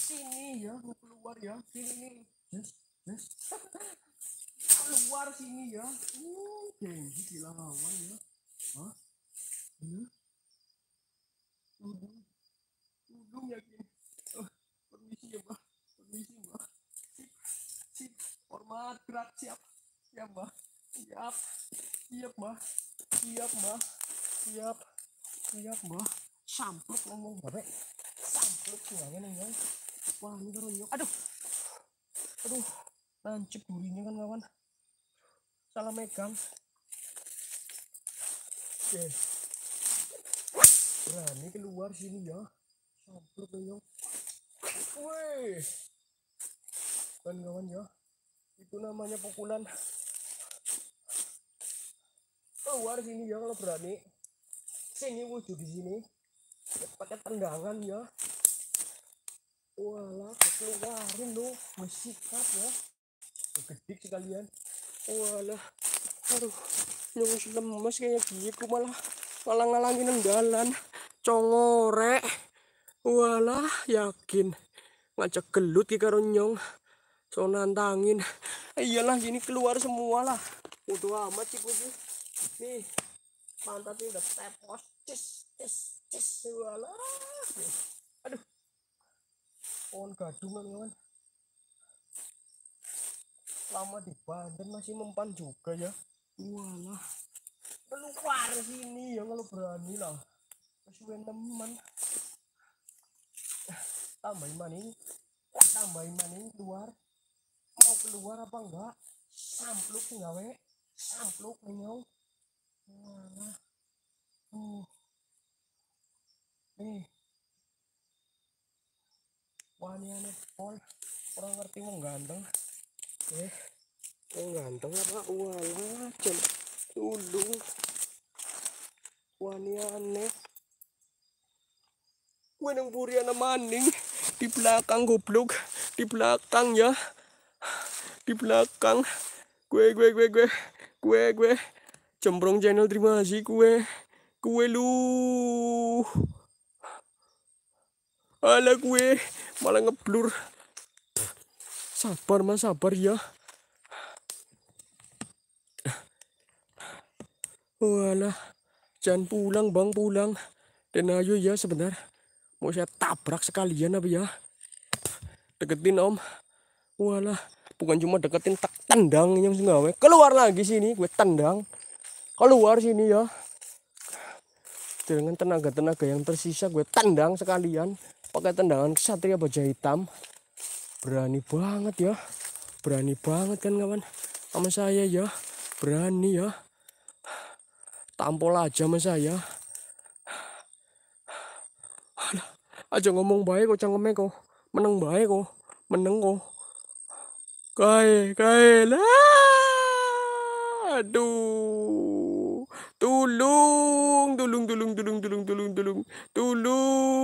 sini ya mau keluar ya sini nih ya, ya. keluar sini ya oke gengsi gila lawan ya Hah? ya tudung tudung ya gini oh, eh, permisi ya mbak permisi mbak sip sip hormat gerak siap siap ya, mbak siap siap mbak siap mbak siap siap mbak sampluk ngomong bapak sampluk suaranya nengok wah ini kan ya. nyok aduh aduh lancip burinya kan kawan salah megang oke berani keluar sini ya sabar menyong ya. weh kan kawan ya itu namanya pukulan keluar sini ya kalau berani sini wujud di sini pakai tendangan ya walah keluarin dong mensikat ya kegedik sekalian walah aduh lu lemes kayak gitu malah malah ngalangin jalan congorek walah yakin ngajak gelut ki karo nyong so nantangin iyalah gini keluar semua lah udah amat sih kudu nih pantatnya udah tepos cis cis cis walah pohon kan kawan lama di Banten masih mempan juga ya walah keluar sini ya kalau berani lah kesuwen teman tambahin maning tambahin ini? keluar mau keluar apa enggak sampluk gawe sampluk nyong walah uh. eh Waniane, aneh pol Kurang ngerti mau ganteng. Eh, mau ganteng apa? Wala, cel. Tulung. Wani ano. Wanang burya na maning. Di belakang goblok. Di belakang ya. Di belakang. Gue, gue, gue, gue. Gue, gue. Cembrong channel terima kasih gue. Gue lu ala gue malah ngeblur sabar mas sabar ya walah oh, jangan pulang bang pulang dan ayo ya sebentar mau saya tabrak sekalian apa ya deketin om walah oh, bukan cuma deketin tak tendang yang sengawe keluar lagi sini gue tendang keluar sini ya dengan tenaga-tenaga yang tersisa gue tendang sekalian pakai tendangan kesatria baja hitam berani banget ya berani banget kan kawan sama saya ya berani ya tampol aja sama saya aja ngomong baik kok cangkeme kok meneng baik kok meneng kok kai kai lah aduh tulung tulung tulung tulung tulung tulung tulung tulung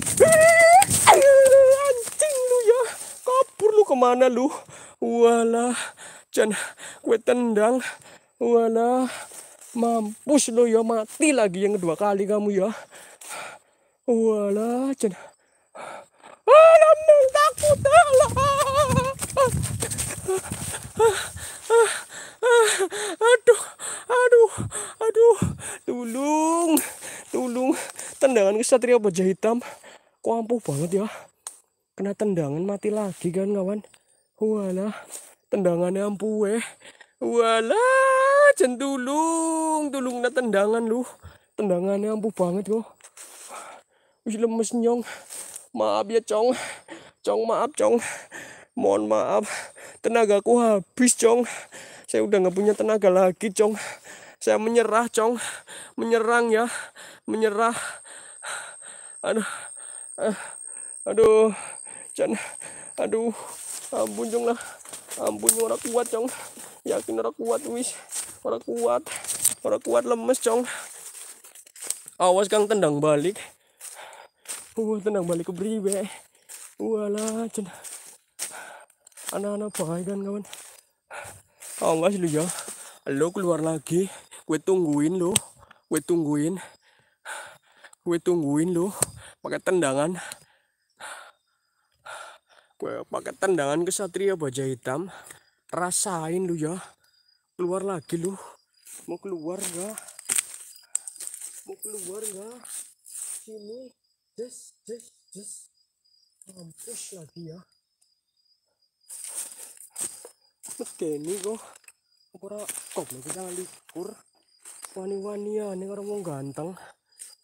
kemana lu? Walah, Chan, gue tendang. Walah, mampus lu ya mati lagi yang kedua kali kamu ya. Walah, Chan. Alamak, takut Allah. Aduh, aduh, aduh, tolong, tolong, tendangan kesatria baja hitam, kuampuh banget ya kena tendangan mati lagi kan kawan walah tendangannya ampue walah jendulung tulung na tendangan lu tendangannya ampuh banget kok wih lemes nyong maaf ya cong cong maaf cong mohon maaf tenagaku habis cong saya udah nggak punya tenaga lagi cong saya menyerah cong menyerang ya menyerah aduh aduh hujan aduh ampun jong lah ampun jong orang kuat jong yakin orang kuat wis orang kuat orang kuat lemes jong awas kang tendang balik wah tendang balik ke beribe walah cen anak-anak baik kan kawan awas lu ya lu keluar lagi gue tungguin lu gue tungguin gue tungguin lu pakai tendangan Gue pakai tendangan ke satria baja hitam. Rasain lu ya. Keluar lagi lu. Mau keluar ga Mau keluar ga Sini. des des des Mampus lagi ya. oke ini kok. Ora kok kita likur. Wani-wani ya, ini orang mau ganteng.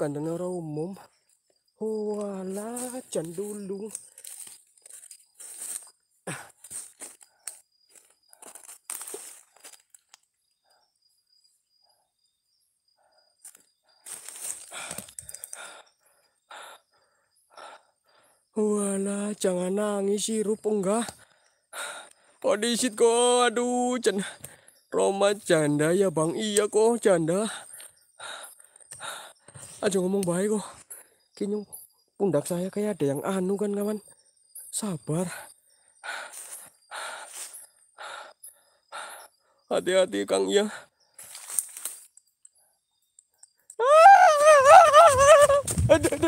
Gantengnya orang umum. Walah, jandulung. Wala, jangan nangis sirup enggak. Oh disit kok, aduh, cen. Roma janda ya bang, iya kok janda. Aja ngomong baik kok. Kinyung pundak saya kayak ada yang anu kan kawan. Sabar. Hati-hati Kang ya. aduh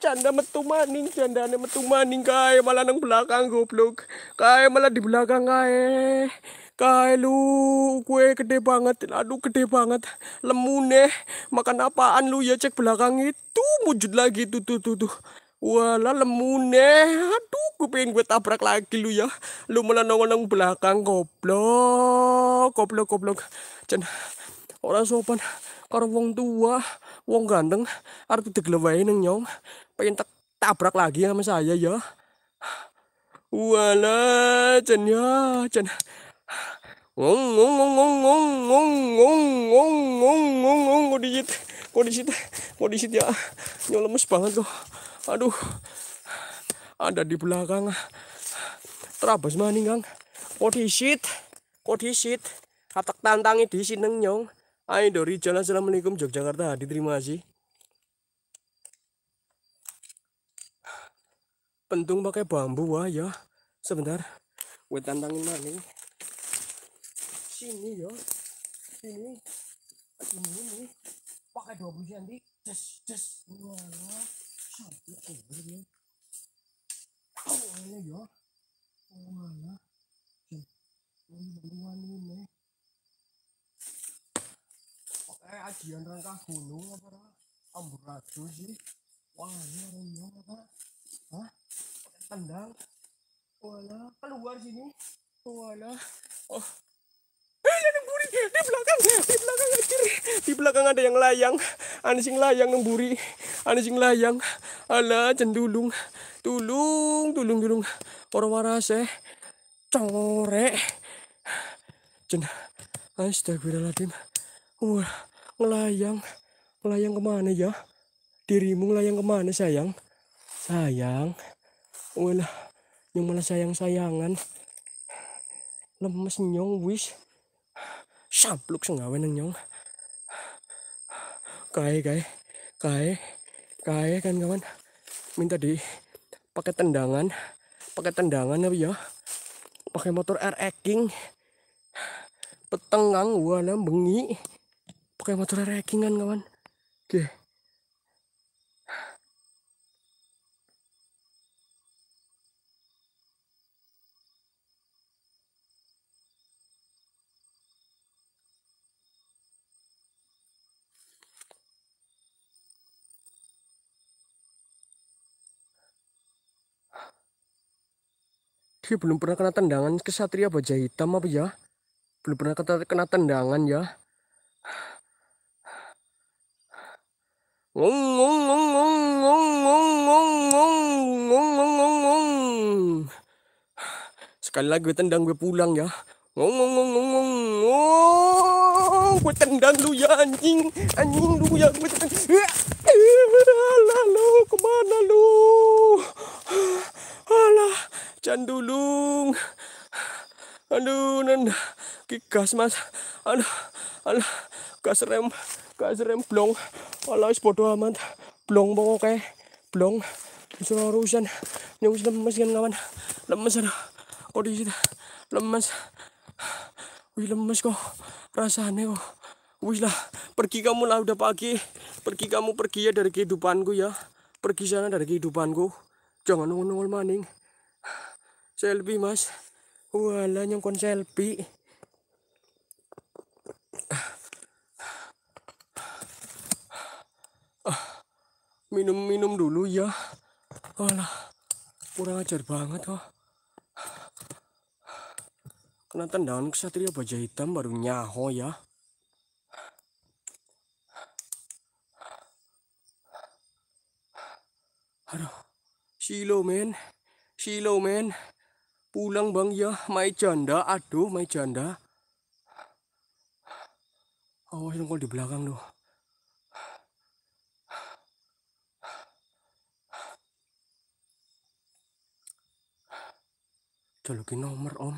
canda metu maning canda metu maning kaya malah nang belakang goblok kaya malah di belakang kaya kaya lu kue gede banget aduh gede banget lemune makan apaan lu ya cek belakang itu wujud lagi tuh tuh tuh tuh Walah lemune, aduh gue pengen gue tabrak lagi lu ya Lu malah nongol belakang goblok Goblok goblok Canda orang sopan karo wong tua wong ganteng arep diglewehi ning nyong pengen tabrak lagi sama saya ya wala jen ya jen ngong ngong ngong ngong ngong ngong ngong ngong ngong ngong ngong ngong ngong kok ngong kok ngong ya nyong lemes banget kok aduh ada di belakang terabas maning kang kok disit kok disit katak tantangi di neng nyong Aindo Rijal Assalamualaikum Yogyakarta diterima kasih pentung pakai bambu wah ya sebentar gue tantangin mana sini ya sini sini ini pakai 20 senti des des wah sakit ini oh ini ya wah ya. ini ini kayak eh, ajian rangka gunung apa lah amburadul sih wah ini orangnya apa hah tendang wala keluar sini wala oh eh, di belakang di belakang anjir di belakang ada yang layang anjing layang nemburi anjing layang ala cendulung tulung tulung tulung orang warase eh. corek jen astagfirullahaladzim wah ngelayang ngelayang kemana ya dirimu ngelayang kemana sayang sayang wala, yang malah sayang sayangan lemes nyong wis sabluk sengawen nyong kae kae kae kae kan kawan minta di pakai tendangan pakai tendangan apa ya pakai motor RX King petengang wala bengi pakai motor rekingan kawan oke Dia belum pernah kena tendangan kesatria baja hitam apa ya? Belum pernah kena tendangan ya. Sekali lagi gue tendang gue pulang ya. Gue tendang lu ya anjing. Anjing lu ya gue tendang. Alah lu kemana lu? Alah candulung. Aduh nanda. Kikas mas. Aduh. Aduh. Gas rem. Kasrem blong. walau is bodoh amat. Blong bong oke Blong. bisa na rusan. sudah lemes kan kawan. lemes ada oh di sila. lemes wih lemes kok Rasanya kok wih lah. Pergi kamu lah udah pagi. Pergi kamu pergi ya dari kehidupanku ya. Pergi sana dari kehidupanku. Jangan nongol-nongol maning. Selfie mas. Wala nyongkon selfie. minum-minum dulu ya alah kurang ajar banget kok. Oh. kena tendangan kesatria baja hitam baru nyaho ya aduh silo men silo men pulang bang ya mai janda aduh mai janda awas oh, nongol di belakang loh. colokin nomor om.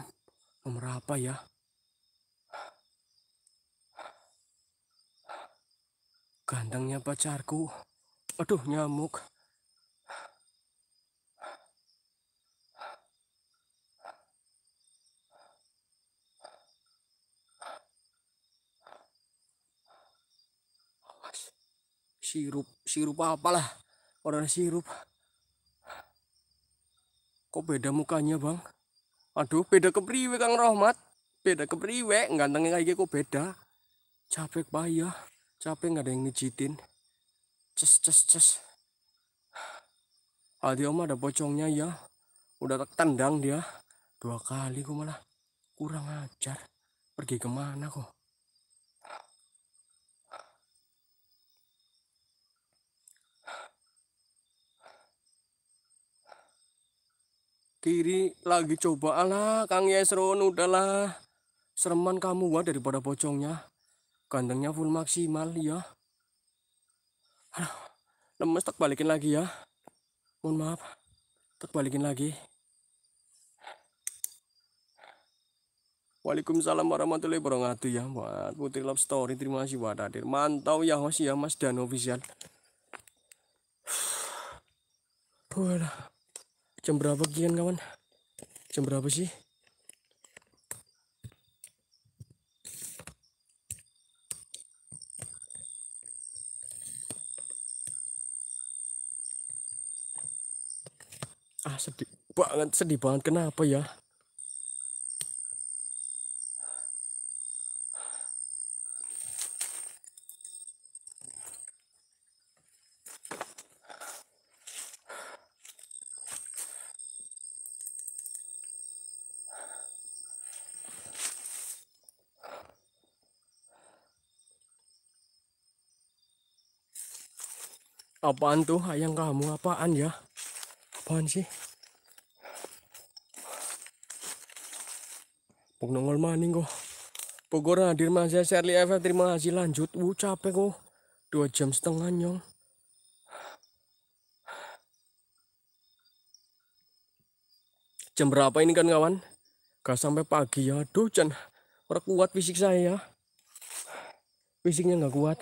Nomor apa ya? Gantengnya pacarku. Aduh nyamuk. sirup sirup apalah orang sirup kok beda mukanya bang Aduh, beda kepriwe Kang Rahmat? Beda kepriwe? Gantengnya kayak kok beda. Capek payah. Capek nggak ada yang ngejitin. Ces ces ces. Adi Om ada pocongnya ya. Udah tendang dia. Dua kali gue malah. Kurang ajar. Pergi kemana kok? kiri lagi coba alah Kang Yesron udahlah sereman kamu wah daripada pocongnya gantengnya full maksimal ya lemes tak balikin lagi ya mohon maaf tak balikin lagi Waalaikumsalam warahmatullahi wabarakatuh ya buat Putri Love Story terima kasih buat hadir mantau ya host ya Mas Dan official [SIGHS] Walah jam berapa gian kawan jam berapa sih ah sedih banget sedih banget kenapa ya Apaan tuh ayang kamu? Apaan ya? Apaan sih? Pok nongol maning kok. Pokor hadir Mas Sherly FF terima kasih lanjut. Wuh capek kok. Dua jam setengah nyong. Jam berapa ini kan kawan? Gak sampai pagi ya. Aduh, Chan. Orang kuat fisik saya. Fisiknya gak kuat.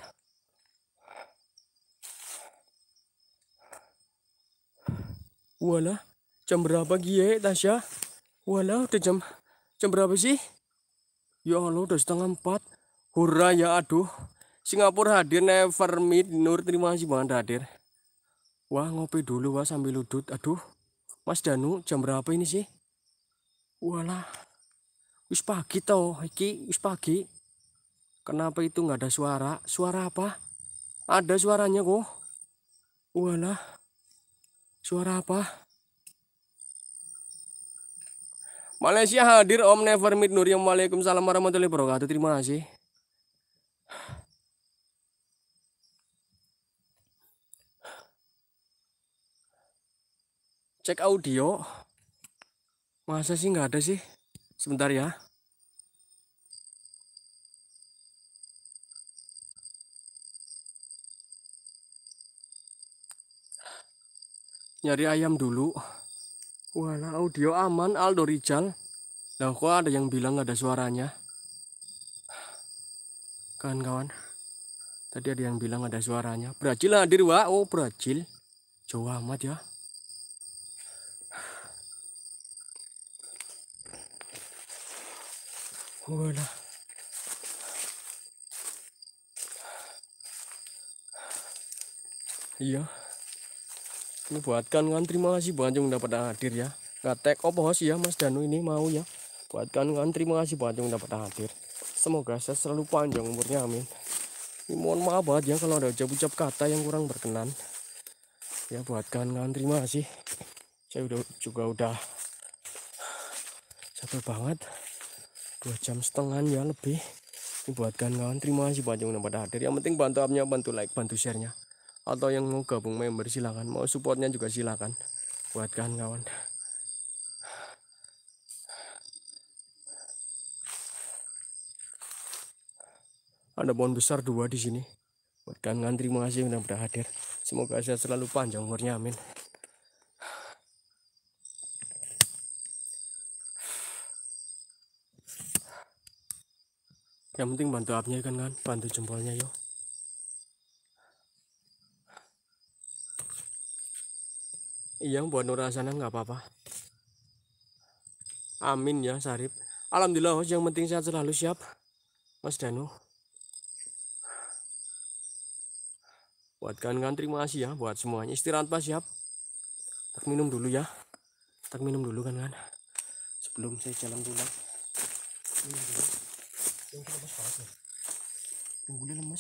Wala, jam berapa gie Tasya? Wala udah jam jam berapa sih? Ya Allah, udah setengah empat. Hurra ya aduh. Singapura hadir never meet Nur terima kasih banget hadir. Wah ngopi dulu wah sambil ludut. Aduh, Mas Danu jam berapa ini sih? Wala, wis pagi tau, iki wis pagi. Kenapa itu nggak ada suara? Suara apa? Ada suaranya kok. Wala. Suara apa? Malaysia hadir Om Never Meet Nuriam Waalaikumsalam warahmatullahi wabarakatuh Terima kasih Cek audio Masa sih nggak ada sih Sebentar ya nyari ayam dulu wah audio aman Aldo Rijal lah kok ada yang bilang gak ada suaranya kawan-kawan tadi ada yang bilang ada suaranya Brazil hadir Wak. oh Brazil jauh amat ya Voilà. Iya ini buatkan kan terima kasih Banjung dapat hadir ya nggak take off host ya Mas Danu ini mau ya buatkan kan terima kasih Banjung dapat hadir semoga saya selalu panjang umurnya amin ini mohon maaf banget ya kalau ada ucap-ucap kata yang kurang berkenan ya buatkan kan terima kasih saya udah juga udah capek banget dua jam setengah ya lebih ini buatkan kawan terima kasih banyak udah pada hadir yang penting bantu abnya bantu like bantu sharenya atau yang mau gabung member silahkan mau supportnya juga silahkan buat kawan-kawan ada pohon besar dua di sini buat kawan-kawan terima yang sudah hadir semoga saya selalu panjang umurnya amin yang penting bantu abnya kan kan bantu jempolnya yuk Iya, buat Nur Hasanah nggak apa-apa. Amin ya, Sarip. Alhamdulillah, host, yang penting sehat selalu siap. Mas Danu. Buat kan-kan terima kasih ya buat semuanya. Istirahat pas siap. Tak minum dulu ya. Tak minum dulu kan kan. Sebelum saya jalan pulang. Ini dulu.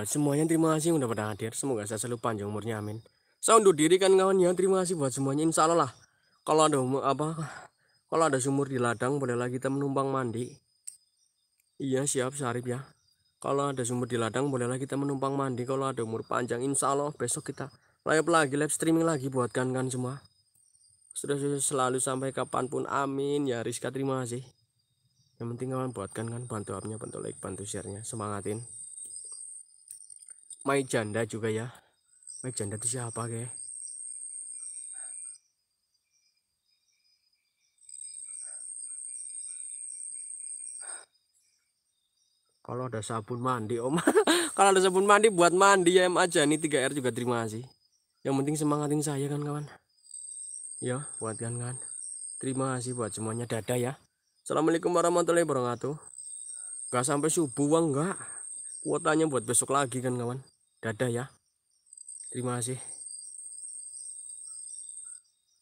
buat semuanya terima kasih udah pada hadir semoga saya selalu panjang umurnya amin saya undur diri kan kawan ya terima kasih buat semuanya insya Allah lah kalau ada apa kalau ada sumur di ladang boleh lagi kita menumpang mandi iya siap Syarif ya kalau ada sumur di ladang boleh lagi kita menumpang mandi kalau ada umur panjang insya Allah besok kita live lagi live streaming lagi buat kan kan semua sudah, selalu sampai kapanpun amin ya Rizka terima kasih yang penting kawan buatkan kan bantu upnya bantu like bantu sharenya semangatin Mai Janda juga ya. Mai Janda itu siapa, guys? Kalau ada sabun mandi, Om. [LAUGHS] Kalau ada sabun mandi buat mandi ya, em aja nih 3R juga terima kasih. Yang penting semangatin saya kan, kawan. Ya, buat kan kan. Terima kasih buat semuanya dada ya. Assalamualaikum warahmatullahi wabarakatuh. Gak sampai subuh, enggak. Kuotanya buat besok lagi kan, kawan. Dada ya. Terima kasih.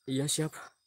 Iya siap.